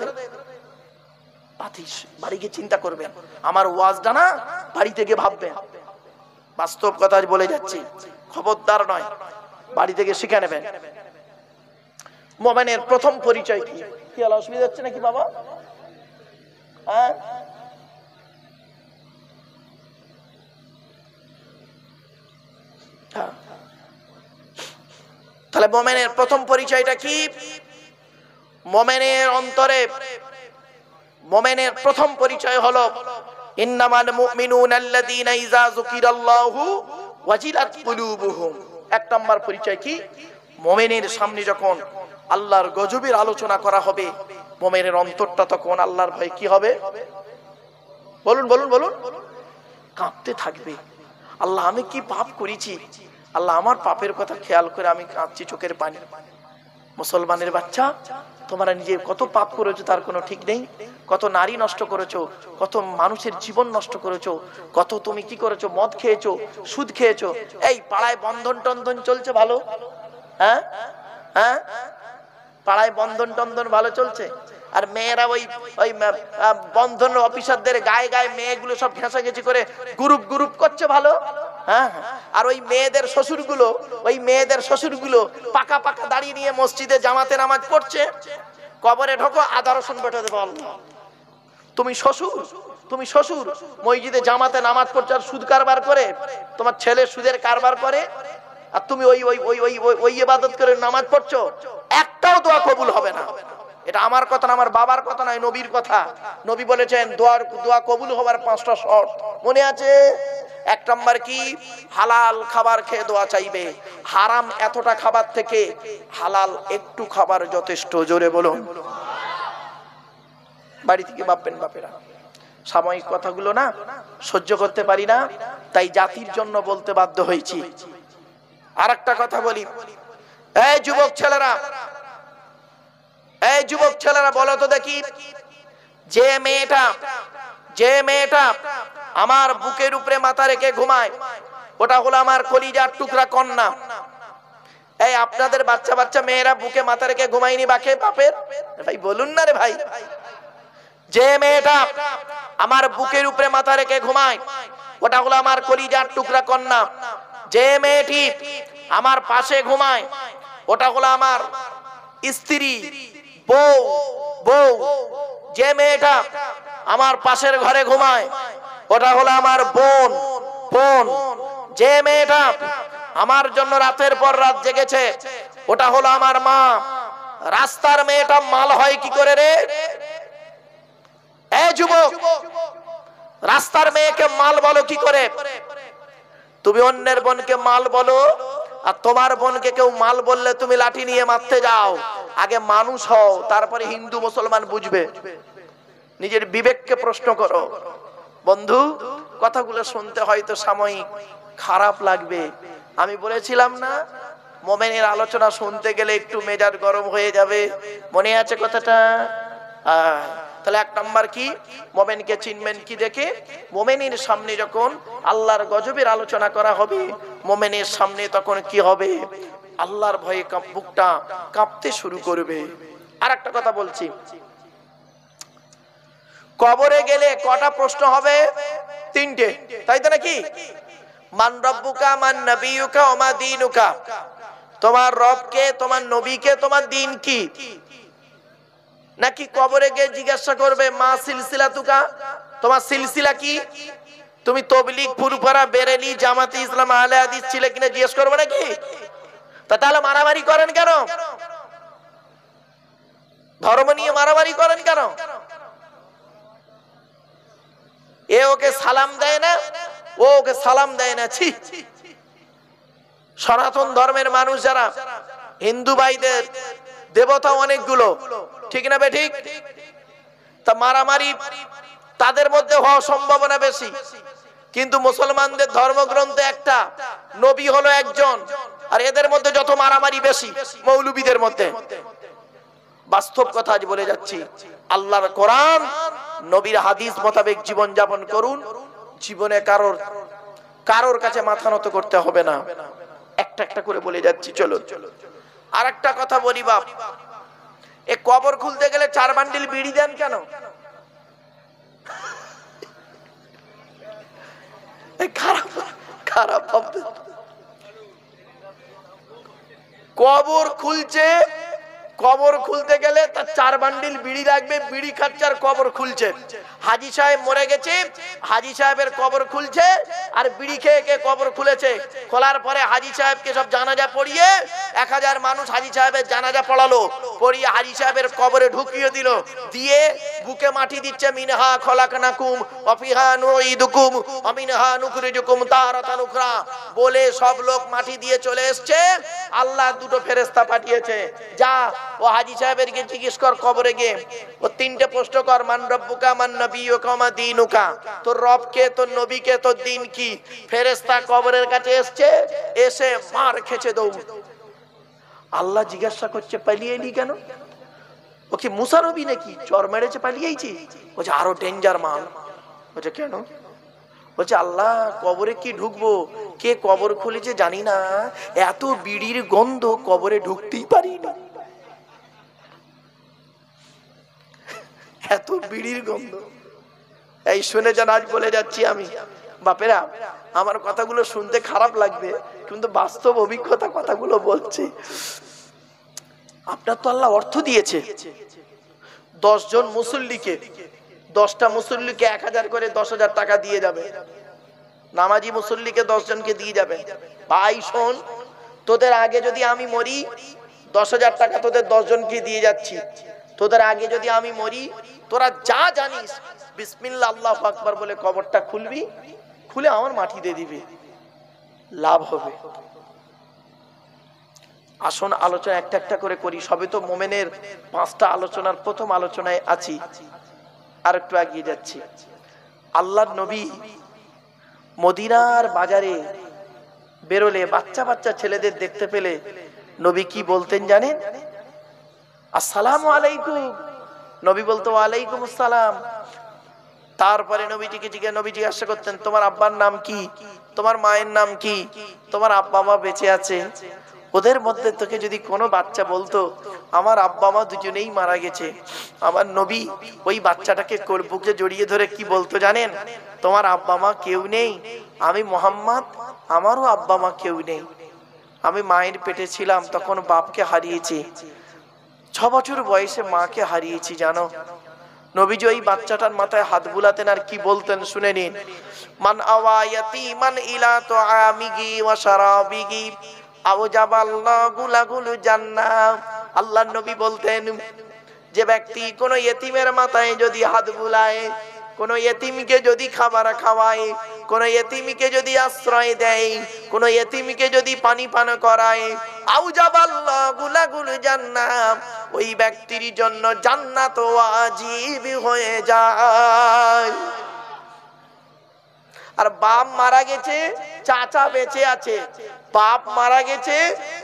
পাতিস বাড়ি গিয়ে চিন্তা করবেন আমার ওয়াজটা না বাড়ি থেকে ভাববেন বাস্তব কথা বলে যাচ্ছি খবরদার নয় বাড়ি থেকে শিখে নেবেন মোমেনের প্রথম পরিচয় কি কি অসুবিধা হচ্ছে নাকি বাবা হ্যাঁ? হ্যাঁ তাহলে মোমেনের প্রথম পরিচয়টা কি মোমেনের অন্তরে মোমেনের প্রথম পরিচয় হলো ইন্নামাল মুমিনুন আল্লাযীনা ইযা যুকিরাল্লাহু ওয়াজিলাত কুলুবুহুম এক নম্বর পরিচয় কি মোমেনের সামনে যখন আল্লাহর গজবের আলোচনা করা হবে মোমেনের অন্তরটা তখন আল্লাহর ভয় কি হবে বলুন বলুন বলুন কাঁপতে থাকবে আল্লাহ আমি কি পাপ করেছি আল্লাহ আমার পাপের কথা খেয়াল করে আমি কাঁদছি চোখের পানি মুসলমানের বাচ্চা তোমরা নিজে কত পাপ করেছো তার কোনো ঠিক নেই কত নারী নষ্ট করেছো কত মানুষের জীবন নষ্ট করেছো কত তুমি কি করেছো মদ খেয়েছো সুদ খেয়েছো এই পাড়ায় বন্ধন টন্ধন চলছে ভালো হ্যাঁ হ্যাঁ পাড়ায় বন্ধন টন্ধন ভালো চলছে আর মেয়েরা ওই ওই বন্ধন অফিসারদের গায়ে গায়ে মেয়েগুলো সব ঘেঁচি করে গ্রুপ গ্রুপ করছে ভালো হ্যাঁ আর ওই মেয়েদের শ্বশুরগুলো ওই মেয়েদের শ্বশুরগুলো পাকা পাকা দাঁড়িয়ে নিয়ে মসজিদে জামাতে নামাজ পড়ছে কবরে ঢোকো আদা রসুন বল তুমি শ্বশুর তুমি শ্বশুর মসজিদে জামাতে নামাজ পড়ছো আর সুদ কারবার করে তোমার ছেলে সুদের কারবার করে আর তুমি ওই ওই ওই ওই ওই ইবাদত করে নামাজ পড়ছো একটাও দোয়া কবুল হবে না এটা আমার কথা না আমার বাবার কথা নয় নবীর কথা নবী বলেছেন দোয়ার দোয়া কবুল হবার পাঁচটা শর্ত মনে আছে এক নম্বর কি হালাল খাবার খেয়ে দোয়া চাইবে হারাম এতটা খাবার থেকে হালাল একটু খাবার যথেষ্ট জোরে বলুন বাড়ি থেকে বাপেন বাপেরা সাময়িক কথাগুলো না সহ্য করতে পারি না তাই জাতির জন্য বলতে বাধ্য হয়েছি আর একটা কথা বলি এই যুবক ছেলেরা এই যুবক ছেলেরা বলো তো দেখি যে মেয়েটা যে মেয়েটা আমার বুকের উপরে মাথা রেখে ঘুমায় ওটা হলো আমার কলিজার টুকরা কন্যা এই আপনাদের বাচ্চা বাচ্চা মেয়েরা বুকে মাথা রেখে ঘুমায়নি বাকে বাপের ভাই বলুন না রে ভাই যে মেয়েটা আমার বুকের উপরে মাথা রেখে ঘুমায় ওটা হলো আমার কলিজার টুকরা কন্যা যে মেয়েটি আমার পাশে ঘুমায় ওটা হলো আমার স্ত্রী বউ বউ যে মেয়েটা আমার পাশের ঘরে ঘুমায় ওটা হলো আমার বোন বোন যে মেয়েটা আমার জন্য রাতের পর রাত জেগেছে ওটা হলো আমার মা রাস্তার মেয়েটা মাল হয় কি করে রে এ যুবক রাস্তার মেয়েকে মাল বলো কি করে তুমি অন্যের বোনকে মাল বলো আর তোমার বোনকে কেউ মাল বললে তুমি লাঠি নিয়ে মারতে যাও আগে মানুষ হও তারপরে হিন্দু মুসলমান বুঝবে নিজের বিবেককে প্রশ্ন করো বন্ধু কথাগুলো শুনতে হয়তো সাময়িক খারাপ লাগবে আমি বলেছিলাম না মোমেনের আলোচনা শুনতে গেলে একটু মেজাজ গরম হয়ে যাবে মনে আছে কথাটা আহ তাহলে এক নম্বর কি মোমেনকে চিনবেন কি দেখে মোমেনের সামনে যখন আল্লাহর গজবের আলোচনা করা হবে মোমেনের সামনে তখন কি হবে আল্লাহর ভয়ে বুকটা কাঁপতে শুরু করবে আর একটা কথা বলছি কবরে গেলে কটা প্রশ্ন হবে তিনটে তাই তো নাকি মান রব্বুকা মান নবীকা মা দিনুকা তোমার রবকে তোমার নবীকে তোমার দিন কি নাকি কবরে গিয়ে জিজ্ঞাসা করবে মা সিলসিলা তুকা তোমার সিলসিলা কি তুমি তবলিগ পুরুপারা বেরেলি জামাতে ইসলাম আলে আদিস ছিলে কিনা জিজ্ঞেস করবে নাকি তাহলে মারামারি করেন কেন ধর্ম নিয়ে মারামারি করেন কেন এ ওকে সালাম দেয় না ও ওকে সালাম দেয় না ছি সনাতন ধর্মের মানুষ যারা হিন্দু ভাইদের দেবতা অনেকগুলো ঠিক না বেঠিক তা মারামারি তাদের মধ্যে হওয়া সম্ভাবনা বেশি কিন্তু মুসলমানদের ধর্মগ্রন্থ একটা নবী হলো একজন আর এদের মধ্যে যত মারামারি বেশি মৌলবীদের মধ্যে বাস্তব কথা আজ বলে যাচ্ছি আল্লাহর কোরআন নবীর হাদিস মোতাবেক জীবন যাপন করুন জীবনে কারোর কারোর কাছে মাথা নত করতে হবে না একটা একটা করে বলে যাচ্ছি চলো আর একটা কথা বলি বাপ এ কবর খুলতে গেলে চার বান্ডিল বিড়ি দেন কেন খারাপ খারাপ কবর খুলছে কবর খুলতে গেলে তার চার বান্ডিল বিড়ি লাগবে বিড়ি খাচ্ছে আর কবর খুলছে হাজি সাহেব মরে গেছে হাজি সাহেবের কবর খুলছে আর বিড়ি খেয়ে কবর খুলেছে খোলার পরে হাজি সাহেবকে সব জানাজা পড়িয়ে এক হাজার মানুষ হাজি সাহেবের জানাজা পড়ালো পড়িয়ে হাজি সাহেবের কবরে ঢুকিয়ে দিল দিয়ে বুকে মাটি দিচ্ছে মিনহা খলাকনাকুম অফিহা নুইদুকুম অমিনহা নুকরিজুকুম তারাতানুকরা বলে সব লোক মাটি দিয়ে চলে এসছে আল্লাহ দুটো ফেরেস্তা পাঠিয়েছে যা ও হাজি সাহেবের গিয়ে জিজ্ঞেস কর কবরে গিয়ে ও তিনটে প্রশ্ন কর মান রব্বুকা মান নবী ও কমা দিন উকা তোর রবকে তোর নবীকে তোর দিন কি ফেরেস্তা কবরের কাছে এসছে এসে মার খেছে দৌ আল্লাহ জিজ্ঞাসা করছে পালিয়ে নি কেন ও কি নবী নাকি চর মেরেছে পালিয়েছি বলছে আরো ডেঞ্জার মাল বলছে কেন বলছে আল্লাহ কবরে কি ঢুকবো কে কবর খুলেছে জানি না এত বিড়ির গন্ধ কবরে ঢুকতেই পারি না এত বিড়ির গন্ধ এই শুনে যেন আজ বলে যাচ্ছি আমি বাপেরা আমার কথাগুলো শুনতে খারাপ লাগবে কিন্তু বাস্তব অভিজ্ঞতা কথাগুলো বলছি আপনার তো আল্লাহ অর্থ দিয়েছে জন মুসল্লিকে দশটা মুসল্লিকে এক হাজার করে দশ হাজার টাকা দিয়ে যাবে নামাজি মুসল্লিকে জনকে দিয়ে যাবে ভাই শোন তোদের আগে যদি আমি মরি দশ হাজার টাকা তোদের জনকে দিয়ে যাচ্ছি তোদের আগে যদি আমি মরি তোরা যা জানিস বিসমিল্লা আল্লাহ আকবর বলে কবরটা খুলবি খুলে আমার মাটি দিয়ে দিবি লাভ হবে আসন আলোচনা একটা একটা করে করি সবে তো মোমেনের পাঁচটা আলোচনার প্রথম আলোচনায় আছি আর একটু এগিয়ে যাচ্ছি আল্লাহ নবী মদিনার বাজারে বেরোলে বাচ্চা বাচ্চা ছেলেদের দেখতে পেলে নবী কি বলতেন জানেন আসসালাম আলাইকুম নবী বলতো আলাইকুম আসসালাম তারপরে নবীটিকে জিজ্ঞাসা নবী জিজ্ঞাসা করতেন তোমার আব্বার নাম কি তোমার মায়ের নাম কি তোমার আব্বা মা বেঁচে আছে ওদের মধ্যে তোকে যদি কোনো বাচ্চা বলতো আমার আব্বা মা দুজনেই মারা গেছে আমার নবী ওই বাচ্চাটাকে বুকে জড়িয়ে ধরে কি বলতো জানেন তোমার আব্বা মা কেউ নেই আমি মোহাম্মদ আমারও আব্বা মা কেউ নেই আমি মায়ের পেটে ছিলাম তখন বাপকে হারিয়েছি ছ বছর বয়সে মাকে হারিয়েছি জানো নবীজি ওই বাচ্চাটার মাথায় হাত বুলাতেন আর কি বলতেন শুনে নিন মান আওয়ায়াতি মান ইলা তো আমিগি ওয়া শারাবিগি আও জাবাল্লাহ গুলাগুলু জান্নাহ আল্লাহর নবী বলতেন যে ব্যক্তি কোনো ইতিমের মাথায় যদি হাত বুলায় কোনো এতিমকে যদি খাবার খাওয়ায় কোনো এতিমকে যদি আশ্রয় দেয় কোনো এতিমকে যদি পানি পান করায় আউজাবাল্লাহ গুলাগুল জান্নাম ওই ব্যক্তির জন্য জান্নাত আজীব হয়ে যায় আর বাপ মারা গেছে চাচা বেঁচে আছে বাপ মারা গেছে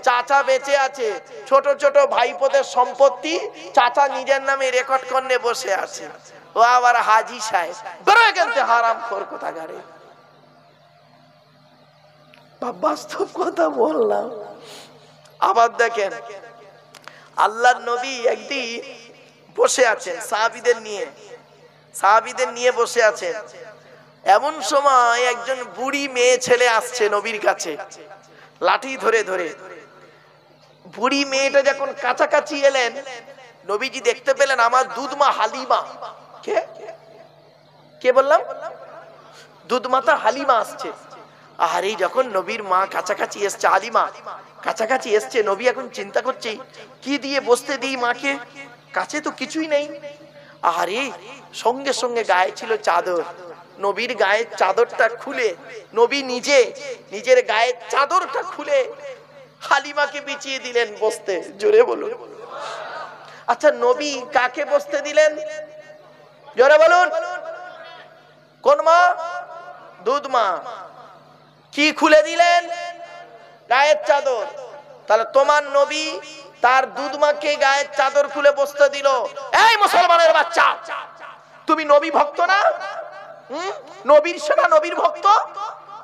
চাচা বেঁচে আছে ছোট ছোট ভাইপোদের সম্পত্তি চাচা নিজের নামে রেকর্ড করনে বসে আছে ও আবার হাজি সাহেব হারাম খোর কোথা গাড়ি বাস্তব কথা বললাম আবার দেখেন আল্লাহ নবী একদিন বসে আছেন সাহাবিদের নিয়ে সাহাবিদের নিয়ে বসে আছেন এমন সময় একজন বুড়ি মেয়ে ছেলে আসছে নবীর কাছে লাঠি ধরে ধরে বুড়ি মেয়েটা যখন কাছাকাছি এলেন নবীজি দেখতে পেলেন আমার দুধমা হালিমা কে কে বললাম দুধমাতা হালিমা আসছে আরে যখন নবীর মা কাছাকাছি এসছে হালিমা কাছাকাছি এসছে নবী এখন চিন্তা করছে কি দিয়ে বসতে দিই মাকে কাছে তো কিছুই নেই আরে সঙ্গে সঙ্গে গায়ে ছিল চাদর নবীর গায়ের চাদরটা খুলে নবী নিজে নিজের গায়ের চাদরটা খুলে হালিমাকে বিছিয়ে দিলেন বসতে জোরে বলুন আচ্ছা নবী কাকে বসতে দিলেন জোরে বলুন কোন মা দুধ মা কি খুলে দিলেন গায়ের চাদর তাহলে তোমার নবী তার দুধ মাকে গায়ের চাদর খুলে বসতে দিল এই মুসলমানের বাচ্চা তুমি নবী ভক্ত না হম নবীর সেনা নবীর ভক্ত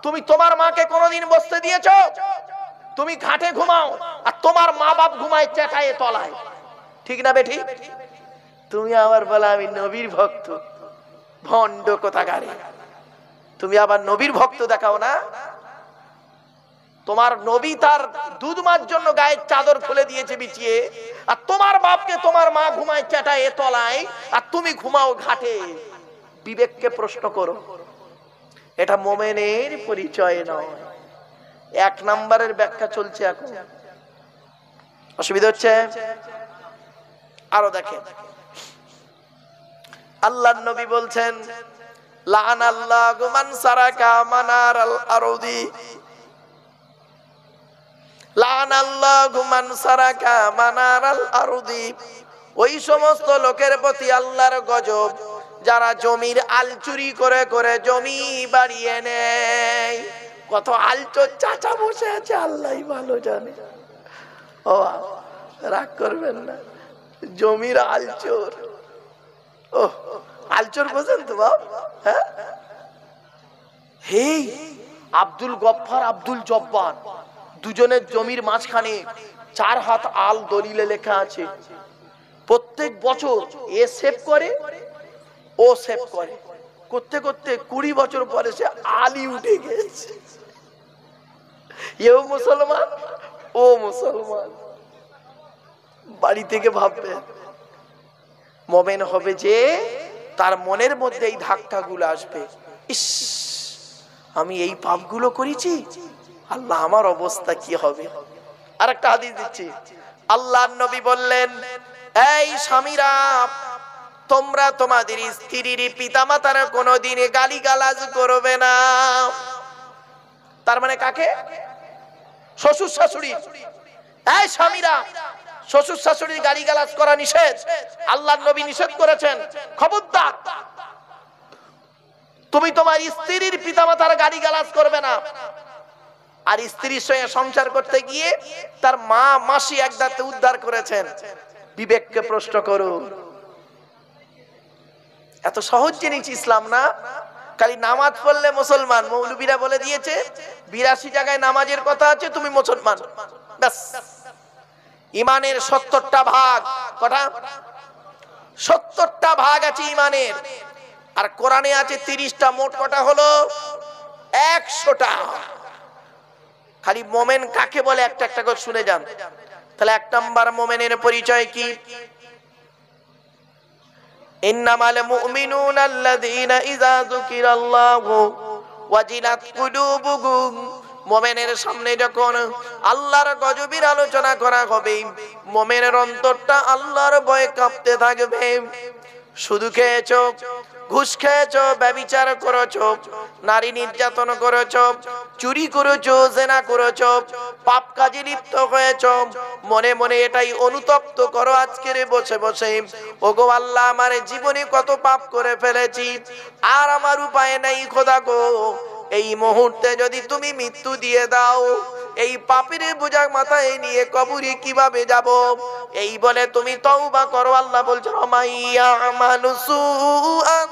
তুমি তোমার মাকে কোনোদিন বসতে দিয়েছ তুমি ঘাটে ঘুমাও আর তোমার মা বাপ ঘুমায় চেটায় তলায় ঠিক না বেঠি তুমি আবার বলে আমি নবীর ভক্ত ভণ্ড কোথাকারে তুমি আবার নবীর ভক্ত দেখাও না তোমার নবী তার দুধ মার জন্য গায়ের চাদর খুলে দিয়েছে বিছিয়ে আর তোমার বাপকে তোমার মা ঘুমায় চেটায় তলায় আর তুমি ঘুমাও ঘাটে বিবেককে প্রশ্ন করো এটা মোমেনের পরিচয় নয় এক নাম্বারের ব্যাখ্যা চলছে এখন অসুবিধা হচ্ছে আরো দেখে আল্লাহ নবী বলছেন লান আল্লাহ গুমান সারাকা মানার আল লান আল্লাহ গুমান সারাকা মানার আল ওই সমস্ত লোকের প্রতি আল্লাহর গজব যারা জমির আল চুরি করে করে জমি বাড়িয়ে নেয় কত আলচোর চাচা বসে আছে আল্লাহ ভালো জানে ও রাগ করবেন না জমির আলচোর আলচর বোঝেন তো বাপ হ্যাঁ হেই আব্দুল গফার আব্দুল জব্বার দুজনের জমির মাঝখানে চার হাত আল দলিলে লেখা আছে প্রত্যেক বছর এ সেভ করে ও সেভ করে করতে করতে কুড়ি বছর পরে সে আলি উঠে গেছে এও মুসলমান ও মুসলমান বাড়ি থেকে ভাববে মোমেন হবে যে তার মনের মধ্যে এই ধাক্কাগুলো আসবে ইস আমি এই পাপগুলো করেছি আল্লাহ আমার অবস্থা কি হবে আর একটা হাদিস দিচ্ছি আল্লাহ নবী বললেন এই স্বামীরা তোমরা তোমাদের স্ত্রীর পিতা পিতামাতার কোনোদিন গালি গালাজ করবে না তার মানে কাকে শ্বশুর শাশুড়ি এই স্বামীরা শ্বশুর শাশুড়ি গাড়ি গালাজ করা নিষেধ আল্লাহ নবী নিষেধ করেছেন খবরদার তুমি তোমার স্ত্রীর পিতামাতার গাড়ি গালাজ করবে না আর স্ত্রীর সঙ্গে সংসার করতে গিয়ে তার মা মাসি একদাতে উদ্ধার করেছেন বিবেককে প্রশ্ন করো এত সহজ জিনিস ইসলাম না খালি নামাজ পড়লে মুসলমান মৌলবীরা বলে দিয়েছে বিরাশি জায়গায় নামাজের কথা আছে তুমি মুসলমান ব্যাস ইমানের সত্তরটা ভাগ কটা সত্তরটা ভাগ আছে ইমানের আর কোরআনে আছে তিরিশটা মোট কটা হলো একশোটা খালি মোমেন কাকে বলে একটা একটা করে শুনে যান তাহলে এক নম্বর মোমেনের পরিচয় কি ইন্নামাল মুমিনুন আল্লাযীনা আল্লাহ যুকিরাল্লাহু ওয়াজিলাত কুলুবুহুম মোমেনের সামনে যখন আল্লাহর গজবির আলোচনা করা হবে মোমেনের অন্তরটা আল্লাহর ভয়ে কাঁপতে থাকবে শুধু খেয়েছ ঘুষ খেয়েছ ব্যবিচার করেছ নারী নির্যাতন করেছ চুরি করেছ জেনা করেছ পাপ কাজে লিপ্ত হয়েছ মনে মনে এটাই অনুতপ্ত করো আজকের বসে বসে ওগো আল্লাহ আমার জীবনে কত পাপ করে ফেলেছি আর আমার উপায় নাই খোদা গো এই মুহূর্তে যদি তুমি মৃত্যু দিয়ে দাও এই পাপের বোঝা মাথায় নিয়ে কবরে কিভাবে যাব এই বলে তুমি তওবা করো আল্লাহ রমাইয়া মাইয়া আন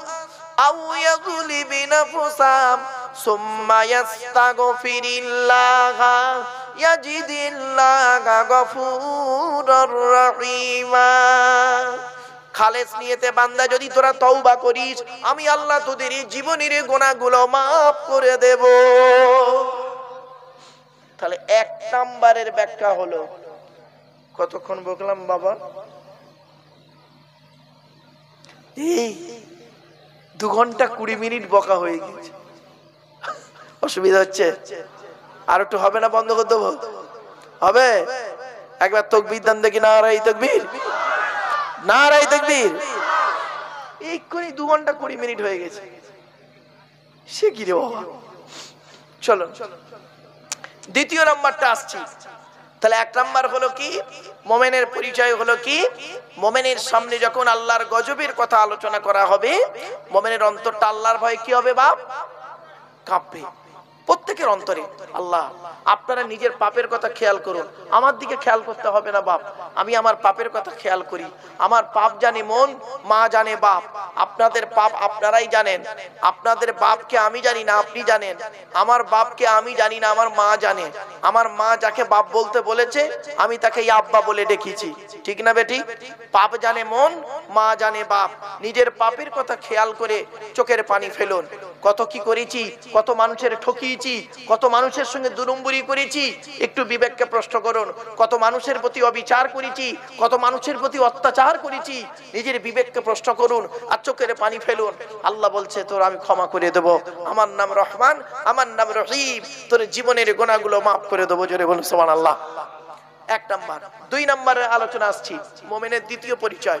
আও ইয়াগুলি বিনাফসাম সুম্মা ইস্তাগফিরিল্লাহ ইয়াজিদিল্লাহ গফুরুর রহিমা খালেস নিয়েতে বান্দা যদি তোরা তওবা করিস আমি আল্লাহ তোদের এই জীবনের গোনাগুলো মাফ করে দেব তাহলে এক নাম্বারের ব্যাখ্যা হলো কতক্ষণ বকলাম বাবা এই দু ঘন্টা কুড়ি মিনিট বকা হয়ে গেছে অসুবিধা হচ্ছে আর একটু হবে না বন্ধ করে দেবো হবে একবার তকবির দান দেখি না আর এই তকবির না রাই দেখবির এক্ষুনি দু ঘন্টা কুড়ি মিনিট হয়ে গেছে সে কি রে বাবা চলো দ্বিতীয় নাম্বারটা আসছি তাহলে এক নাম্বার হলো কি মোমেনের পরিচয় হলো কি মোমেনের সামনে যখন আল্লাহর গজবের কথা আলোচনা করা হবে মোমেনের অন্তরটা আল্লাহর ভয় কি হবে বাপ কাঁপবে প্রত্যেকের অন্তরে আল্লাহ আপনারা নিজের পাপের কথা খেয়াল করুন আমার দিকে খেয়াল করতে হবে না বাপ আমি আমার পাপের কথা খেয়াল করি আমার পাপ জানে মন মা জানে বাপ আপনাদের পাপ আপনারাই জানেন আপনাদের বাপকে আমি জানি না আপনি জানেন আমার বাপকে আমি জানি না আমার মা জানে আমার মা যাকে বাপ বলতে বলেছে আমি তাকে আব্বা বলে ডেকেছি ঠিক না বেটি পাপ জানে মন মা জানে বাপ নিজের পাপের কথা খেয়াল করে চোখের পানি ফেলুন কত কি করেছি কত মানুষের ঠকিয়েছি কত মানুষের সঙ্গে দুরম্বরি করেছি একটু বিবেককে প্রশ্ন করুন কত মানুষের প্রতি অবিচার করেছি কত মানুষের প্রতি অত্যাচার করেছি নিজের বিবেককে প্রশ্ন করুন আর চোখের পানি ফেলুন আল্লাহ বলছে তোর আমি ক্ষমা করে দেব আমার নাম রহমান আমার নাম রহিম তোর জীবনের গোনাগুলো মাফ করে দেবো জোরে বলুন সোমান আল্লাহ এক নাম্বার দুই নাম্বারের আলোচনা আসছি মোমেনের দ্বিতীয় পরিচয়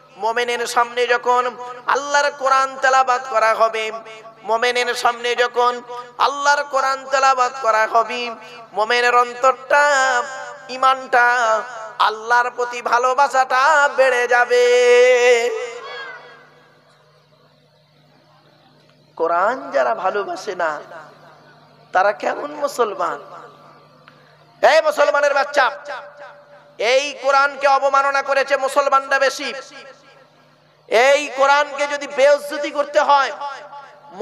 মোমেনের সামনে যখন আল্লাহর কোরআন তেলাবাদ করা হবে মোমেনের সামনে যখন আল্লাহর কোরআন তেলাবাদ করা হবে মোমেনের অন্তরটা ইমানটা আল্লাহর প্রতি ভালোবাসাটা বেড়ে যাবে কোরআন যারা ভালোবাসে না তারা কেমন মুসলমান এই মুসলমানের বাচ্চা এই কোরআনকে অবমাননা করেছে মুসলমানরা বেশি এই কোরআনকে যদি বেউজ্জুতি করতে হয়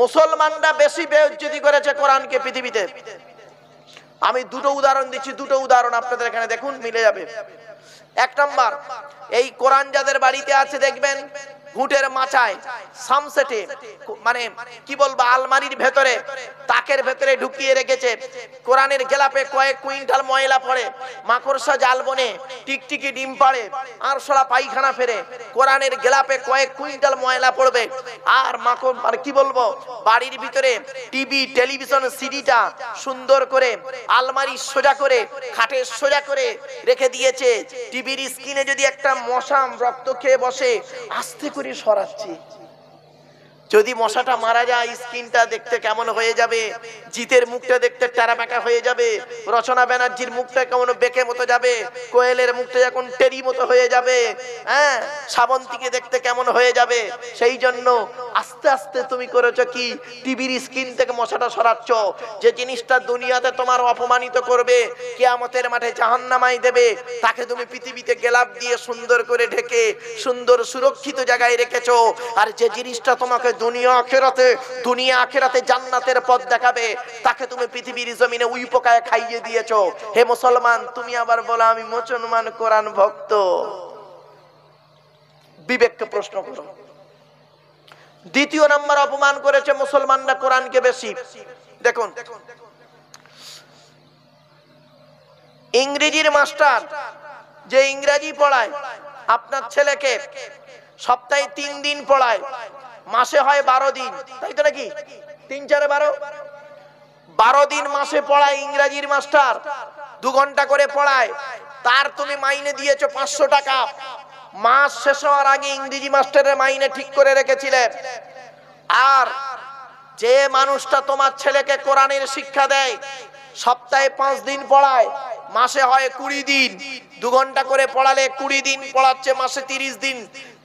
মুসলমানরা বেশি বেউজ্জুতি করেছে কোরআনকে পৃথিবীতে আমি দুটো উদাহরণ দিচ্ছি দুটো উদাহরণ আপনাদের এখানে দেখুন মিলে যাবে এক নম্বর এই কোরআন যাদের বাড়িতে আছে দেখবেন গুটের মাচায় সামসেটে মানে কি বলবো আলমারির ভেতরে তাকের ভেতরে ঢুকিয়ে রেখেছে কোরআনের গেলাপে কয়েক কুইন্টাল ময়লা পড়ে মাকড়সা জাল বনে টিকটিকি ডিম পাড়ে আরশোলা পায়খানা ফেরে কোরআনের গেলাপে কয়েক কুইন্টাল ময়লা পড়বে আর মাকড় আর কি বলবো বাড়ির ভিতরে টিভি টেলিভিশন সিডিটা সুন্দর করে আলমারি সোজা করে খাটে সোজা করে রেখে দিয়েছে টিভির স্ক্রিনে যদি একটা মশা রক্ত খেয়ে বসে আস্তে করে সরাচ্ছি যদি মশাটা মারা যায় স্কিনটা দেখতে কেমন হয়ে যাবে জিতের মুখটা দেখতে টারা হয়ে যাবে রচনা ব্যানার্জির মুখটা কেমন বেঁকে মতো যাবে কোয়েলের মুখটা যখন টেরি মতো হয়ে যাবে হ্যাঁ শ্রাবন্তীকে দেখতে কেমন হয়ে যাবে সেই জন্য আস্তে আস্তে তুমি করেছো কি টিভির স্ক্রিন থেকে মশাটা সরাচ্ছ যে জিনিসটা দুনিয়াতে তোমার অপমানিত করবে কেয়ামতের মাঠে জাহান্নামাই দেবে তাকে তুমি পৃথিবীতে গেলাপ দিয়ে সুন্দর করে ঢেকে সুন্দর সুরক্ষিত জায়গায় রেখেছো আর যে জিনিসটা তোমাকে দুনিয়া আখেরাতে দুনিয়া আখেরাতে জান্নাতের পথ দেখাবে তাকে তুমি পৃথিবীর জমিনে উইপকায় খাইয়ে দিয়েছো হে মুসলমান তুমি আবার বলো আমি মুসলমান কোরআন ভক্ত বিবেককে প্রশ্ন করো দ্বিতীয় নাম্বার অপমান করেছে মুসলমানরা কোরআনকে বেশি দেখুন ইংরেজির মাস্টার যে ইংরেজি পড়ায় আপনার ছেলেকে সপ্তাহে তিন দিন পড়ায় মাসে হয় বারো দিন তাই তো নাকি তিন চারে বারো বারো দিন মাসে পড়ায় ইংরাজির মাস্টার দু ঘন্টা করে পড়ায় তার তুমি মাইনে দিয়েছো পাঁচশো টাকা মাস শেষ হওয়ার আগে ইংরেজি মাস্টারের মাইনে ঠিক করে রেখেছিলে আর যে মানুষটা তোমার ছেলেকে কোরআনের শিক্ষা দেয় সপ্তাহে পাঁচ দিন পড়ায় মাসে হয় কুড়ি দিন দু ঘন্টা করে পড়ালে কুড়ি দিন পড়াচ্ছে মাসে তিরিশ দিন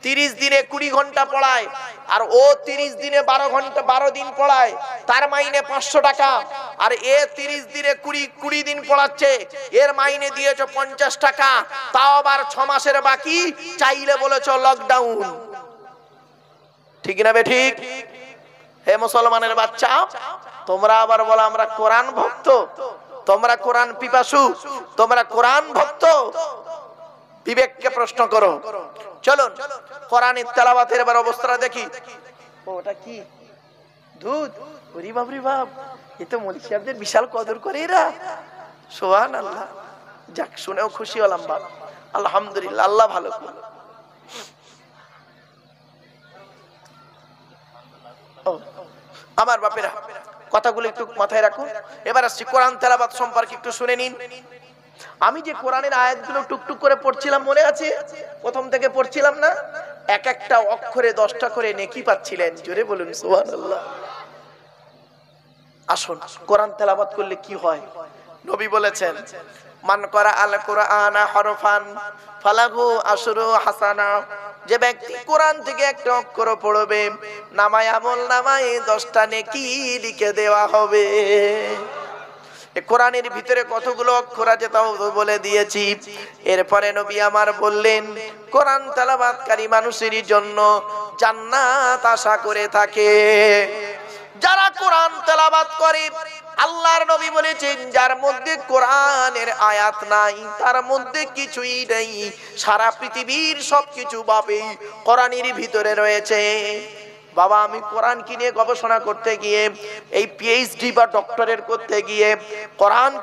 তিরিশ দিনে কুড়ি ঘন্টা পড়ায় আর ও তিরিশ দিনে বারো ঘন্টা বারো দিন পড়ায় তার মাইনে পাঁচশো টাকা আর এ তিরিশ দিনে কুড়ি কুড়ি দিন পড়াচ্ছে এর মাইনে দিয়েছ পঞ্চাশ টাকা তাও আবার ছ মাসের বাকি চাইলে বলেছ লকডাউন ঠিক না বে ঠিক হে মুসলমানের বাচ্চা তোমরা আবার বলো আমরা কোরআন ভক্ত তোমরা কোরআন পিপাসু তোমরা কোরআন ভক্ত বিবেককে প্রশ্ন করো চলুন কোরআন তেলাবাতের এবার অবস্থাটা দেখি ওটা কি দুধ ওরে বাবরি বাপ এ তো মলিক সাহেবদের বিশাল কদর করে এরা সোহান আল্লাহ যাক শুনেও খুশি হলাম বাপ আলহামদুলিল্লাহ আল্লাহ ভালো করলো আমার বাপেরা কথাগুলো একটু মাথায় রাখুন এবার আসছি কোরআন তেলাবাদ সম্পর্কে একটু শুনে নিন আমি যে কোরআনের আয়াতগুলো টুকটুক করে পড়ছিলাম মনে আছে প্রথম থেকে পড়ছিলাম না এক একটা অক্ষরে দশটা করে নেকি পাচ্ছিলেন জোরে বলুন আসুন কোরআন তেলাবাদ করলে কি হয় নবী বলেছেন মান করা আল কোরআন হরফান ফালাহু আসরু হাসানা যে ব্যক্তি কোরআন থেকে একটা অক্ষর পড়বে নামায় আমল নামায় দশটা নেকি লিখে দেওয়া হবে কোরআনের ভিতরে কতগুলো অক্ষর আছে তাও বলে দিয়েছি এরপরে নবী আমার বললেন কোরআন তালাবাদকারী মানুষেরই জন্য জান্নাত আশা করে থাকে যারা কোরআন তালাবাদ করে আল্লাহর নবী বলেছেন যার মধ্যে কোরআনের আয়াত নাই তার মধ্যে কিছুই নেই সারা পৃথিবীর সবকিছু পাবে কোরআনের ভিতরে রয়েছে বাবা আমি কি নিয়ে গবেষণা করতে গিয়ে এই পিএইচডি বা ডক্টরের করতে গিয়ে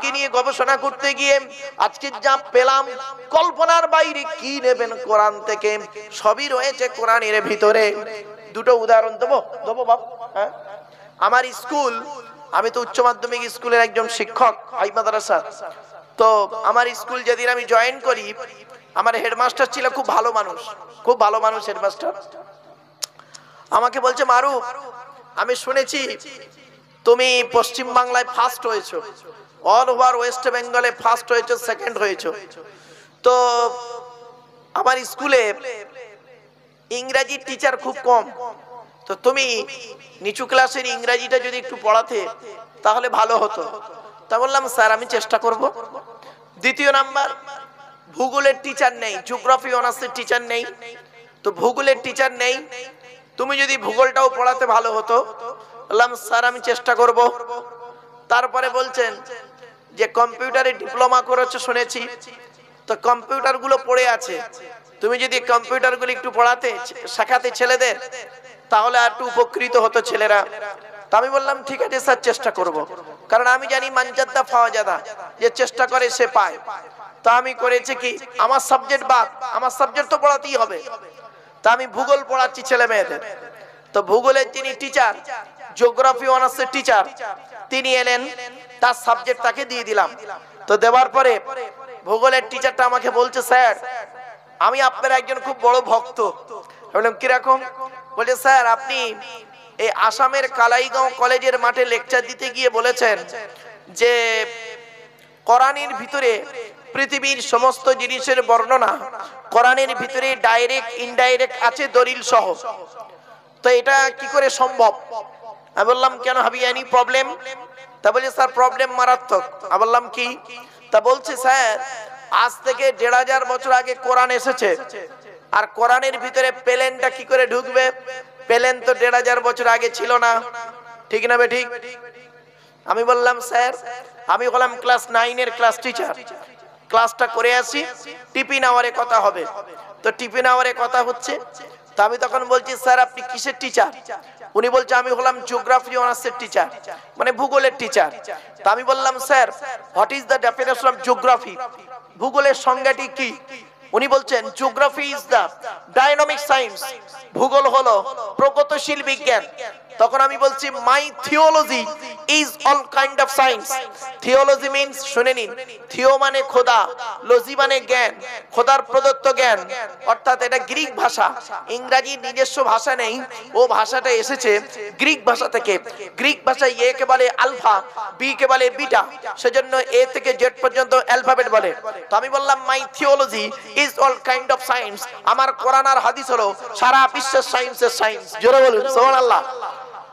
কি নিয়ে গবেষণা করতে গিয়ে আজকে যা পেলাম কল্পনার বাইরে কি নেবেন কোরআন থেকে সবই রয়েছে কোরআনের ভিতরে দুটো উদাহরণ দেবো দেবো বাবু হ্যাঁ আমার স্কুল আমি তো উচ্চ মাধ্যমিক স্কুলের একজন শিক্ষক আই তো আমার স্কুল যেদিন আমি জয়েন করি আমার হেডমাস্টার ছিল খুব ভালো মানুষ খুব ভালো মানুষ হেডমাস্টার আমাকে বলছে মারু আমি শুনেছি তুমি পশ্চিম বাংলায় ফার্স্ট হয়েছো অল ওভার ওয়েস্ট বেঙ্গলে ফার্স্ট হয়েছো সেকেন্ড হয়েছো তো আমার স্কুলে ইংরেজি টিচার খুব কম তো তুমি নিচু ক্লাসের ইংরাজিটা যদি একটু পড়াতে তাহলে ভালো হতো তা বললাম স্যার আমি চেষ্টা করব দ্বিতীয় নাম্বার ভূগোলের টিচার নেই জিওগ্রাফি অনার্সের টিচার নেই তো ভূগোলের টিচার নেই তুমি যদি ভূগোলটাও পড়াতে ভালো হতো বললাম স্যার আমি চেষ্টা করব তারপরে বলছেন যে কম্পিউটারে ডিপ্লোমা করেছো শুনেছি তো কম্পিউটারগুলো পড়ে আছে তুমি যদি গুলো একটু পড়াতে শেখাতে ছেলেদের তাহলে আর একটু উপকৃত হতো ছেলেরা তা আমি বললাম ঠিক আছে স্যার চেষ্টা করব। কারণ আমি জানি মানজাদা যাদা যে চেষ্টা করে সে পায় তা আমি করেছে কি আমার সাবজেক্ট বাদ আমার সাবজেক্ট তো পড়াতেই হবে তো আমি ভূগোল পড়াচ্ছি ছেলে মেয়েদের তো ভূগোলের তিনি টিচার জিওগ্রাফি অনার্সের টিচার তিনি এলেন তার সাবজেক্ট তাকে দিয়ে দিলাম তো দেওয়ার পরে ভূগোলের টিচারটা আমাকে বলছে স্যার আমি আপনার একজন খুব বড় ভক্ত বললাম কিরকম বলছে স্যার আপনি এই আসামের কালাইগাঁও কলেজের মাঠে লেকচার দিতে গিয়ে বলেছেন যে করানির ভিতরে পৃথিবীর সমস্ত জিনিসের বর্ণনা কোরআনের ভিতরে ডাইরেক্ট ইনডাইরেক্ট আছে দলিল সহ তো এটা কি করে সম্ভব আমি বললাম কেন হাবিয়ানি প্রবলেম তা বলছে স্যার প্রবলেম মারাত্মক আমি বললাম কি তা বলছে স্যার আজ থেকে দেড় হাজার বছর আগে কোরআন এসেছে আর কোরআনের ভিতরে পেলেনটা কি করে ঢুকবে পেলেন তো দেড় হাজার বছর আগে ছিল না ঠিক না বে ঠিক আমি বললাম স্যার আমি বললাম ক্লাস নাইনের ক্লাস টিচার ক্লাসটা করে আসি টিফিন আওয়ারে কথা হবে তো টিফিন আওয়ারে কথা হচ্ছে তো আমি তখন বলছি স্যার আপনি কিসের টিচার উনি বলছে আমি হলাম জিওগ্রাফি অনার্সের টিচার মানে ভূগোলের টিচার তো আমি বললাম sir what is the definition of geography ভূগোলের সংজ্ঞাটি কি উনি বলছেন geography is the dynamic science ভূগোল হলো প্রগতিশীল বিজ্ঞান তখন আমি বলছি my theology is all kind of science theology means শুনে নিন থিও মানে খোদা লজি মানে জ্ঞান খোদার প্রদত্ত জ্ঞান অর্থাৎ এটা গ্রিক ভাষা ইংরাজি নিজস্ব ভাষা নেই ও ভাষাটা এসেছে গ্রিক ভাষা থেকে গ্রিক ভাষায় এ কে বলে আলফা বি কে বলে বিটা সেজন্য এ থেকে জেড পর্যন্ত অ্যালফাবেট বলে তো আমি বললাম my theology is all kind of science আমার কোরআন আর হাদিস হলো সারা বিশ্বের সায়েন্সের সায়েন্স জোরে বলুন সোহান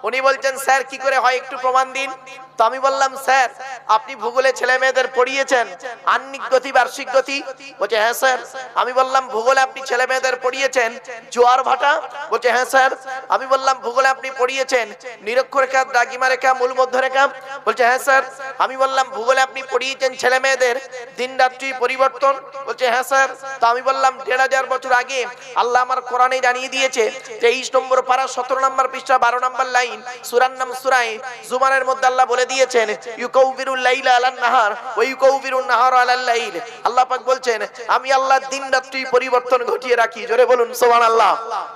উনি বলছেন স্যার কি করে হয় একটু প্রমাণ দিন তো আমি বললাম স্যার আপনি ভূগোলে ছেলে মেয়েদের পড়িয়েছেন আন্নিক গতি বার্ষিক গতি বলছে হ্যাঁ স্যার আমি বললাম ভূগোলে আপনি ছেলে মেয়েদের পড়িয়েছেন জোয়ার ভাটা বলছে হ্যাঁ স্যার আমি বললাম ভূগোলে আপনি পড়িয়েছেন রেখা দ্রাগিমা রেখা মূল রেখা বলছে হ্যাঁ স্যার আমি বললাম ভূগোলে আপনি পড়িয়েছেন ছেলে মেয়েদের দিন রাত্রি পরিবর্তন বলছে হ্যাঁ স্যার তো আমি বললাম দেড় হাজার বছর আগে আল্লাহ আমার কোরআনে জানিয়ে দিয়েছে তেইশ নম্বর পারা সতেরো নম্বর পৃষ্ঠা বারো নম্বর লাইন সুরান নাম সুরাই জুমানের মধ্যে আল্লাহ বলে দিয়েছেন লাইলা নাহার ওয়া নাহার লাইল আল্লাহ পাক বলছেন আমি আল্লাহ দিন রাত্রি পরিবর্তন ঘটিয়ে রাখি জোরে বলুন সুবহানাল্লাহ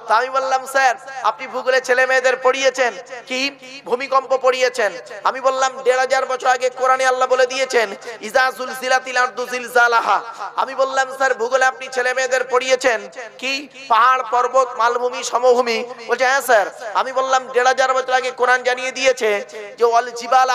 তা আমি বললাম স্যার আপনি ভূগোলে ছেলে মেয়েদের পড়িয়েছেন কি ভূমিকম্প পড়িয়েছেন আমি বললাম 1500 বছর আগে কোরআনে আল্লাহ বলে দিয়েছেন ইজা জুলজিলাতিল আরদু জিলজালাহা আমি বললাম স্যার ভূগোলে আপনি ছেলে মেয়েদের পড়িয়েছেন কি পাহাড় পর্বত মালভূমি সমভূমি বলছে হ্যাঁ স্যার আমি বললাম 1500 বছর আগে কোরআন জানিয়ে দিয়েছে যে ওয়াল জিবালা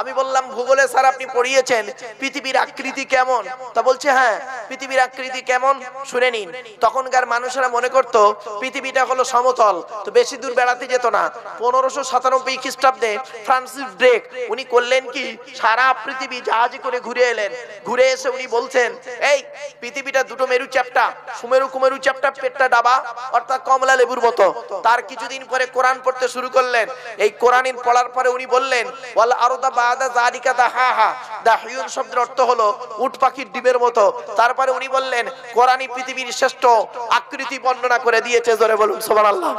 আমি বললাম ভূগোলে স্যার আপনি পড়িয়েছেন পৃথিবীর আকৃতি কেমন তা বলছে হ্যাঁ পৃথিবীর আকৃতি কেমন শুনে নিন তখনকার মানুষেরা মনে করত পৃথিবীটা হলো সমতল তো বেশি দূর বেড়াতে যেত না পনেরোশো সাতানব্বই খ্রিস্টাব্দে ফ্রান্সিস ড্রেক উনি করলেন কি সারা পৃথিবী জাহাজে করে ঘুরে এলেন ঘুরে এসে উনি বলছেন এই পৃথিবীটা দুটো মেরু চ্যাপটা সুমেরু কুমেরু চ্যাপটা পেটটা ডাবা অর্থাৎ কমলা লেবুর মতো তার কিছুদিন পরে কোরআন পড়তে শুরু করলেন এই কোরআন পড়ার পরে উনি বললেন ওয়াল আরদা বাদা জালিকা দাহাহা দাহিয়ুন শব্দের অর্থ হলো উট পাখির ডিমের মতো তারপরে উনি বললেন কোরআনই পৃথিবীর শ্রেষ্ঠ আকৃতি বর্ণনা করে দিয়েছে জোরে বলুন সুবহানাল্লাহ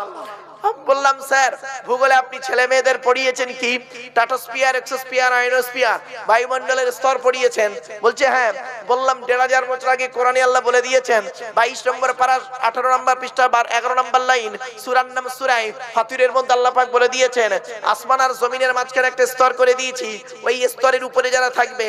বললাম স্যার ভূগোলে আপনি ছেলে মেয়েদের পড়িয়েছেন কি টাটোস্পিয়ার এক্সোস্পিয়ার আইনোস্পিয়ার বায়ুমণ্ডলের স্তর পড়িয়েছেন বলছে হ্যাঁ বললাম দেড় হাজার বছর আগে কোরআনে আল্লাহ বলে দিয়েছেন বাইশ নম্বর পারা আঠারো নম্বর পৃষ্ঠা বার এগারো নম্বর লাইন সুরান নাম সুরাই ফাতুরের মধ্যে আল্লাহ পাক বলে দিয়েছেন আসমান আর জমিনের মাঝখানে একটা স্তর করে দিয়েছি ওই স্তরের উপরে যারা থাকবে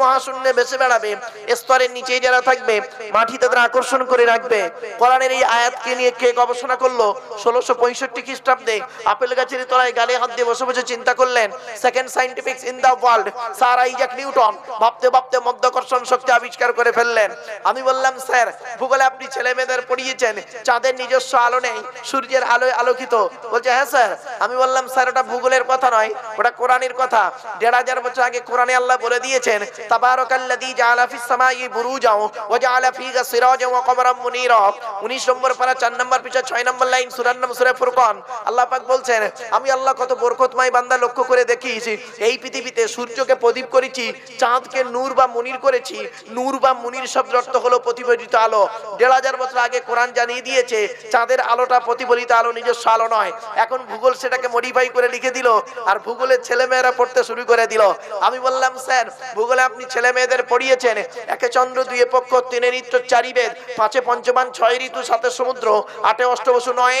মহাশূন্যে ভেসে বেড়াবে স্তরের নিচে যারা থাকবে মাটি তাদের আকর্ষণ করে রাখবে কোরআনের এই আয়াতকে নিয়ে কে গবেষণা করলো ষোলোশো পঁয়ষট্টি খ্রিস্টাব্দে আপেল গাছের তলায় গালে হাত দিয়ে বসে বসে চিন্তা করলেন second scientific in the world sir Isaac Newton ভাবতে ভাবতে মধ্যাকর্ষণ শক্তি আবিষ্কার করে ফেললেন আমি বললাম স্যার ভূগোলে আপনি ছেলে মেয়েদের পড়িয়েছেন চাঁদের নিজস্ব আলো নেই সূর্যের আলোয় আলোকিত বলছে হ্যাঁ স্যার আমি বললাম স্যার ওটা ভূগোলের কথা নয় ওটা কোরআনের কথা দেড় হাজার বছর আগে কোরআনে আল্লাহ বলে দিয়েছেন তাবারাকাল্লাযী জাআলা ফিস সামাই বুরুজাও ওয়া জাআলা ফিহা সিরাজাও ওয়া কমারাম মুনীরা 19 নম্বর পারা 4 নম্বর পিছা 6 নম্বর লাইন সূরার নাম সূরা সুরে ফুরকন আল্লাহ পাক বলছেন আমি আল্লাহ কত বরকতময় বান্দা লক্ষ্য করে দেখিয়েছি এই পৃথিবীতে সূর্যকে প্রদীপ করেছি চাঁদকে নূর বা মুনির করেছি নূর বা মুনির শব্দ অর্থ হলো প্রতিফলিত আলো দেড় হাজার বছর আগে কোরআন জানিয়ে দিয়েছে চাঁদের আলোটা প্রতিফলিত আলো নিজস্ব আলো নয় এখন ভূগোল সেটাকে মডিফাই করে লিখে দিল আর ভূগোলের ছেলেমেয়েরা পড়তে শুরু করে দিল আমি বললাম স্যার ভূগোলে আপনি ছেলে মেয়েদের পড়িয়েছেন একে চন্দ্র দুয়ে পক্ষ তিনে নিত্য চারিবেদ পাঁচে পঞ্চমান ছয় ঋতু সাথে সমুদ্র আটে অষ্টবসু নয়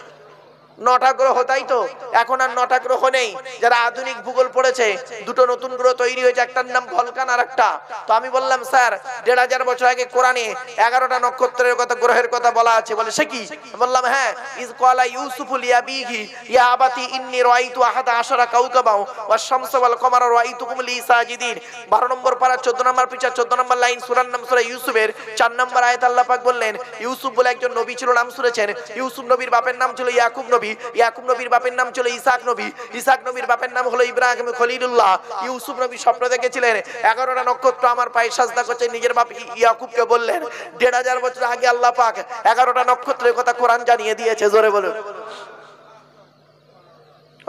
নটা গ্রহ তাই তো এখন আর নটা গ্রহ নেই যারা আধুনিক ভূগোল পড়েছে দুটো নতুন গ্রহ তৈরি হয়েছে একটার নাম ভলকান আর একটা তো আমি বললাম স্যার দেড় হাজার বছর আগে কোরআনে এগারোটা নক্ষত্রের কথা গ্রহের কথা বলা আছে বলে সে কি বললাম হ্যাঁ ইজ কলা ইউসুফুল ইয়াবিহি ইয়া আবাতি ইন্নি রাইতু আহাদা আশরা কাউকাবাও ওয়া শামস ওয়াল কমার রাইতুকুম লি সাজিদিন 12 নম্বর পারা 14 নম্বর পৃষ্ঠা 14 নম্বর লাইন সূরার নাম সূরা ইউসুফের 4 নম্বর আয়াত আল্লাহ পাক বললেন ইউসুফ বলে একজন নবী ছিল নাম শুনেছেন ইউসুফ নবীর বাপের নাম ছিল ইয়াকুব নবী ইয়াকুব নবীর বাপের নাম ছিল ইসাক নবী ইসাক নবীর বাপের নাম হলো ইব্রাহিম খলিলুল্লাহ ইউসুফ নবী স্বপ্ন দেখেছিলেন এগারোটা নক্ষত্র আমার পায়ে সাজদা করছে নিজের বাপ ইয়াকুবকে বললেন দেড় হাজার বছর আগে আল্লাহ পাক এগারোটা নক্ষত্রের কথা কোরআন জানিয়ে দিয়েছে জোরে বলুন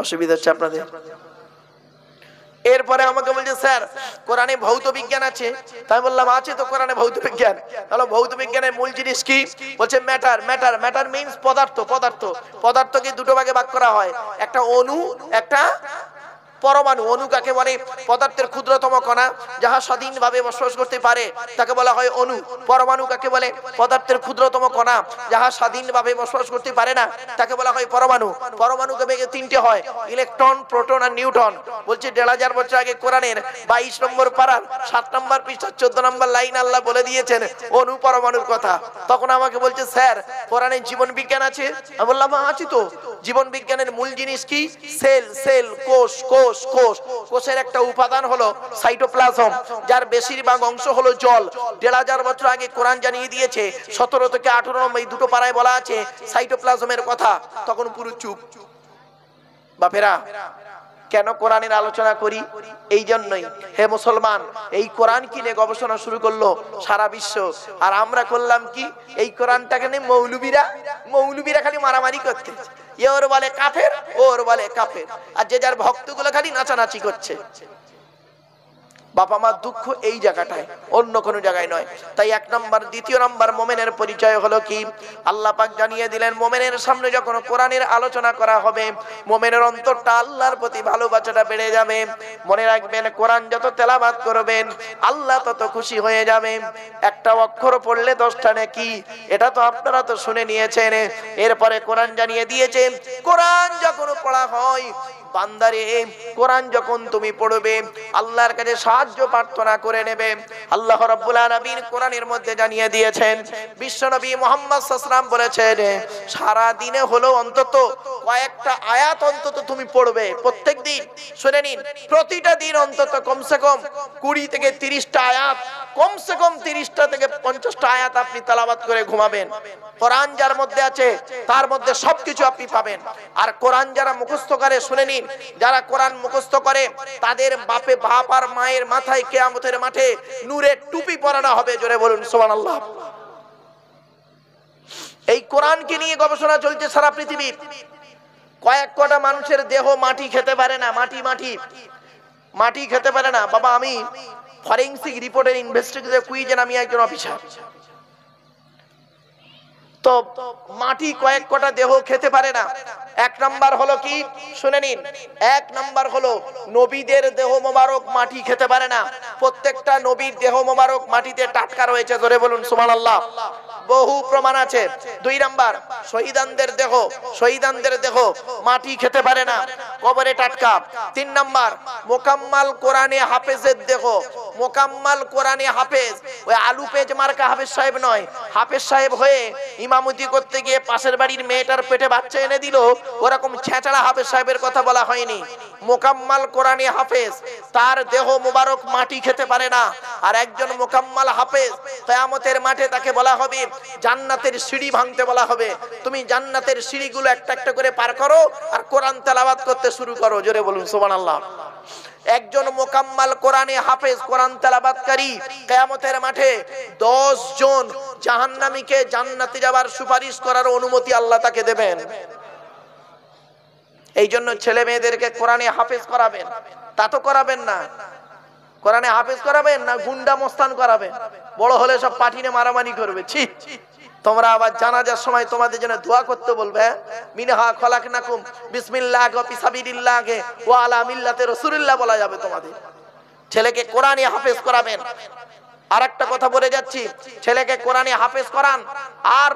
অসুবিধা হচ্ছে আপনাদের এরপরে আমাকে বলছে স্যার কোরআনে ভৌত বিজ্ঞান আছে তাই বললাম আছে তো কোরআনে ভৌত বিজ্ঞান তাহলে ভৌত বিজ্ঞানের মূল জিনিস কি বলছে ম্যাটার ম্যাটার ম্যাটার মিনস পদার্থ পদার্থ পদার্থকে দুটো ভাগে ভাগ করা হয় একটা অনু একটা পরমাণু অনু কাকে বলে পদার্থের ক্ষুদ্রতম কণা যাহা স্বাধীনভাবে বসবাস করতে পারে তাকে বলা হয় অনু পরমাণু কাকে বলে পদার্থের ক্ষুদ্রতম কণা যাহা স্বাধীনভাবে বসবাস করতে পারে না তাকে বলা হয় পরমাণু পরমাণু ভেঙে তিনটে হয় ইলেকট্রন প্রোটন আর নিউটন বলছে দেড় হাজার বছর আগে কোরআনের বাইশ নম্বর পাড়ার সাত নম্বর পৃষ্ঠার চোদ্দ নম্বর লাইন আল্লাহ বলে দিয়েছেন অনু পরমাণুর কথা তখন আমাকে বলছে স্যার কোরআনে জীবন বিজ্ঞান আছে আমি বললাম হ্যাঁ, আছি তো জীবন বিজ্ঞানের মূল জিনিস কি সেল সেল কোষ কোষ কোষ কোষ কোষের একটা উপাদান হলো সাইটোপ্লাজম যার বেশিরভাগ অংশ হলো জল দেড় হাজার বছর আগে কোরআন জানিয়ে দিয়েছে সতেরো থেকে আঠেরো নম্বর এই দুটো পাড়ায় বলা আছে সাইটোপ্লাজমের কথা তখন পুরো চুপ বাপেরা কেন কোরআনের আলোচনা করি এই জন্যই হে মুসলমান এই কোরআন কিনে গবেষণা শুরু করলো সারা বিশ্ব আর আমরা করলাম কি এই কোরআনটাকে নিয়ে মৌলবীরা মৌলবীরা খালি মারামারি করতে এ ওর বলে কাফের ওর বলে কাফের আর যে যার ভক্তগুলো খালি নাচানাচি করছে বাবা মা দুঃখ এই জায়গাটায় অন্য কোনো জায়গায় নয় তাই এক নম্বর দ্বিতীয় নম্বর মোমেনের পরিচয় হলো কি আল্লাহ পাক জানিয়ে দিলেন মোমেনের সামনে যখন কোরআনের আলোচনা করা হবে মোমেনের অন্তরটা আল্লাহর প্রতি ভালোবাসাটা বেড়ে যাবে মনে রাখবেন কোরআন যত তেলাবাদ করবেন আল্লাহ তত খুশি হয়ে যাবে একটা অক্ষর পড়লে দশটা নাকি এটা তো আপনারা তো শুনে নিয়েছেন এরপরে কোরআন জানিয়ে দিয়েছেন কোরআন যখন পড়া হয় বান্দারে কোরআন যখন তুমি পড়বে আল্লাহর কাছে সাহায্য সাহায্য প্রার্থনা করে নেবে আল্লাহ রাব্বুল আলামিন কোরআনের মধ্যে জানিয়ে দিয়েছেন বিশ্বনবী মুহাম্মদ সাল্লাম বলেছেন সারা দিনে হলো অন্তত কয়েকটা আয়াত অন্তত তুমি পড়বে প্রত্যেক দিন শুনে নিন প্রতিটা দিন অন্তত কমসে কম 20 থেকে 30 টা আয়াত কমসে কম 30 টা থেকে 50 টা আয়াত আপনি তেলাওয়াত করে ঘুমাবেন কোরআন যার মধ্যে আছে তার মধ্যে সবকিছু আপনি পাবেন আর কোরআন যারা মুখস্থ করে শুনে নিন যারা কোরআন মুখস্থ করে তাদের বাপে বাপ আর মায়ের মাথায় কেয়ামতের মাঠে নূরের টুপি পরানো হবে জোরে বলুন সোমান আল্লাহ এই কোরআনকে নিয়ে গবেষণা চলছে সারা পৃথিবীর কয়েক কটা মানুষের দেহ মাটি খেতে পারে না মাটি মাটি মাটি খেতে পারে না বাবা আমি ফরেন্সিক রিপোর্টের ইনভেস্টিগেটিভ কুইজেন আমি একজন অফিসার তো মাটি কয়েক কটা দেহ খেতে পারে না এক নাম্বার হলো কি শুনে নিন এক নাম্বার হলো নবীদের দেহ মোবারক মাটি খেতে পারে না প্রত্যেকটা নবীর দেহ মোবারক মাটিতে টাটকা রয়েছে ধরে বলুন সুমান আল্লাহ বহু প্রমাণ আছে দুই নাম্বার শহীদানদের দেহ শহীদানদের দেহ মাটি খেতে পারে না কবরে টাটকা তিন নাম্বার মোকাম্মাল কোরআনে হাফেজের দেহ মোকাম্মাল কোরআনে হাফেজ ওই আলু পেজ মার্কা হাফেজ সাহেব নয় হাফেজ সাহেব হয়ে ইমামতি করতে গিয়ে পাশের বাড়ির মেয়েটার পেটে বাচ্চা এনে দিল ওরকম ছেঁচড়া হাফেজ সাহেবের কথা বলা হয়নি মোকাম্মাল কোরআনী হাফেজ তার দেহ মুবারক মাটি খেতে পারে না আর একজন মোকাম্মাল হাফেজ কেয়ামতের মাঠে তাকে বলা হবে জান্নাতের সিঁড়ি ভাঙতে বলা হবে তুমি জান্নাতের সিঁড়িগুলো একটা একটা করে পার করো আর কোরআন তেলাবাদ করতে শুরু করো জোরে বলুন সোমান আল্লাহ একজন মোকাম্মাল কোরআনে হাফেজ কোরআন তেলাবাদকারী কেয়ামতের মাঠে দশ জন জাহান্নামীকে জান্নাতে যাবার সুপারিশ করার অনুমতি আল্লাহ তাকে দেবেন এই জন্য ছেলে মেয়েদেরকে কোরআনে হাফেজ করাবেন তা তো করাবেন না কোরআনে হাফেজ করাবেন না গুন্ডা মস্তান করাবেন বড় হলে সব পাঠিনে মারামারি করবে ছি তোমরা আবার জানাজার সময় তোমাদের জন্য দোয়া করতে বলবে হ্যাঁ? মিনহা খলাক নাকুম বিসমিল্লাহ পিসাবিল্লাহ ওয়া আলা মিল্লাতে রাসূলুল্লাহ বলা যাবে তোমাদের ছেলেকে কোরআনে হাফেজ করাবেন আর একটা কথা বলে যাচ্ছি ছেলেকে কোরআনে হাফেজ করান আর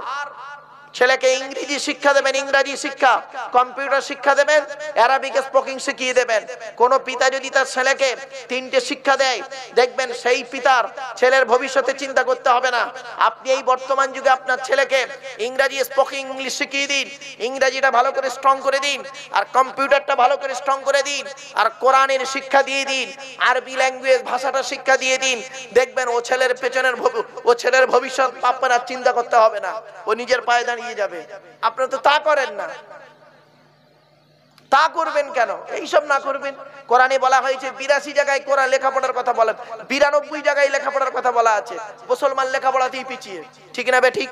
ছেলেকে ইংরেজি শিক্ষা দেবেন ইংরাজি শিক্ষা কম্পিউটার শিক্ষা দেবেন অ্যারাবিক স্পোকিং শিখিয়ে দেবেন কোন পিতা যদি তার ছেলেকে তিনটে শিক্ষা দেয় দেখবেন সেই পিতার ছেলের ভবিষ্যতে চিন্তা করতে হবে না আপনি এই বর্তমান যুগে আপনার ছেলেকে ইংরাজি স্পোকিং ইংলিশ শিখিয়ে দিন ইংরাজিটা ভালো করে স্ট্রং করে দিন আর কম্পিউটারটা ভালো করে স্ট্রং করে দিন আর কোরআনের শিক্ষা দিয়ে দিন আরবি ল্যাঙ্গুয়েজ ভাষাটা শিক্ষা দিয়ে দিন দেখবেন ও ছেলের পেছনের ও ছেলের ভবিষ্যৎ আপনার চিন্তা করতে হবে না ও নিজের পায়ে দাঁড়িয়ে দিয়ে যাবে আপনারা তো তা করেন না তা করবেন কেন এইসব না করবেন কোরআনে বলা হয়েছে বিরাশি জায়গায় কোরআন লেখাপড়ার কথা বলা বিরানব্বই জায়গায় লেখাপড়ার কথা বলা আছে মুসলমান লেখাপড়াতেই পিছিয়ে ঠিক না বে ঠিক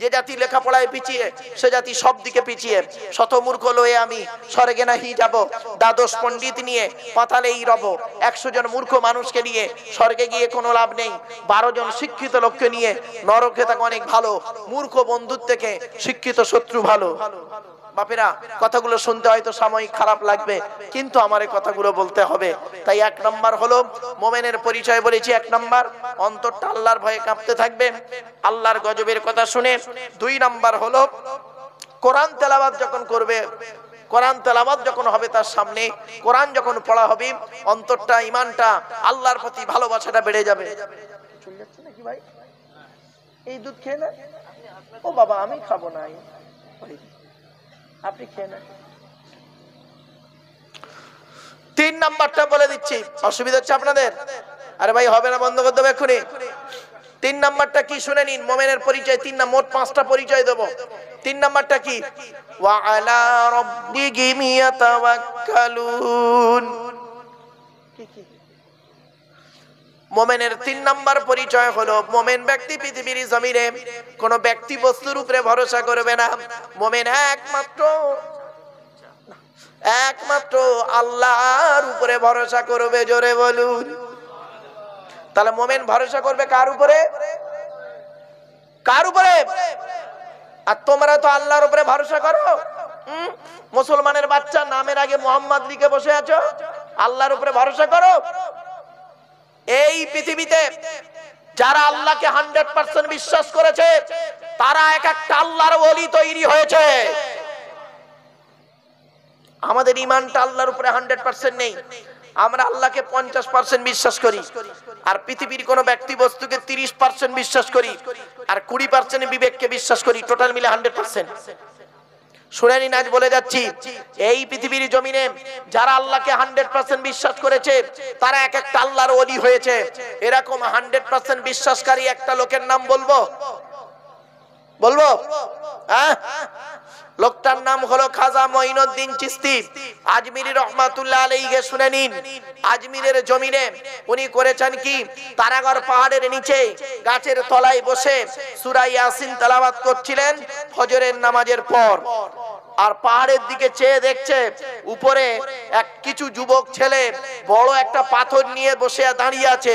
যে জাতি লেখাপড়ায় পিছিয়ে সে জাতি সব দিকে পিছিয়ে শতমূর্খ লয়ে আমি স্বর্গে নাহি যাব দ্বাদশ পণ্ডিত নিয়ে পাতালেই রব একশো জন মূর্খ মানুষকে নিয়ে স্বর্গে গিয়ে কোনো লাভ নেই বারো জন শিক্ষিত লোককে নিয়ে নরকে তাকে অনেক ভালো মূর্খ বন্ধুর থেকে শিক্ষিত শত্রু ভালো বাপেরা কথাগুলো শুনতে হয়তো সাময়িক খারাপ লাগবে কিন্তু আমার কথাগুলো বলতে হবে তাই এক নম্বর হলো মোমেনের পরিচয় বলেছি এক নম্বর অন্তরটা আল্লাহর ভয়ে কাঁপতে থাকবে আল্লাহর গজবের কথা শুনে দুই নম্বর হলো কোরআন তেলাবাদ যখন করবে কোরআন তেলাবাদ যখন হবে তার সামনে কোরআন যখন পড়া হবে অন্তরটা ইমানটা আল্লাহর প্রতি ভালোবাসাটা বেড়ে যাবে এই দুধ খেয়ে না ও বাবা আমি খাবো নাই আপনি খেয়ে তিন নাম্বারটা বলে দিচ্ছি অসুবিধা হচ্ছে আপনাদের আরে ভাই হবে না বন্ধ করে দেবো এক্ষুনি তিন নাম্বারটা কি শুনে নিন মোমেনের পরিচয় তিন না মোট পাঁচটা পরিচয় দেবো তিন নাম্বারটা কি ওয়ালা কি কি মোমেনের তিন নাম্বার পরিচয় হলো মোমেন ব্যক্তি পৃথিবীর জমিনে কোন ব্যক্তি বস্তুর উপরে ভরসা করবে না মোমেন একমাত্র একমাত্র আল্লাহর উপরে ভরসা করবে জোরে বলুন তাহলে মোমেন ভরসা করবে কার উপরে কার উপরে আর তোমরা তো আল্লাহর উপরে ভরসা করো মুসলমানের বাচ্চা নামের আগে মোহাম্মদ লিখে বসে আছো আল্লাহর উপরে ভরসা করো এই পৃথিবীতে যারা আল্লাহকে হান্ড্রেড পার্সেন্ট বিশ্বাস করেছে তারা এক একটা আল্লাহর অলি তৈরি হয়েছে আমাদের ইমানটা আল্লাহর উপরে হান্ড্রেড পার্সেন্ট নেই আমরা আল্লাহকে পঞ্চাশ পার্সেন্ট বিশ্বাস করি আর পৃথিবীর কোন ব্যক্তি বস্তুকে তিরিশ পার্সেন্ট বিশ্বাস করি আর কুড়ি পার্সেন্ট বিবেককে বিশ্বাস করি টোটাল মিলে হান্ড্রেড পার্সেন্ট শুনেনি নাজ বলে যাচ্ছি এই পৃথিবীর জমিনে যারা আল্লাহকে হান্ড্রেড পার্সেন্ট বিশ্বাস করেছে তারা এক একটা আল্লাহর অলি হয়েছে এরকম হান্ড্রেড পার্সেন্ট বিশ্বাসকারী একটা লোকের নাম বলবো বলবো হ্যাঁ? লোকটার নাম হলো খাজা মঈনুদ্দিন চিস্তি আজমিরি রহমাতুল্লাহ আলাইহি শুনে নিন আজমিরের জমিনে উনি করেছেন কি তারাগর পাহাড়ের নিচে গাছের তলায় বসে সূরা ইয়াসিন তেলাওয়াত করছিলেন ফজরের নামাজের পর আর পাহাড়ের দিকে চেয়ে দেখছে উপরে এক কিছু যুবক ছেলে বড় একটা পাথর নিয়ে বসে দাঁড়িয়ে আছে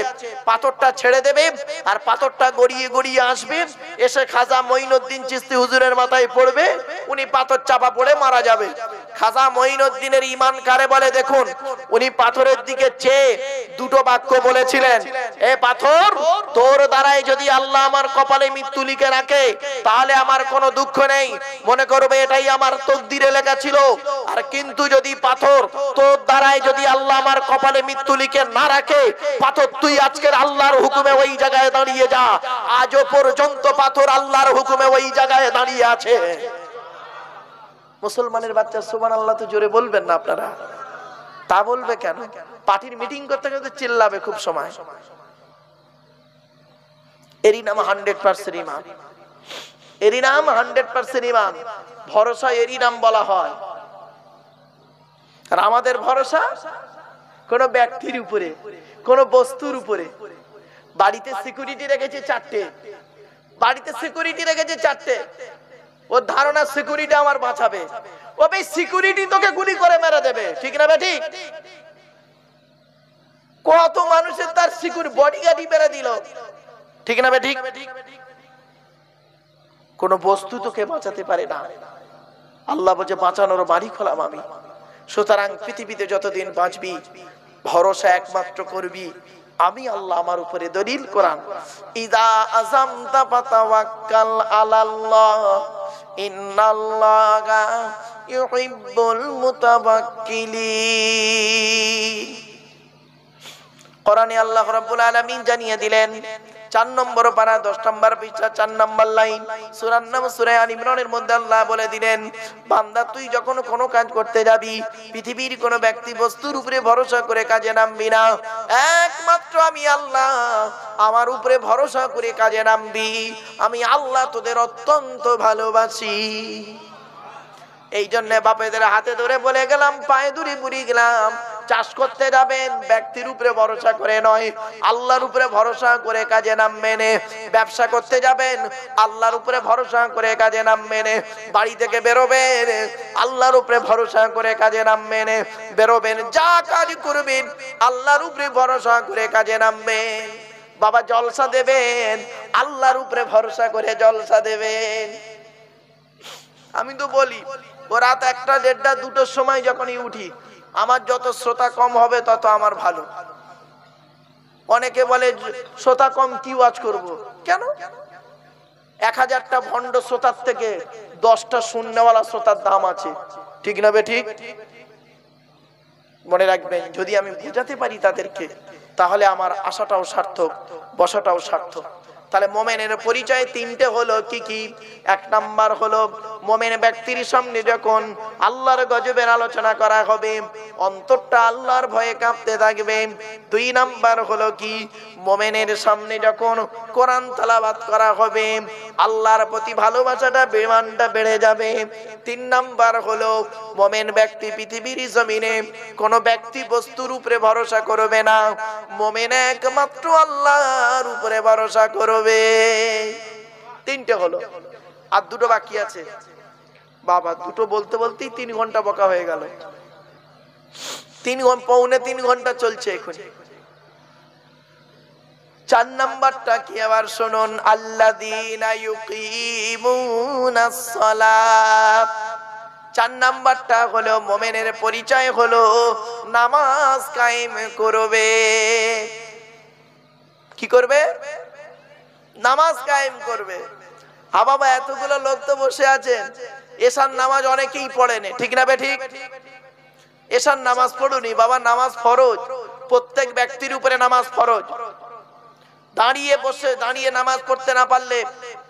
পাথরটা ছেড়ে দেবে আর পাথরটা গড়িয়ে গড়িয়ে আসবে এসে খাজা মঈনুদ্দিন চিস্তি হুজুরের মাথায় পড়বে উনি পাথর চাপা পড়ে মারা যাবে খাজা মঈনুদ্দিনের ইমান কারে বলে দেখুন উনি পাথরের দিকে চেয়ে দুটো বাক্য বলেছিলেন এ পাথর তোর দ্বারাই যদি আল্লাহ আমার কপালে মৃত্যু লিখে রাখে তাহলে আমার কোনো দুঃখ নেই মনে করবে এটাই আমার তো তকদিরে এলাকা ছিল আর কিন্তু যদি পাথর তোর দ্বারাই যদি আল্লাহ আমার কপালে মৃত্যু লিখে না রাখে পাথর তুই আজকের আল্লাহর হুকুমে ওই জায়গায় দাঁড়িয়ে যা আজও পর্যন্ত পাথর আল্লাহর হুকুমে ওই জায়গায় দাঁড়িয়ে আছে মুসলমানের বাচ্চা সুবান আল্লাহ তো জোরে বলবেন না আপনারা তা বলবে কেন পার্টির মিটিং করতে গেলে চিল্লাবে খুব সময় এরই নাম হান্ড্রেড পার্সেন্ট ইমান এরই নাম হান্ড্রেড পার্সেন্ট ইমান ভরসা এরই নাম বলা হয় আর আমাদের ভরসা কোন ব্যক্তির উপরে কোন বস্তুর উপরে বাড়িতে সিকিউরিটি রেখেছে চারটে বাড়িতে সিকিউরিটি রেখেছে চারটে ওর ধারণা সিকিউরিটি আমার বাঁচাবে ওবে সিকিউরিটি তোকে গুলি করে মেরে দেবে ঠিক না বেটি কত মানুষের তার সিকিউর বডিগার্ডই মেরে দিল ঠিক না বেটি কোনো বস্তু তোকে বাঁচাতে পারে না আল্লাহ বলছে বাঁচানোর মালিক হলাম আমি সুতরাং পৃথিবীতে যতদিন বাঁচবি ভরসা একমাত্র করবি আমি আল্লাহ আমার উপরে দলিল কোরআন ইদা আজাম তাওয়াক্কাল আলাল্লাহ ইন্নাল্লাহা ইউহিব্বুল মুতাওয়াক্কিলিন কোরআনে আল্লাহ রাব্বুল আলামিন জানিয়ে দিলেন চার নম্বর পারা দশ নম্বর পিছা চার নম্বর লাইন সুরান নাম সুরায় আল ইমরানের মধ্যে আল্লাহ বলে দিলেন বান্দা তুই যখন কোনো কাজ করতে যাবি পৃথিবীর কোনো ব্যক্তি বস্তুর উপরে ভরসা করে কাজে নামবি না একমাত্র আমি আল্লাহ আমার উপরে ভরসা করে কাজে নামবি আমি আল্লাহ তোদের অত্যন্ত ভালোবাসি এই জন্য বাপেদের হাতে ধরে বলে গেলাম পায়ে দূরে বুড়ি গেলাম চাষ করতে যাবেন ব্যক্তির উপরে ভরসা করে নয় আল্লাহর উপরে ভরসা করে কাজে মেনে ব্যবসা করতে যাবেন আল্লাহর উপরে ভরসা করে কাজে মেনে বাড়ি থেকে বেরোবেন আল্লাহর উপরে ভরসা করে কাজে মেনে বেরোবেন যা কাজ করবেন আল্লাহর উপরে ভরসা করে কাজে নামবেন বাবা জলসা দেবেন আল্লাহর উপরে ভরসা করে জলসা দেবেন আমি তো বলি ও রাত একটা দেড়টা দুটোর সময় যখনই উঠি আমার যত শ্রোতা কম হবে তত আমার ভালো অনেকে বলে শ্রোতা কম কি ওয়াজ করব। কেন এক হাজারটা ভণ্ড শ্রোতার থেকে দশটা শূন্যওয়ালা শ্রোতার দাম আছে ঠিক না ঠিক মনে রাখবেন যদি আমি বুঝাতে পারি তাদেরকে তাহলে আমার আশাটাও সার্থক বসাটাও সার্থক তাহলে মোমেনের পরিচয় তিনটে হলো কি কি এক নাম্বার হলো মোমেন ব্যক্তির সামনে যখন আল্লাহর গজবের আলোচনা করা হবে অন্তরটা আল্লাহর ভয়ে কাঁপতে থাকবে দুই নাম্বার হলো কি মোমেনের সামনে যখন কোরআন তালাবাদ করা হবে আল্লাহর প্রতি ভালোবাসাটা বিমানটা বেড়ে যাবে তিন নাম্বার হলো মোমেন ব্যক্তি পৃথিবীর জমিনে কোন ব্যক্তি বস্তুর উপরে ভরসা করবে না মোমেন একমাত্র আল্লাহর উপরে ভরসা করবে হবে তিনটে হলো আর দুটো বাকি আছে বাবা দুটো বলতে বলতেই তিন ঘন্টা বকা হয়ে গেল তিন পৌনে তিন ঘন্টা চলছে এখন চার নাম্বারটা কি আবার শুনুন আল্লাহ চার নাম্বারটা হলো মোমেনের পরিচয় হলো নামাজ কায়েম করবে কি করবে নামাজ কায়েম করবে হা বাবা এতগুলো লোক তো বসে আছেন এসার নামাজ অনেকেই পড়েনি ঠিক না বে ঠিক এসার নামাজ পড়ুনি বাবা নামাজ ফরজ প্রত্যেক ব্যক্তির উপরে নামাজ ফরজ দাঁড়িয়ে বসে দাঁড়িয়ে নামাজ পড়তে না পারলে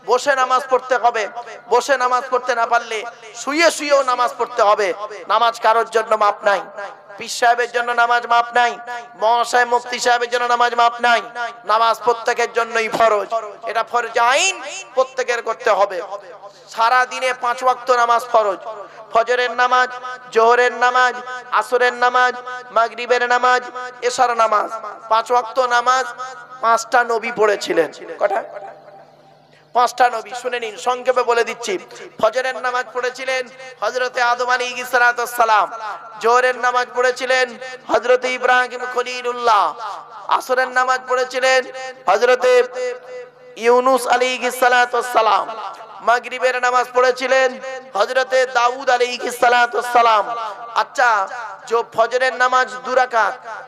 বসে নামাজ পড়তে হবে বসে নামাজ পড়তে না পারলে শুয়ে শুয়েও নামাজ পড়তে হবে নামাজ কারোর জন্য মাপ নাই সাহেবের জন্য নামাজ নাই মহাশয় সাহেবের জন্য নামাজ নাই নামাজ প্রত্যেকের জন্যই ফরজ এটা পাঁচ ওয়াক্ত নামাজ ফরজ ফজরের নামাজ জোহরের নামাজ নামাজ মাগরিবের নামাজ নামাজ পাঁচ ওয়াক্ত নামাজ পাঁচটা নবী পড়েছিলেন কটা পাঁচটা নবী শুনে নিন সংক্ষেপে বলে দিচ্ছি ফজরের নামাজ পড়েছিলেন হজরতে আদম আলী সালাম জোহরের নামাজ পড়েছিলেন হজরতে ইব্রাহিম উল্লাহ আসরের নামাজ পড়েছিলেন হজরতে ইউনুস আলী সালাম মাগরিবের নামাজ পড়েছিলেন হজরতে দাউদ আলী সালাম আচ্ছা যে ফজরের নামাজ দু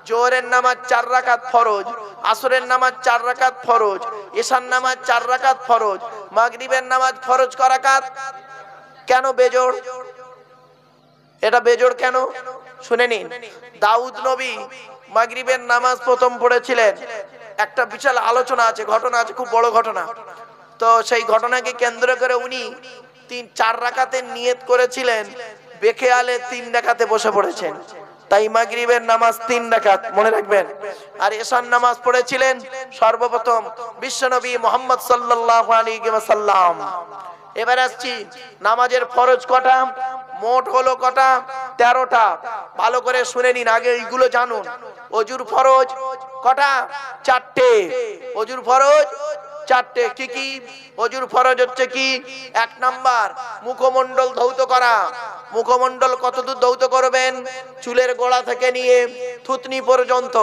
জোহরের নামাজ চার রাকাত ফরজ আসরের নামাজ চার রাকাত ফরজ ঈশান নামাজ চার রাকাত ফরজ মাগরিবের নামাজ ফরজ করা কেন বেজোড় এটা বেজোড় কেন শুনে নিন দাউদ নবী মাগরিবের নামাজ প্রথম পড়েছিলেন একটা বিশাল আলোচনা আছে ঘটনা আছে খুব বড় ঘটনা তো সেই ঘটনাকে কেন্দ্র করে উনি তিন চার রাখাতে নিয়ত করেছিলেন আলে তিন ডাকাতে বসে পড়েছেন তাই মাগরিবের নামাজ তিন ডাকাত মনে রাখবেন আর এশার নামাজ পড়েছিলেন সর্বপ্রথম বিশ্বনবী মোহাম্মদ সাল্লাল্লাহু আলাইহি ওয়াসাল্লাম এবার আসছি নামাজের ফরজ কটা মোট হলো কটা তেরোটা ভালো করে শুনে নিন আগে এইগুলো জানুন অজুর ফরজ কটা চারটে অজুর ফরজ চারটে কি কি অজুর ফরজ হচ্ছে কি এক নাম্বার মুখমণ্ডল ধৌত করা মুখমণ্ডল কতদূর ধৌত করবেন চুলের গোড়া থেকে নিয়ে থুতনি পর্যন্ত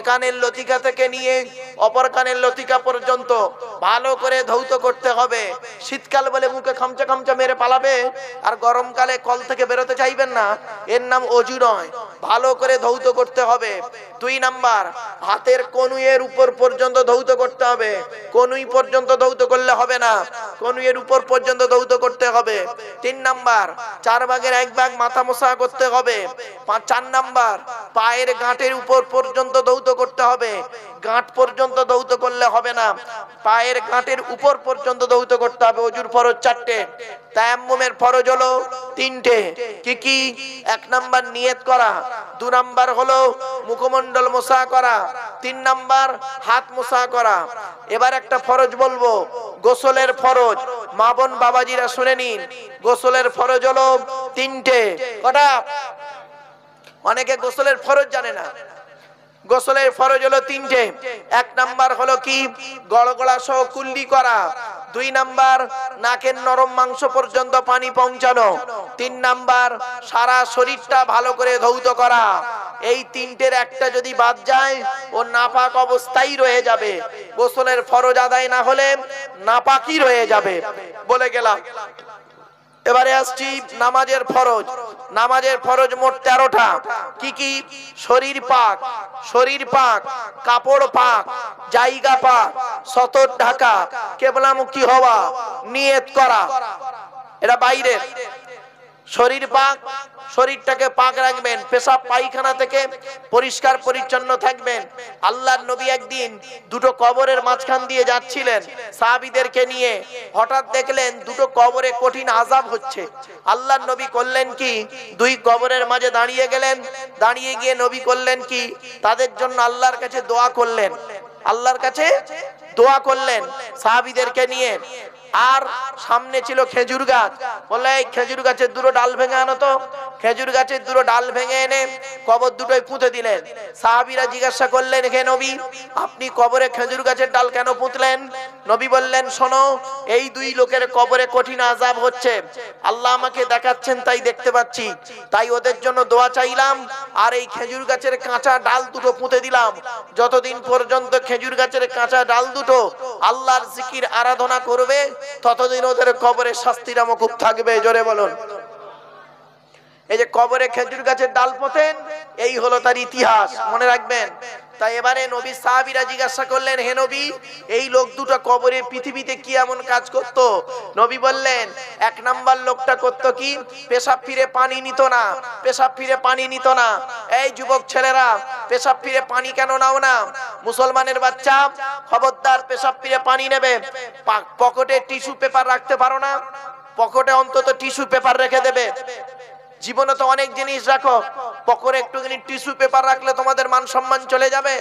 একানের লতিকা থেকে নিয়ে অপর কানের লতিকা পর্যন্ত ভালো করে ধৌত করতে হবে শীতকাল বলে মুখে খামচা খামচা মেরে পালাবে আর গরমকালে কল থেকে বেরোতে চাইবেন না এর নাম অজু নয় ভালো করে ধৌত করতে হবে দুই নাম্বার হাতের কনুয়ের উপর পর্যন্ত ধৌত করতে হবে কনু কনুই পর্যন্ত দৌত করলে হবে না কনুইয়ের উপর পর্যন্ত দৌত করতে হবে তিন নাম্বার চার ভাগের এক ভাগ মাথা মশা করতে হবে চার নাম্বার পায়ের গাঁটের উপর পর্যন্ত দৌত করতে হবে গাঁট পর্যন্ত দৌত করলে হবে না পায়ের গাঁটের উপর পর্যন্ত দৌত করতে হবে অজুর ফরজ চারটে তায়াম্মুমের ফরজ হলো তিনটে কি কি এক নাম্বার নিয়ত করা দু নাম্বার হলো মুখমণ্ডল মোসা করা তিন নাম্বার হাত মোসা করা এবার একটা ফরজ বলবো গোসলের ফরজ মা বোন বাবাজিরা শুনে নিন গোসলের ফরজ হলো তিনটে কটা অনেকে গোসলের ফরজ জানে না গোসলের ফরজ হলো তিনটে এক নাম্বার হলো কি গড়গড়া সহ কুল্লি করা দুই নাম্বার নাকের নরম মাংস পর্যন্ত পানি পৌঁছানো তিন নাম্বার সারা শরীরটা ভালো করে ধৌত করা এই তিনটের একটা যদি বাদ যায় ও নাপাক অবস্থায় রয়ে যাবে গোসলের ফরজ আদায় না হলে নাপাকি রয়ে যাবে বলে গেলাম এবারে আসছি নামাজের ফরজ নামাজের ফরজ মোট তেরোটা কি কি শরীর পাক শরীর পাক কাপড় পাক জায়গা পাক সতর ঢাকা কেবলামুখী হওয়া নিয়ত করা এটা বাইরের শরীর পাক শরীরটাকে পাক রাখবেন পেশাব পায়খানা থেকে পরিষ্কার পরিচ্ছন্ন থাকবেন আল্লাহর নবী একদিন দুটো কবরের মাঝখান দিয়ে যাচ্ছিলেন সাহাবিদেরকে নিয়ে হঠাৎ দেখলেন দুটো কবরে কঠিন আজাব হচ্ছে আল্লাহর নবী করলেন কি দুই কবরের মাঝে দাঁড়িয়ে গেলেন দাঁড়িয়ে গিয়ে নবী করলেন কি তাদের জন্য আল্লাহর কাছে দোয়া করলেন আল্লাহর কাছে দোয়া করলেন সাহাবিদেরকে নিয়ে আর সামনে ছিল খেজুর গাছ বললে এই খেজুর গাছের দুটো ডাল ভেঙে আনো তো খেজুর গাছের দুটো ডাল ভেঙে এনে কবর দুটোই পুঁতে দিলেন সাহাবিরা জিজ্ঞাসা করলেন হে নবী আপনি কবরে খেজুর গাছের ডাল কেন পুঁতলেন নবী বললেন শোনো এই দুই লোকের কবরে কঠিন আজাব হচ্ছে আল্লাহ আমাকে দেখাচ্ছেন তাই দেখতে পাচ্ছি তাই ওদের জন্য দোয়া চাইলাম আর এই খেজুর গাছের কাঁচা ডাল দুটো পুঁতে দিলাম যতদিন পর্যন্ত খেজুর গাছের কাঁচা ডাল দুটো আল্লাহর জিকির আরাধনা করবে ততদিন ওদের কবরে শাস্তি মকুব থাকবে জোরে বলুন এই যে কবরে খেজুর গাছের ডাল পোতেন এই হলো তার ইতিহাস মনে রাখবেন তাই এবারে নবী সাহাবিরা জিজ্ঞাসা করলেন হে নবী এই লোক দুটো কবরে পৃথিবীতে কি এমন কাজ করত নবী বললেন এক নাম্বার লোকটা করত কি পেশাব ফিরে পানি নিত না পেশাব ফিরে পানি নিত না এই যুবক ছেলেরা পেশাব ফিরে পানি কেন নাও না মুসলমানের বাচ্চা খবরদার পেশাব ফিরে পানি নেবে পকেটে টিস্যু পেপার রাখতে পারো না পকেটে অন্তত টিস্যু পেপার রেখে দেবে জীবনে তো অনেক জিনিস রাখো পকরে একটুখানি টিস্যু পেপার রাখলে তোমাদের মান সম্মান চলে যাবে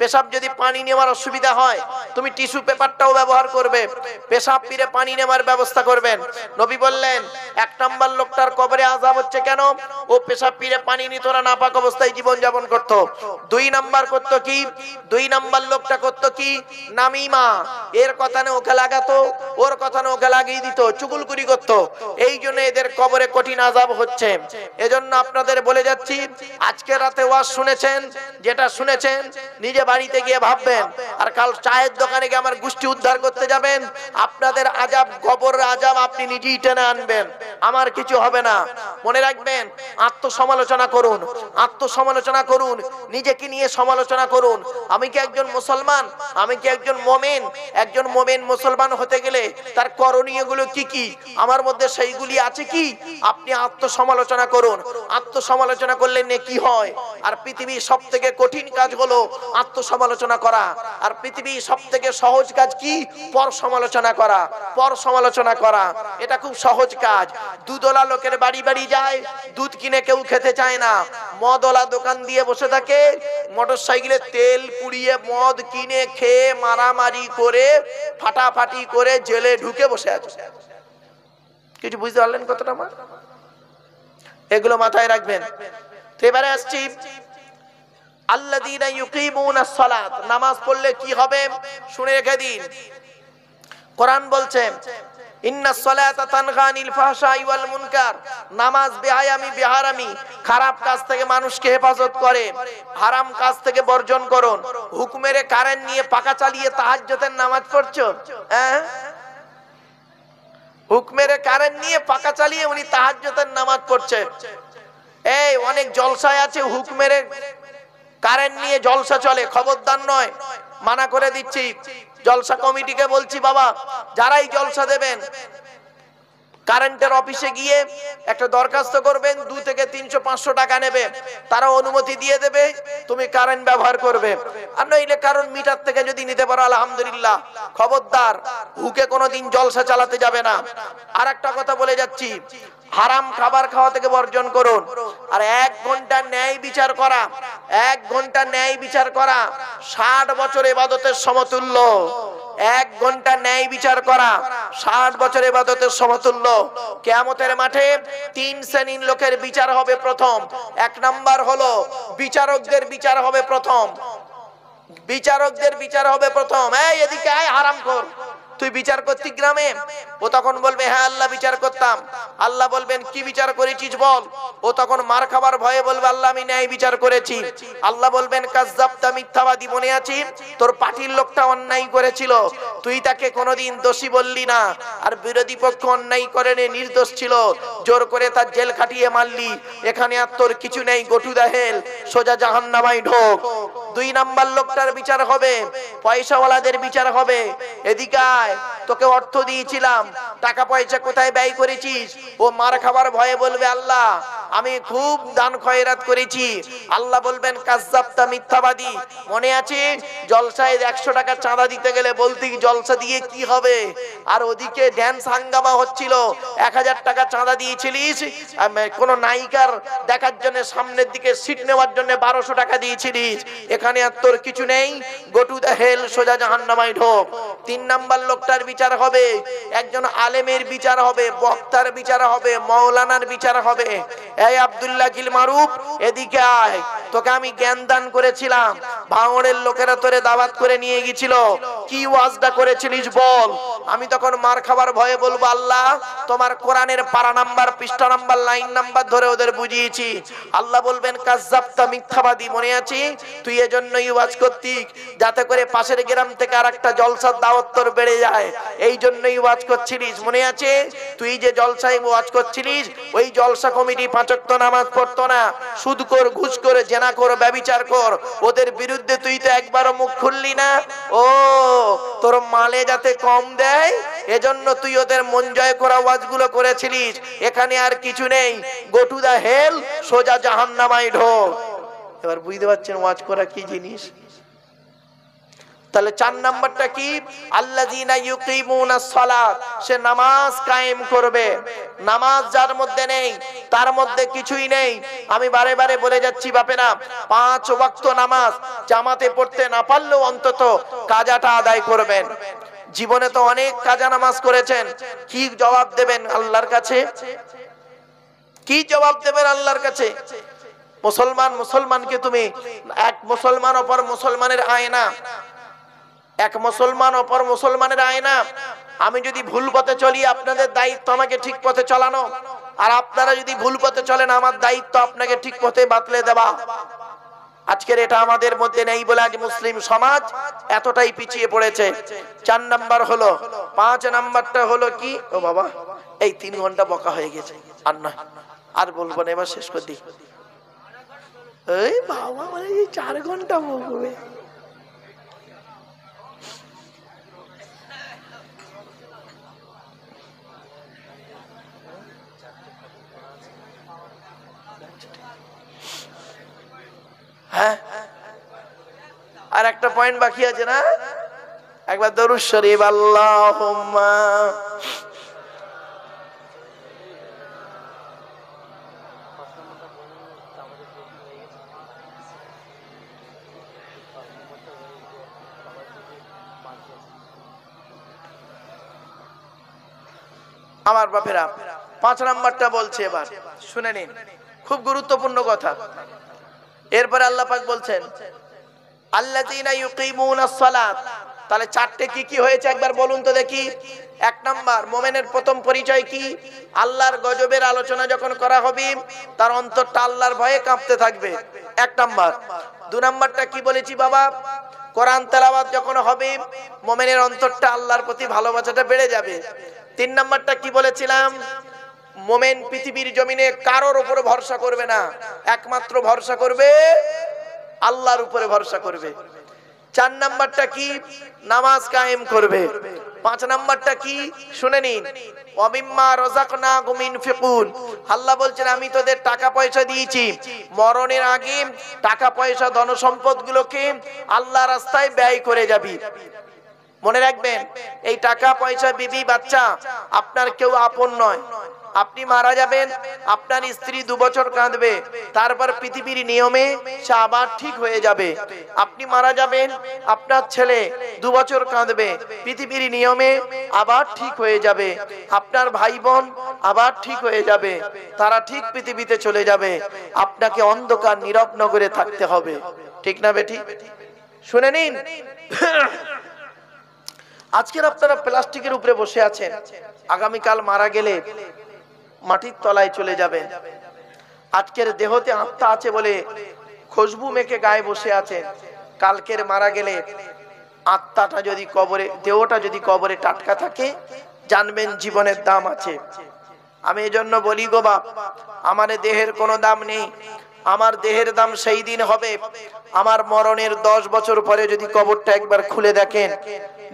পেশাব যদি পানি নেওয়ার অসুবিধা হয় তুমি টিস্যু পেপারটাও ব্যবহার করবে পেশাব পিরে পানি নেওয়ার ব্যবস্থা করবেন নবী বললেন এক নাম্বার লোকটার কবরে আজাব হচ্ছে কেন ও পেশাব পিরে পানি নিত না নাপাক অবস্থায় জীবন যাপন করত দুই নাম্বার করত কি দুই নাম্বার লোকটা করত কি নামিমা এর কথা না ওকে লাগাতো ওর কথা না ওকে লাগিয়ে দিত চুগুলকুরি করত এই জন্য এদের কবরে কঠিন আজাব হচ্ছে এজন্য আপনাদের বলে যাচ্ছি আজকে রাতে ওয়াজ শুনেছেন যেটা শুনেছেন নিজে বাড়িতে গিয়ে ভাববেন আর কাল চায়ের দোকানে গিয়ে আমার গোষ্ঠী উদ্ধার করতে যাবেন আপনাদের আজাব গবর আজাব আপনি নিজেই টেনে আনবেন আমার কিছু হবে না মনে রাখবেন আত্মসমালোচনা করুন আত্মসমালোচনা করুন নিজেকে নিয়ে সমালোচনা করুন আমি কি একজন মুসলমান আমি কি একজন মোমেন একজন মোমেন মুসলমান হতে গেলে তার করণীয় গুলো কি কি আমার মধ্যে সেইগুলি আছে কি আপনি আত্মসমালোচনা সমালোচনা করুন আত্মসমালোচনা করলে নেকি হয় আর পৃথিবীর সব থেকে কঠিন কাজ হলো আত্মসমালোচনা করা আর পৃথিবীর সব থেকে সহজ কাজ কি পর সমালোচনা করা পর সমালোচনা করা এটা খুব সহজ কাজ দুধওয়ালা লোকের বাড়ি বাড়ি যায় দুধ কিনে কেউ খেতে চায় না মদওয়ালা দোকান দিয়ে বসে থাকে মোটর সাইকেলে তেল পুড়িয়ে মদ কিনে খেয়ে মারামারি করে ফাটাফাটি করে জেলে ঢুকে বসে আছে কিছু বুঝতে পারলেন কথাটা আমার এগুলো মাথায় রাখবেন এবারে আসছি আল্লাদিনা ইউকিমুনা নামাজ পড়লে কি হবে শুনে রেখে দিন কোরআন বলছে নামাজ বেহায়ামি খারাপ কাজ থেকে মানুষকে হেফাজত করে হারাম কাজ থেকে বর্জন করুন হুকুমের কারেন্ট নিয়ে পাকা চালিয়ে তাহাজ্যতের নামাজ পড়ছো হ্যাঁ? হুক কারেন্ট নিয়ে পাকা চালিয়ে উনি তাহাজ্জতের নামাজ পড়ছে এই অনেক জলসায় আছে হুক কারেন্ট নিয়ে জলসা চলে খবরদার নয় মানা করে দিচ্ছি জলসা কমিটিকে বলছি বাবা যারাই জলসা দেবেন কারেন্টের অফিসে গিয়ে একটা দরখাস্ত করবেন দু থেকে তিনশো পাঁচশো টাকা নেবে তারা অনুমতি দিয়ে দেবে তুমি কারেন্ট ব্যবহার করবে আর নইলে কারণ মিটার থেকে যদি নিতে পারো আলহামদুলিল্লাহ খবরদার হুকে কোনোদিন জলসা চালাতে যাবে না আর একটা কথা বলে যাচ্ছি হারাম খাবার খাওয়া থেকে বর্জন করুন আর এক ঘন্টা ন্যায় বিচার করা এক ঘন্টা ন্যায় বিচার করা ষাট বছর এবাদতের সমতুল্য এক ঘন্টা ন্যায় বিচার করা ষাট বছর এবাদতের সমতুল্য কেয়ামতের মাঠে তিন শ্রেণীর লোকের বিচার হবে প্রথম এক নাম্বার হলো বিচারকদের বিচার হবে প্রথম বিচারকদের বিচার হবে প্রথম এই এদিকে আয় হারাম কর তুই বিচার করতি গ্রামে ও তখন বলবে হ্যাঁ আল্লাহ বিচার করতাম আল্লাহ বলবেন কি বিচার করেছিস বল ও তখন মার খাবার ভয়ে বলবে আল্লাহ আমি ন্যায় বিচার করেছি আল্লাহ বলবেন কাজদাবতা মিথ্যাবাদী মনে আছি তোর পাটির লোকটা অন্যায় করেছিল তুই তাকে কোনোদিন দোষী বললি না আর বিরোধী পক্ষ অন্যায় করেনি নির্দোষ ছিল জোর করে তার জেল খাটিয়ে মারলি এখানে আর তোর কিছু নেই গটু দাহেল সোজা জাহান্নামাই ঢোক দুই নাম্বার লোকটার বিচার হবে পয়সাওয়ালাদের বিচার হবে এদিকে তোকে অর্থ দিয়েছিলাম টাকা পয়সা কোথায় ব্যয় করেছিস ও মার খাবার ভয়ে বলবে আল্লাহ আমি খুব দান খয়রাত করেছি আল্লাহ বলবেন কাজাবতা মিথ্যাবাদী মনে আছে জলসায় একশো টাকা চাঁদা দিতে গেলে বলতি জলসা দিয়ে কি হবে আর ওদিকে ড্যান্স হাঙ্গামা হচ্ছিল এক হাজার টাকা চাঁদা দিয়েছিলিস কোনো নায়িকার দেখার জন্য সামনের দিকে সিট নেওয়ার জন্য বারোশো টাকা দিয়েছিলিস এখানে আর তোর কিছু নেই গোটু দা হেল সোজা জাহান্নামাই ঢোক তিন নাম্বার লোকটার বিচার হবে একজন আলেমের বিচার হবে বক্তার বিচার হবে মৌলানার বিচার হবে এই আবদুল্লাহ গিল মারুফ এদিকে আয় তোকে আমি জ্ঞান দান করেছিলাম ভাঙড়ের লোকেরা তোরে দাওয়াত করে নিয়ে গেছিল কি ওয়াজটা করেছিলিস বল আমি তখন মার খাবার ভয়ে বলবো আল্লাহ তোমার কোরআনের পারা নাম্বার পৃষ্ঠা নাম্বার লাইন নাম্বার ধরে ওদের বুঝিয়েছি আল্লাহ বলবেন মিথ্যাবাদী মনে আছি তুই এজন্যই ওয়াজ করতিস যাতে করে পাশের গ্রাম থেকে আর একটা জলসার দাওয়াত বেড়ে যায় এই জন্যই ওয়াজ করছিলিস মনে আছে তুই যে জলসায় ওয়াজ করছিলিস ওই জলসা কমিটি পাঁচ করতো নামাজ পড়তো না সুদ কর ঘুষ করে জেনা কর ব্যবিচার কর ওদের বিরুদ্ধে তুই তো একবারও মুখ খুললি না ও তোর মালে যাতে কম দেয় এজন্য তুই ওদের মন জয় করা ওয়াজগুলো করেছিলিস এখানে আর কিছু নেই গো টু দা হেল সোজা জাহান্নামাই ঢোক এবার বুঝতে পারছেন ওয়াজ করা কি জিনিস তাহলে চার নাম্বারটা কি সে নামাজ কায়েম করবে নামাজ যার মধ্যে নেই তার মধ্যে কিছুই নেই আমি বারে বারে বলে যাচ্ছি বাপেরা পাঁচ ওয়াক্ত নামাজ জামাতে পড়তে না পারলেও অন্তত কাজাটা আদায় করবেন জীবনে তো অনেক কাজা নামাজ করেছেন কি জবাব দেবেন আল্লাহর কাছে কি জবাব দেবেন আল্লাহর কাছে মুসলমান মুসলমানকে তুমি এক মুসলমান অপর মুসলমানের আয়না এক মুসলমান অপর মুসলমানের আয়না আমি যদি ভুল পথে চলি আপনাদের দায়িত্ব আমাকে ঠিক পথে চলানো আর আপনারা যদি ভুল পথে চলেন আমার দায়িত্ব আপনাকে ঠিক পথে বাতলে দেওয়া আজকের এটা আমাদের মধ্যে নেই বলে আজ মুসলিম সমাজ এতটাই পিছিয়ে পড়েছে চার নাম্বার হলো পাঁচ নাম্বারটা হলো কি ও বাবা এই তিন ঘন্টা বকা হয়ে গেছে আর নয় আর বলবো না এবার শেষ করে দিই এই বাবা মানে চার ঘন্টা বলবে হ্যাঁ? আর একটা পয়েন্ট বাকি আছে না একবার দরুদ শরীফ আল্লাহ আমার বাপেরা পাঁচ নাম্বারটা বলছে এবার শুনে নিন খুব গুরুত্বপূর্ণ কথা এরপরে আল্লাহ পাক বলছেন আল্লাযীনা ইউকিমুনাস সালাত তাহলে চারটে কি কি হয়েছে একবার বলুন তো দেখি এক নাম্বার মোমেনের প্রথম পরিচয় কি আল্লাহর গজবের আলোচনা যখন করা হবে তার অন্তরটা আল্লাহর ভয়ে কাঁপতে থাকবে এক নাম্বার দু নাম্বারটা কি বলেছি বাবা কোরআন তেলাওয়াত যখন হবে মোমেনের অন্তরটা আল্লাহর প্রতি ভালোবাসাটা বেড়ে যাবে তিন নাম্বারটা কি বলেছিলাম মোমেন পৃথিবীর জমিনে কারোর উপরে ভরসা করবে না একমাত্র ভরসা করবে আল্লাহর উপরে ভরসা করবে চার নাম্বারটা কি নামাজ কায়েম করবে পাঁচ নাম্বারটা কি শুনে নিন অমিম্মা না গুমিন ফিকুন আল্লাহ বলছেন আমি তোদের টাকা পয়সা দিয়েছি মরণের আগে টাকা পয়সা গুলোকে আল্লাহ রাস্তায় ব্যয় করে যাবি মনে রাখবেন এই টাকা পয়সা বিবি বাচ্চা আপনার কেউ আপন নয় আপনি মারা যাবেন আপনার স্ত্রী দু বছর কাঁদবে তারপর পৃথিবীর নিয়মে সে আবার ঠিক হয়ে যাবে আপনি মারা যাবেন আপনার ছেলে দু বছর কাঁদবে পৃথিবীর নিয়মে আবার ঠিক হয়ে যাবে আপনার ভাই বোন আবার ঠিক হয়ে যাবে তারা ঠিক পৃথিবীতে চলে যাবে আপনাকে অন্ধকার নীরব নগরে থাকতে হবে ঠিক না বেটি শুনে নিন আজকের আপনারা প্লাস্টিকের উপরে বসে আছেন আগামীকাল মারা গেলে মাটির তলায় চলে যাবে আজকের দেহতে আত্মা আছে বলে খুশবু মেখে গায়ে বসে আছে কালকের মারা গেলে আত্মাটা যদি কবরে দেহটা যদি কবরে টাটকা থাকে জানবেন জীবনের দাম আছে আমি এজন্য বলি গো বাপ আমার দেহের কোনো দাম নেই আমার দেহের দাম সেই দিন হবে আমার মরণের দশ বছর পরে যদি কবরটা একবার খুলে দেখেন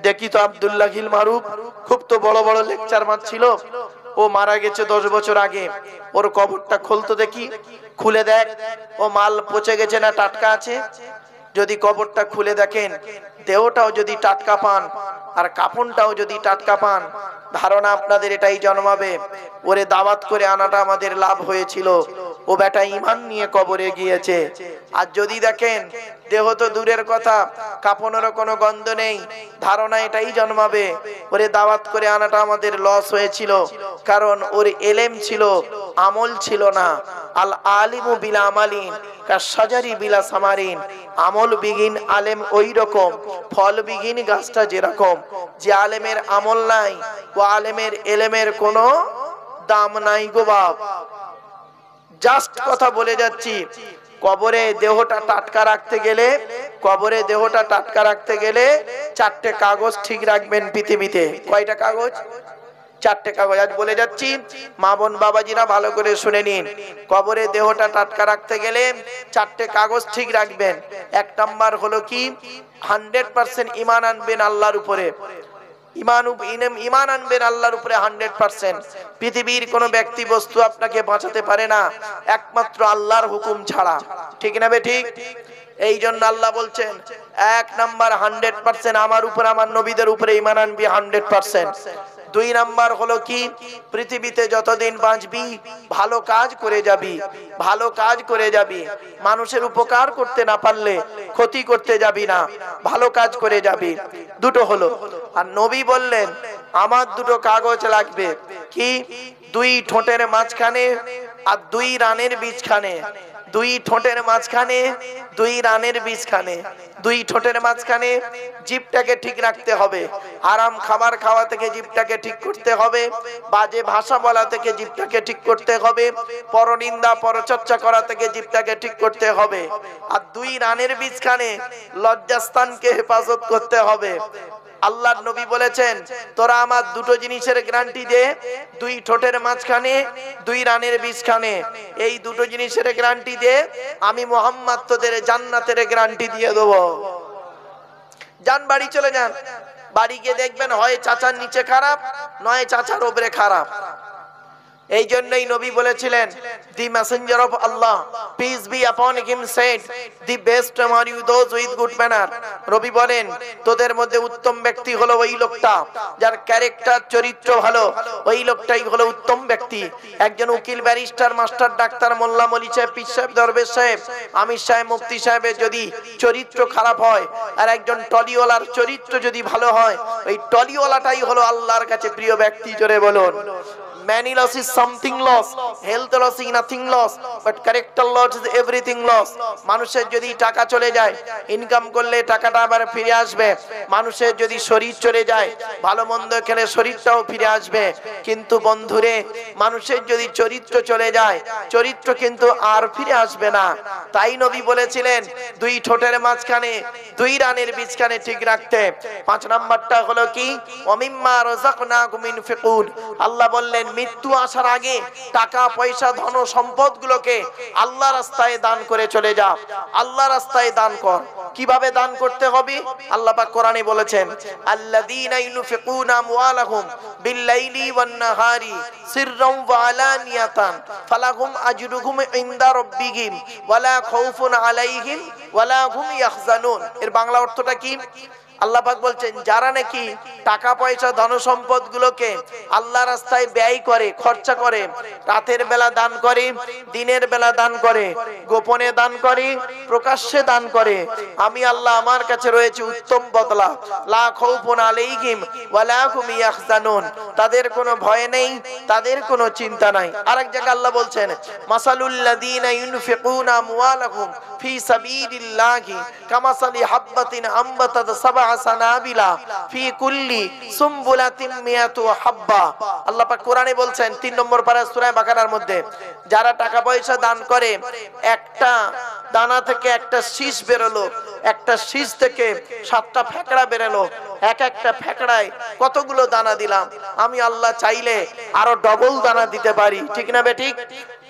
দেখি তো আবদুল্লাহ মারুফ খুব তো বড় বড় লেকচার মারছিল ও মারা গেছে দশ বছর আগে ওর কবরটা খুলতো দেখি খুলে দেখ ও মাল পচে গেছে না টাটকা আছে যদি কবরটা খুলে দেখেন দেহটাও যদি টাটকা পান আর কাপনটাও যদি টাটকা পান ধারণা আপনাদের এটাই জন্মাবে ওরে দাওয়াত করে আনাটা আমাদের লাভ হয়েছিল ও বেটা ইমান নিয়ে কবরে গিয়েছে আর যদি দেখেন দেহ তো দূরের কথা কাপনেরও কোনো গন্ধ নেই ধারণা এটাই জন্মাবে ওরে দাওয়াত করে আনাটা আমাদের লস হয়েছিল কারণ ওর এলেম ছিল আমল ছিল না আল আলিমু বিলা আমালিন কাসাজারি বিলা সামারিন আমল বিঘিন আলেম ওই রকম ফল গাছটা যেরকম যে আলেমের আমল নাই ও আলেমের এলেমের কোনো দাম নাই গো বাপ জাস্ট কথা বলে যাচ্ছি কবরে দেহটা টাটকা রাখতে গেলে কবরে দেহটা টাটকা রাখতে গেলে চারটে কাগজ ঠিক রাখবেন পৃথিবীতে কয়টা কাগজ চারটে কাগজ আজ বলে যাচ্ছি মা বোন বাবাজিরা ভালো করে শুনে নিন কবরে দেহটা টাটকা রাখতে গেলে চারটে কাগজ ঠিক রাখবেন এক নাম্বার হলো কি হান্ড্রেড পার্সেন্ট ইমান আনবেন আল্লাহর উপরে ইমান ইমান উপরে হান্ড্রেড পার্সেন্ট পৃথিবীর কোনো ব্যক্তি বস্তু আপনাকে বাঁচাতে পারে না একমাত্র আল্লাহর হুকুম ছাড়া ঠিক না ঠিক এই জন্য আল্লাহ বলছেন এক হান্ড্রেড পার্সেন্ট আমার আমার নবীদের উপরে ইমান আনবি হান্ড্রেড পার্সেন্ট দুই নাম্বার হলো কি পৃথিবীতে যতদিন বাঁচবি ভালো কাজ করে যাবি ভালো কাজ করে যাবি মানুষের উপকার করতে না পারলে ক্ষতি করতে যাবি না ভালো কাজ করে যাবি দুটো হলো আর নবী বললেন আমার দুটো কাগজ লাগবে কি দুই ঠোঁটের মাঝখানে আর দুই রানের বীজখানে দুই ঠোঁটের মাঝখানে দুই রানের বীজখানে দুই ঠোঁটের মাঝখানে জীবটাকে ঠিক রাখতে হবে আরাম খাবার খাওয়া থেকে জিভটাকে ঠিক করতে হবে বাজে ভাষা বলা থেকে জিভটাকে ঠিক করতে হবে পরনিন্দা পরচর্চা করা থেকে জীবটাকে ঠিক করতে হবে আর দুই রানের বীজখানে লজ্জাস্থানকে হেফাজত করতে হবে আল্লাহর নবী বলেছেন তোরা আমার দুটো জিনিসের গ্যারান্টি দে দুই ঠোঁটের মাঝখানে দুই রানের বিষখানে এই দুটো জিনিসের গ্যারান্টি দে আমি মোহাম্মদ তোদের জান্নাতের গ্যারান্টি দিয়ে দেবো যান বাড়ি চলে যান বাড়ি গিয়ে দেখবেন হয় চাচার নিচে খারাপ নয় চাচার ওপরে খারাপ এই জন্যই নবী বলেছিলেন the messenger of Allah peace be upon him said the best among you those with good manner রবি বলেন তোদের মধ্যে উত্তম ব্যক্তি হলো ওই লোকটা যার ক্যারেক্টার চরিত্র ভালো ওই লোকটাই হলো উত্তম ব্যক্তি একজন উকিল ব্যারিস্টার মাস্টার ডাক্তার মোল্লা মলি সাহেব পিস সাহেব দরবেশ সাহেব আমির সাহেব মুফতি সাহেবের যদি চরিত্র খারাপ হয় আর একজন টলিওয়ালার চরিত্র যদি ভালো হয় ওই টলিওয়ালাটাই হলো আল্লাহর কাছে প্রিয় ব্যক্তি জোরে বলুন Many loss is something loss. Health loss is nothing loss. But character loss is everything loss. মানুষের যদি টাকা চলে যায় ইনকাম করলে টাকাটা আবার ফিরে আসবে মানুষের যদি শরীর চলে যায় ভালো মন্দ এখানে শরীরটাও ফিরে আসবে কিন্তু বন্ধুরে মানুষের যদি চরিত্র চলে যায় চরিত্র কিন্তু আর ফিরে আসবে না তাই নবী বলেছিলেন দুই ঠোঁটের মাঝখানে দুই রানের বিছখানে ঠিক রাখতে পাঁচ নাম্বারটা হলো কি অমিম্মা রোজাকুন আল্লাহ বললেন মৃত্যু আসার আগে টাকা পয়সা ধন সম্পদগুলোকে আল্লাহ রাস্তায় দান করে চলে যা আল্লাহ রাস্তায় দান কর কিভাবে দান করতে হবে আল্লাহ পাক কোরআনে বলেছেন আল্লাযীনা ইউনফিকুনা আমওয়ালাহুম বিল্লাইলি ওয়ান নাহারি সিররাম ওয়া আলানিয়াতান ফালাহুম আজরুহুম ইনদা রাব্বিহিম ওয়ালা খাউফুন আলাইহিম ওয়ালা হুম ইয়াহজানুন এর বাংলা অর্থটা কি আল্লাহ বলছেন যারা নাকি টাকা পয়সা ধন সম্পদ গুলোকে আল্লাহ রাস্তায় ব্যয় করে খরচা করে রাতের বেলা দান করে দিনের বেলা দান করে গোপনে দান করে প্রকাশ্যে দান করে আমি আল্লাহ আমার কাছে রয়েছে উত্তম বদলা লাখ তাদের কোনো ভয় নেই তাদের কোনো চিন্তা নাই আরেক জায়গায় আল্লাহ বলছেন মাসালুল্লাহ সানাবিলা ফি কুল্লি সুমবুলাতিন মিয়াতু হাব্বা আল্লাহ পাক কোরআনে বলছেন 3 নম্বর পারা সূরা বাকারার মধ্যে যারা টাকা পয়সা দান করে একটা দানা থেকে একটা শীষ বেরোলো একটা শীষ থেকে সাতটা ফেকড়া বেরোলো এক একটা ফেকড়ায় কতগুলো দানা দিলাম আমি আল্লাহ চাইলে আরো ডবল দানা দিতে পারি ঠিক না বে ঠিক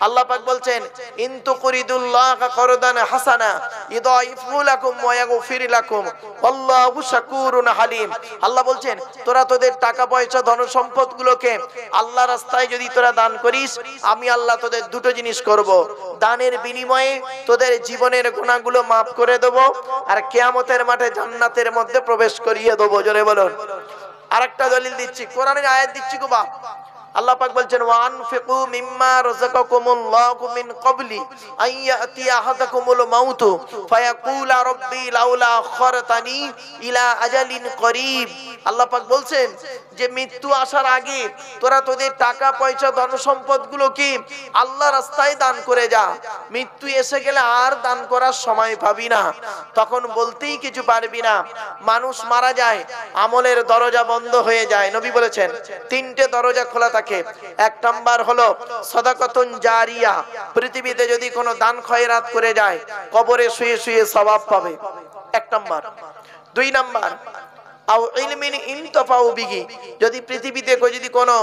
আল্লাহ পাক বলছেন ইন্তু কুরিদুল্লাহ করদান হাসানা ইদাইফুলাকুম লাকুম ওয়া ইয়াগফির আল্লাহু শাকুরুন হালিম আল্লাহ বলছেন তোরা তোদের টাকা পয়সা ধন সম্পদগুলোকে আল্লাহ রাস্তায় যদি তোরা দান করিস আমি আল্লাহ তোদের দুটো জিনিস করব দানের বিনিময়ে তোদের জীবনের গুনাহগুলো maaf করে দেব আর কিয়ামতের মাঠে জান্নাতের মধ্যে প্রবেশ করিয়ে দেব জোরে বলুন আর একটা দলিল দিচ্ছি কোরআনের আয়াত দিচ্ছি গো আল্লাহ পাক বলছেন ওয়ান ফিকু মিম্মা রাযাকাকুমুল্লাহু মিন ক্বাবলি আন ইয়াতি আহাদাকুমুল মাউত ফায়াকুলা রাব্বি লাউলা আখরতানি ইলা আজালিন করিব আল্লাহ পাক বলছেন যে মৃত্যু আসার আগে তোরা তোদের টাকা পয়সা ধন কি আল্লাহ রাস্তায় দান করে যা মৃত্যু এসে গেলে আর দান করার সময় পাবি না তখন বলতেই কিছু পারবি না মানুষ মারা যায় আমলের দরজা বন্ধ হয়ে যায় নবী বলেছেন তিনটে দরজা খোলা থাকে থাকে এক নাম্বার হলো সদাকতন জারিয়া পৃথিবীতে যদি কোনো দান খয়রাত করে যায় কবরে শুয়ে শুয়ে স্বভাব পাবে এক নাম্বার দুই নাম্বার আও ইলমিন ইনতফাউ বিগি যদি পৃথিবীতে যদি কোনো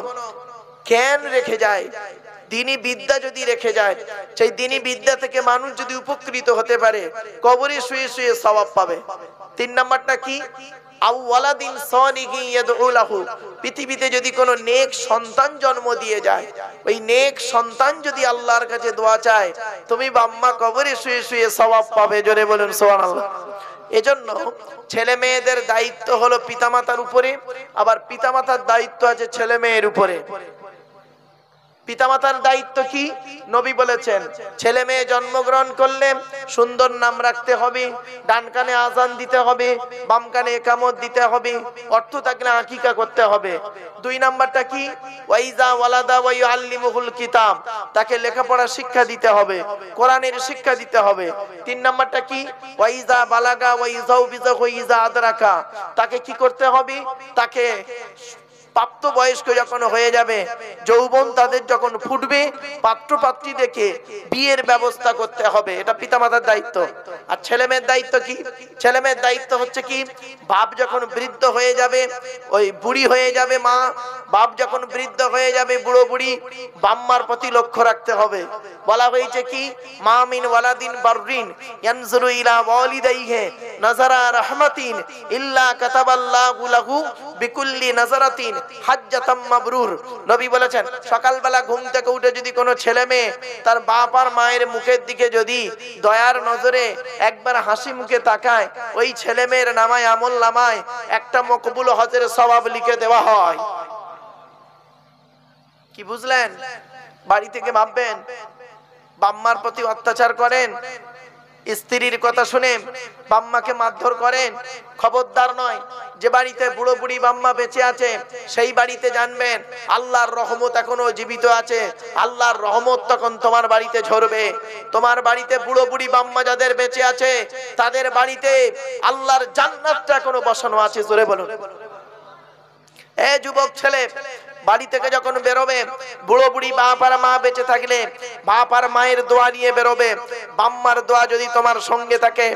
জ্ঞান রেখে যায় দিনী বিদ্যা যদি রেখে যায় সেই দিনী বিদ্যা থেকে মানুষ যদি উপকৃত হতে পারে কবরে শুয়ে শুয়ে স্বভাব পাবে তিন নাম্বারটা কি আউওয়ালাদিন সনিহি ইয়াদউলাহু পৃথিবীতে যদি কোনো নেক সন্তান জন্ম দিয়ে যায় ওই নেক সন্তান যদি আল্লাহর কাছে দোয়া চায় তুমি বাম্মা কবরে শুয়ে শুয়ে সওয়াব পাবে জোরে বলুন সুবহানাল্লাহ এজন্য ছেলে মেয়েদের দায়িত্ব হলো পিতামাতার উপরে আবার পিতামাতার দায়িত্ব আছে ছেলে মেয়ের উপরে পিতামাতার দায়িত্ব কি নবী বলেছেন ছেলে মেয়ে জন্মগ্রহণ করলে সুন্দর নাম রাখতে হবে ডান কানে আজান দিতে হবে বাম কানে একামত দিতে হবে অর্থ থাকলে আকিকা করতে হবে দুই নাম্বারটা কি ওয়াইজা ওয়ালাদা ওয়াই আল্লিমুল কিতাব তাকে লেখাপড়া শিক্ষা দিতে হবে কোরআনের শিক্ষা দিতে হবে তিন নাম্বারটা কি ওয়াইজা বালাগা ওয়াইজা বিজা ওয়াইজা আদরাকা তাকে কি করতে হবে তাকে প্রাপ্ত বয়স্ক যখন হয়ে যাবে যৌবন তাদের যখন ফুটবে পাত্র পাত্রী দেখে বিয়ের ব্যবস্থা করতে হবে এটা পিতামাতার দায়িত্ব আর ছেলেমেয়ের দায়িত্ব কি ছেলেমেয়ের দায়িত্ব হচ্ছে কি বাপ যখন বৃদ্ধ হয়ে যাবে ওই বুড়ি হয়ে যাবে মা বাপ যখন বৃদ্ধ হয়ে যাবে বুড়ো বুড়ি বাম্মার প্রতি লক্ষ্য রাখতে হবে বলা হয়েছে কি মা মিন ওয়ালাদিন বাররিন ইয়ানজুরু ইলা ওয়ালিদাইহি নাজারা রাহমাতিন ইল্লা কাতাবাল্লাহু লাহু বিকুল্লি নাজারাতিন হাজ্জাতাম মাবরুর নবী বলেছেন সকালবেলা ঘুম থেকে উঠে যদি কোনো ছেলে মেয়ে তার বাপ আর মায়ের মুখের দিকে যদি দয়ার নজরে একবার হাসি মুখে তাকায় ওই ছেলে মেয়ের নামায় আমল নামায় একটা মকবুল হজের স্বভাব লিখে দেওয়া হয় কি বুঝলেন বাড়ি থেকে ভাববেন বাম্মার প্রতি অত্যাচার করেন স্ত্রীর কথা শুনে বাম্মাকে মারধর করেন খবরদার নয় যে বাড়িতে বুড়ো বুড়ি বাম্মা বেঁচে আছে সেই বাড়িতে জানবেন আল্লাহর রহমত এখনো জীবিত আছে আল্লাহর রহমত তখন তোমার বাড়িতে ঝরবে তোমার বাড়িতে বুড়ো বুড়ি বাম্মা যাদের বেঁচে আছে তাদের বাড়িতে আল্লাহর জান্নাতটা এখনো বসানো আছে জোরে বলুন এ যুবক ছেলে বাড়ি থেকে যখন বেরোবে বুড়ো বুড়ি বাপ আর মা বেঁচে থাকলে বাপ আর মায়ের দোয়া নিয়ে বেরোবে বাম্মার দোয়া যদি তোমার সঙ্গে থাকে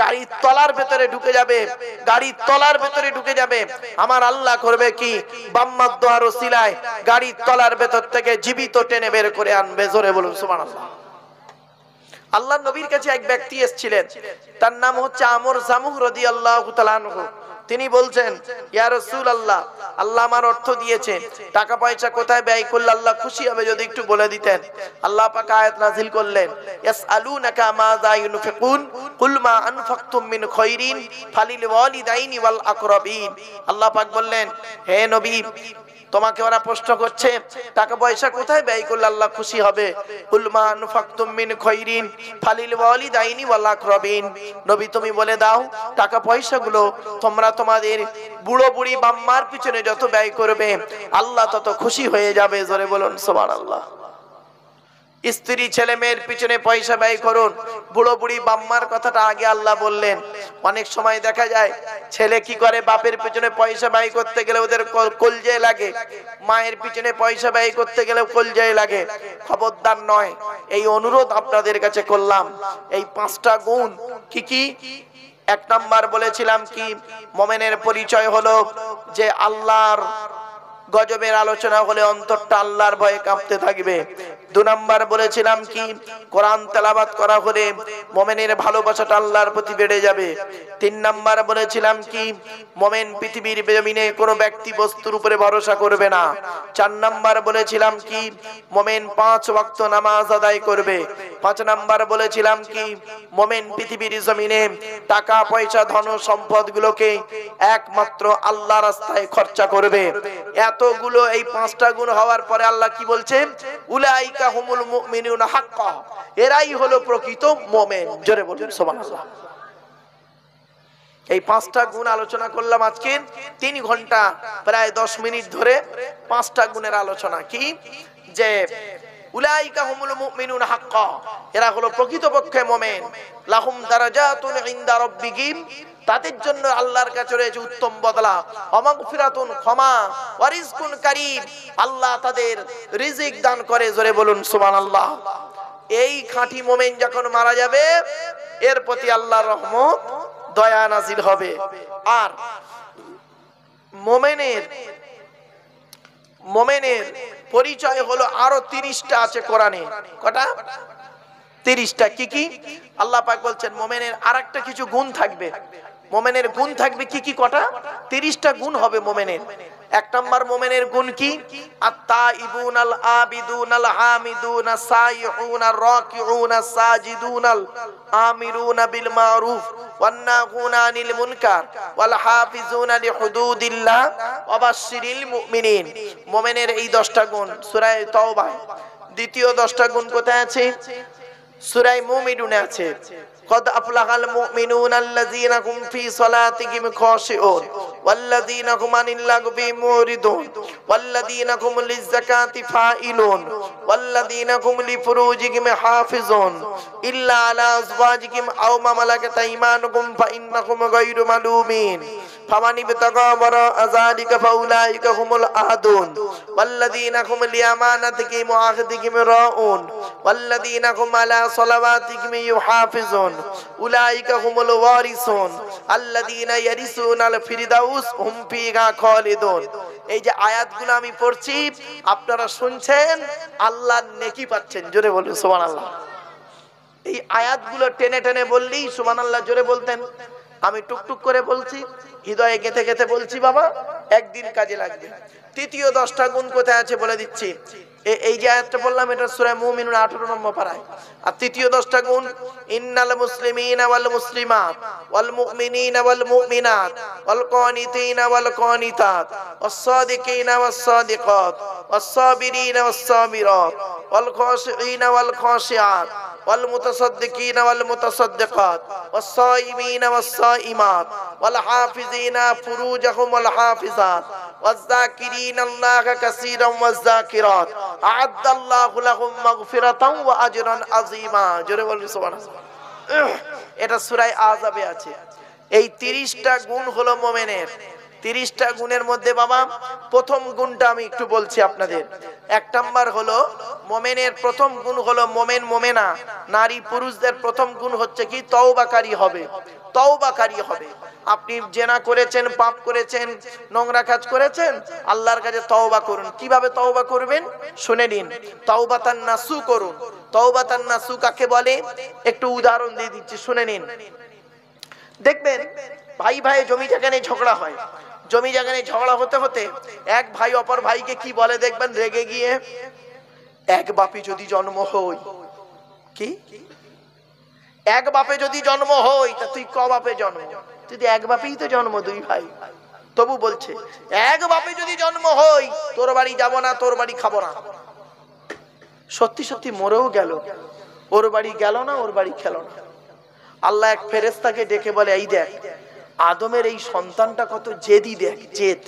গাড়ির তলার ভেতরে ঢুকে যাবে গাড়ির তলার ভেতরে ঢুকে যাবে আমার আল্লাহ করবে কি বাম্মার দোয়ার সিলায় গাড়ির তলার ভেতর থেকে জীবিত টেনে বের করে আনবে জোরে বলুন সুমান আল্লাহ নবীর কাছে এক ব্যক্তি এসেছিলেন তার নাম হচ্ছে আমর জামুহ রদি আল্লাহ তালানহ তিনি বলছেন ইয়া রসুল আল্লাহ আল্লাহ আমার অর্থ দিয়েছে টাকা পয়সা কোথায় ব্যয় করলে আল্লাহ খুশি হবে যদি একটু বলে দিতেন আল্লাহ পাক আয়াত নাজিল করলেন ইয়াসআলুনাকা মাযা ইউনফিকুন কুল মা আনফাকতুম মিন খাইরিন ফালিল ওয়ালিদাইনি ওয়াল আকরাবিন আল্লাহ পাক বললেন হে নবী তোমাকে ওরা প্রশ্ন করছে টাকা পয়সা কোথায় ব্যয় করলে আল্লাহ খুশি হবে উলমান খৈরিন ফালিল নবী তুমি বলে দাও টাকা পয়সাগুলো তোমরা তোমাদের বুড়ো বুড়ি বাম্মার পিছনে যত ব্যয় করবে আল্লাহ তত খুশি হয়ে যাবে জোরে বলুন আল্লাহ স্ত্রী ছেলে মেয়ের পিছনে পয়সা ব্যয় করুন বুড়ো বুড়ি বাম্মার কথাটা আগে আল্লাহ বললেন অনেক সময় দেখা যায় ছেলে কি করে বাপের পিছনে পয়সা ব্যয় করতে গেলে ওদের কলজে লাগে মায়ের পিছনে পয়সা ব্যয় করতে গেলে কলজে লাগে খবরদার নয় এই অনুরোধ আপনাদের কাছে করলাম এই পাঁচটা গুণ কি কি এক নাম্বার বলেছিলাম কি মোমেনের পরিচয় হলো যে আল্লাহর গজবের আলোচনা হলে অন্তরটা আল্লাহর ভয়ে কাঁপতে থাকবে দু নাম্বার বলেছিলাম কি কোরআন তেলাবাদ করা হলে মোমেনের ভালোবাসাটা আল্লাহর প্রতি বেড়ে যাবে তিন নাম্বার বলেছিলাম কি মোমেন পৃথিবীর জমিনে কোনো ব্যক্তি বস্তুর উপরে ভরসা করবে না চার নাম্বার বলেছিলাম কি মোমেন পাঁচ ওয়াক্ত নামাজ আদায় করবে পাঁচ নাম্বার বলেছিলাম কি মোমেন পৃথিবীর জমিনে টাকা পয়সা ধন সম্পদগুলোকে একমাত্র আল্লাহ রাস্তায় খরচা করবে এত এতগুলো এই পাঁচটা গুণ হওয়ার পরে আল্লাহ কি বলছেন উলাইকা হুমুল মুমিনুন হাক্কা এরাই হলো প্রকৃত মুমিন জোরে বলুন সুবহানাল্লাহ এই পাঁচটা গুণ আলোচনা করলাম আজকে তিন ঘন্টা প্রায় দশ মিনিট ধরে পাঁচটা গুণের আলোচনা কি যে উলাইকা হাক্কা এরা হলো প্রকৃতপক্ষে লাহুম তাদের জন্য আল্লাহর কাছে রয়েছে উত্তম বদলা অমাগফিরাতুন ক্ষমা ওয়ারিজকুন কারিব আল্লাহ তাদের রিজিক দান করে জোরে বলুন আল্লাহ এই খাঁটি মোমেন যখন মারা যাবে এর প্রতি আল্লাহর রহমত দয়া নাজিল হবে আর মোমেনের মোমেনের পরিচয় হলো আরো তিরিশটা আছে কোরআনে কটা তিরিশটা কি কি আল্লাহ পাক বলছেন মোমেনের আর কিছু গুণ থাকবে মোমেনের গুণ থাকবে কি কি কটা তিরিশটা গুণ হবে মোমেনের এক নম্বর মোমেনের গুণ কি আত্তা আত্তাইবুন আল আবিদুন আল হামিদুন সাইহুন আর রাকিউন সাজিদুন আল আমিরুন বিল মারুফ والناهون عن المنكر والحافظون لحدود হুদুদিল্লাহ وبشر المؤمنين মোমেনের এই 10টা গুণ সূরা তওবা দ্বিতীয় 10টা গুণ কোথায় আছে সূরা মুমিনুনে আছে قد أفلح المؤمنون الذين هم في صلاتهم خاشعون والذين هم عن اللغو موردون والذين هم للزكاة فاعلون والذين هم لفروجهم حافظون إلا على أزواجهم أو ما ملكت أيمانكم فإنهم غير ملومين ফামানি বিতাকাবার আযালিকা ফাউলাইকা হুমুল আহাদুন ওয়াল্লাযিনা হুম লিআমানাতিকুম ওয়া আহদিকুম রাউন ওয়াল্লাযিনা হুম আলা সলাওয়াতিকুম ইউহাফিজুন উলাইকা হুমুল ওয়ারিসুন আল্লাযিনা ইয়ারিসুনাল ফিরদাউস হুম ফীহা খালিদুন এই যে আয়াতগুলো আমি পড়ছি আপনারা শুনছেন আল্লাহ নেকি পাচ্ছেন জোরে বলুন আল্লাহ এই আয়াতগুলো টেনে টেনে বললি সুমান আল্লাহ জোরে বলতেন আমি টুকটুক করে বলছি হৃদয়ে গেঁথে গেঁথে বলছি বাবা একদিন কাজে লাগবে তৃতীয় দশটা গুণ কোথায় আছে বলে দিচ্ছি এই যে আয়াতটা বললাম এটা সুরায় মুমিনুন নম্বর আর তৃতীয় দশটা গুণ ইন্নাল মুসলিমিন ওয়াল মুসলিমাত ওয়াল মুমিনিন ওয়াল মুমিনাত ওয়াল কানিতিন ওয়াল কানিতাত ওয়াস সাদিকিন ওয়াস সাদিকাত ওয়াস সাবিরিন ওয়াস সাবিরাত ওয়াল খাশিঈন ওয়াল খাশিআত والمتصدقين والمتصدقات والصائمين والصائمات والحافظين فروجهم والحافظات والذاكرين الله كثيرا والذاكرات আদাল্লাহু লাহুম ওয়া আজরান আযীমা জোরে সুবহানাল্লাহ এটা আযাবে আছে এই গুণ হলো মুমিনের তিরিশটা গুণের মধ্যে বাবা প্রথম গুণটা আমি একটু বলছি আপনাদের এক নাম্বার হলো মোমেনের প্রথম গুণ হলো মোমেন মোমেনা নারী পুরুষদের প্রথম গুণ হচ্ছে কি তওবাকারী হবে তওবাকারী হবে আপনি জেনা করেছেন পাপ করেছেন নোংরা কাজ করেছেন আল্লাহর কাছে তওবা করুন কিভাবে তওবা করবেন শুনে নিন তওবাতান নাসু করুন তওবাতান নাসু কাকে বলে একটু উদাহরণ দিয়ে দিচ্ছি শুনে নিন দেখবেন ভাই ভাই জমি জায়গা নিয়ে ঝগড়া হয় জমি জায়গা নিয়ে ঝগড়া হতে হতে এক ভাই অপর ভাইকে কি বলে দেখবেন রেগে গিয়ে এক বাপি যদি জন্ম হই কি এক বাপে যদি জন্ম হই তা তুই ক বাপে জন্ম যদি এক বাপেই তো জন্ম দুই ভাই তবু বলছে এক বাপে যদি জন্ম হই তোর বাড়ি যাব না তোর বাড়ি খাবো না সত্যি সত্যি মরেও গেল ওর বাড়ি গেল না ওর বাড়ি খেল না আল্লাহ এক ফেরেস্তাকে ডেকে বলে এই দেখ আদমের এই সন্তানটা কত জেদি দেখ জেদ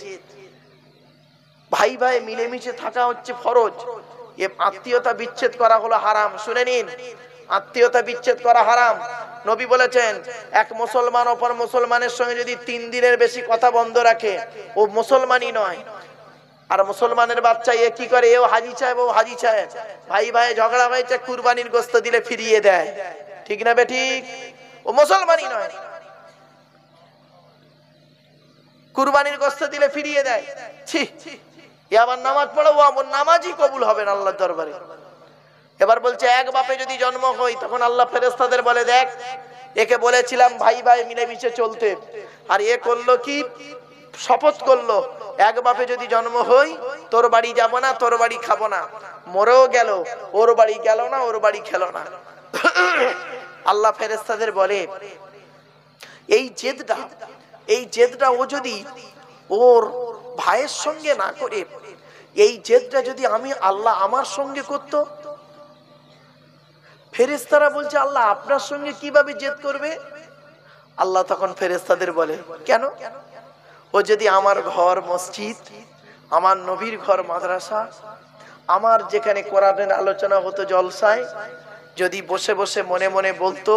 ভাই ভাই মিলেমিশে থাকা হচ্ছে ফরজ আত্মীয়তা বিচ্ছেদ করা হলো হারাম শুনে নিন আত্মীয়তা বিচ্ছেদ করা হারাম নবী বলেছেন এক মুসলমান অপর মুসলমানের সঙ্গে যদি তিন দিনের বেশি কথা বন্ধ রাখে ও মুসলমানই নয় আর মুসলমানের বাচ্চা এ কি করে এও হাজি চায় ও হাজি চায় ভাই ভাই ঝগড়া হয়েছে কুরবানির গোস্ত দিলে ফিরিয়ে দেয় ঠিক না বে ঠিক ও মুসলমানই নয় কুরবানির গোস্ত দিলে ফিরিয়ে দেয় ছি এ আবার নামাজ পড়ো ও আমার নামাজই কবুল হবে না আল্লাহর দরবারে এবার বলছে এক বাপে যদি জন্ম হয় তখন আল্লাহ ফেরেস্তাদের বলে দেখ একে বলেছিলাম ভাই ভাই মিলেমিশে চলতে আর এ করলো কি শপথ করলো এক বাপে যদি জন্ম হই তোর বাড়ি যাব না তোর বাড়ি খাবো না মরেও গেল ওর বাড়ি গেল না ওর বাড়ি খেলো না আল্লাহ ফেরেস্তাদের বলে এই জেদটা এই জেদটা ও যদি ওর ভাইয়ের সঙ্গে না করে এই জেদটা যদি আমি আল্লাহ আমার সঙ্গে করতো ফেরেস্তারা বলছে আল্লাহ আপনার সঙ্গে কিভাবে জেদ করবে আল্লাহ তখন ফেরেস্তাদের বলে কেন ও যদি আমার ঘর মসজিদ আমার নবীর ঘর মাদ্রাসা আমার যেখানে কোরআনের আলোচনা হতো জলসায় যদি বসে বসে মনে মনে বলতো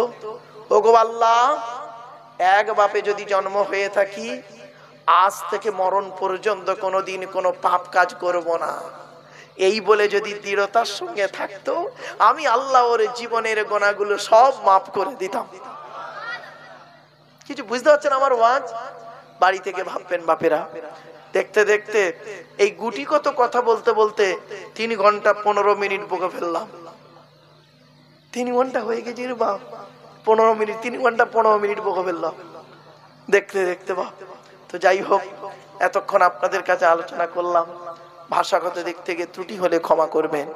ও গো আল্লাহ এক বাপে যদি জন্ম হয়ে থাকি আজ থেকে মরণ পর্যন্ত কোনো দিন কোনো পাপ কাজ করব না এই বলে যদি দৃঢ়তার সঙ্গে থাকতো আমি আল্লাহ ওর জীবনের গোনাগুলো সব মাফ করে দিতাম কিছু বুঝতে পারছেন আমার ওয়াজ বাড়ি থেকে ভাববেন বাপেরা দেখতে দেখতে এই গুটি কত কথা বলতে বলতে তিন ঘন্টা পনেরো মিনিট বকে ফেললাম তিন ঘন্টা হয়ে গেছি বাপ পনেরো মিনিট তিন ঘন্টা পনেরো মিনিট বকে ফেললাম দেখতে দেখতে বাপ তো যাই হোক এতক্ষণ আপনাদের কাছে আলোচনা করলাম ভাষাগত দিক থেকে ত্রুটি হলে ক্ষমা করবেন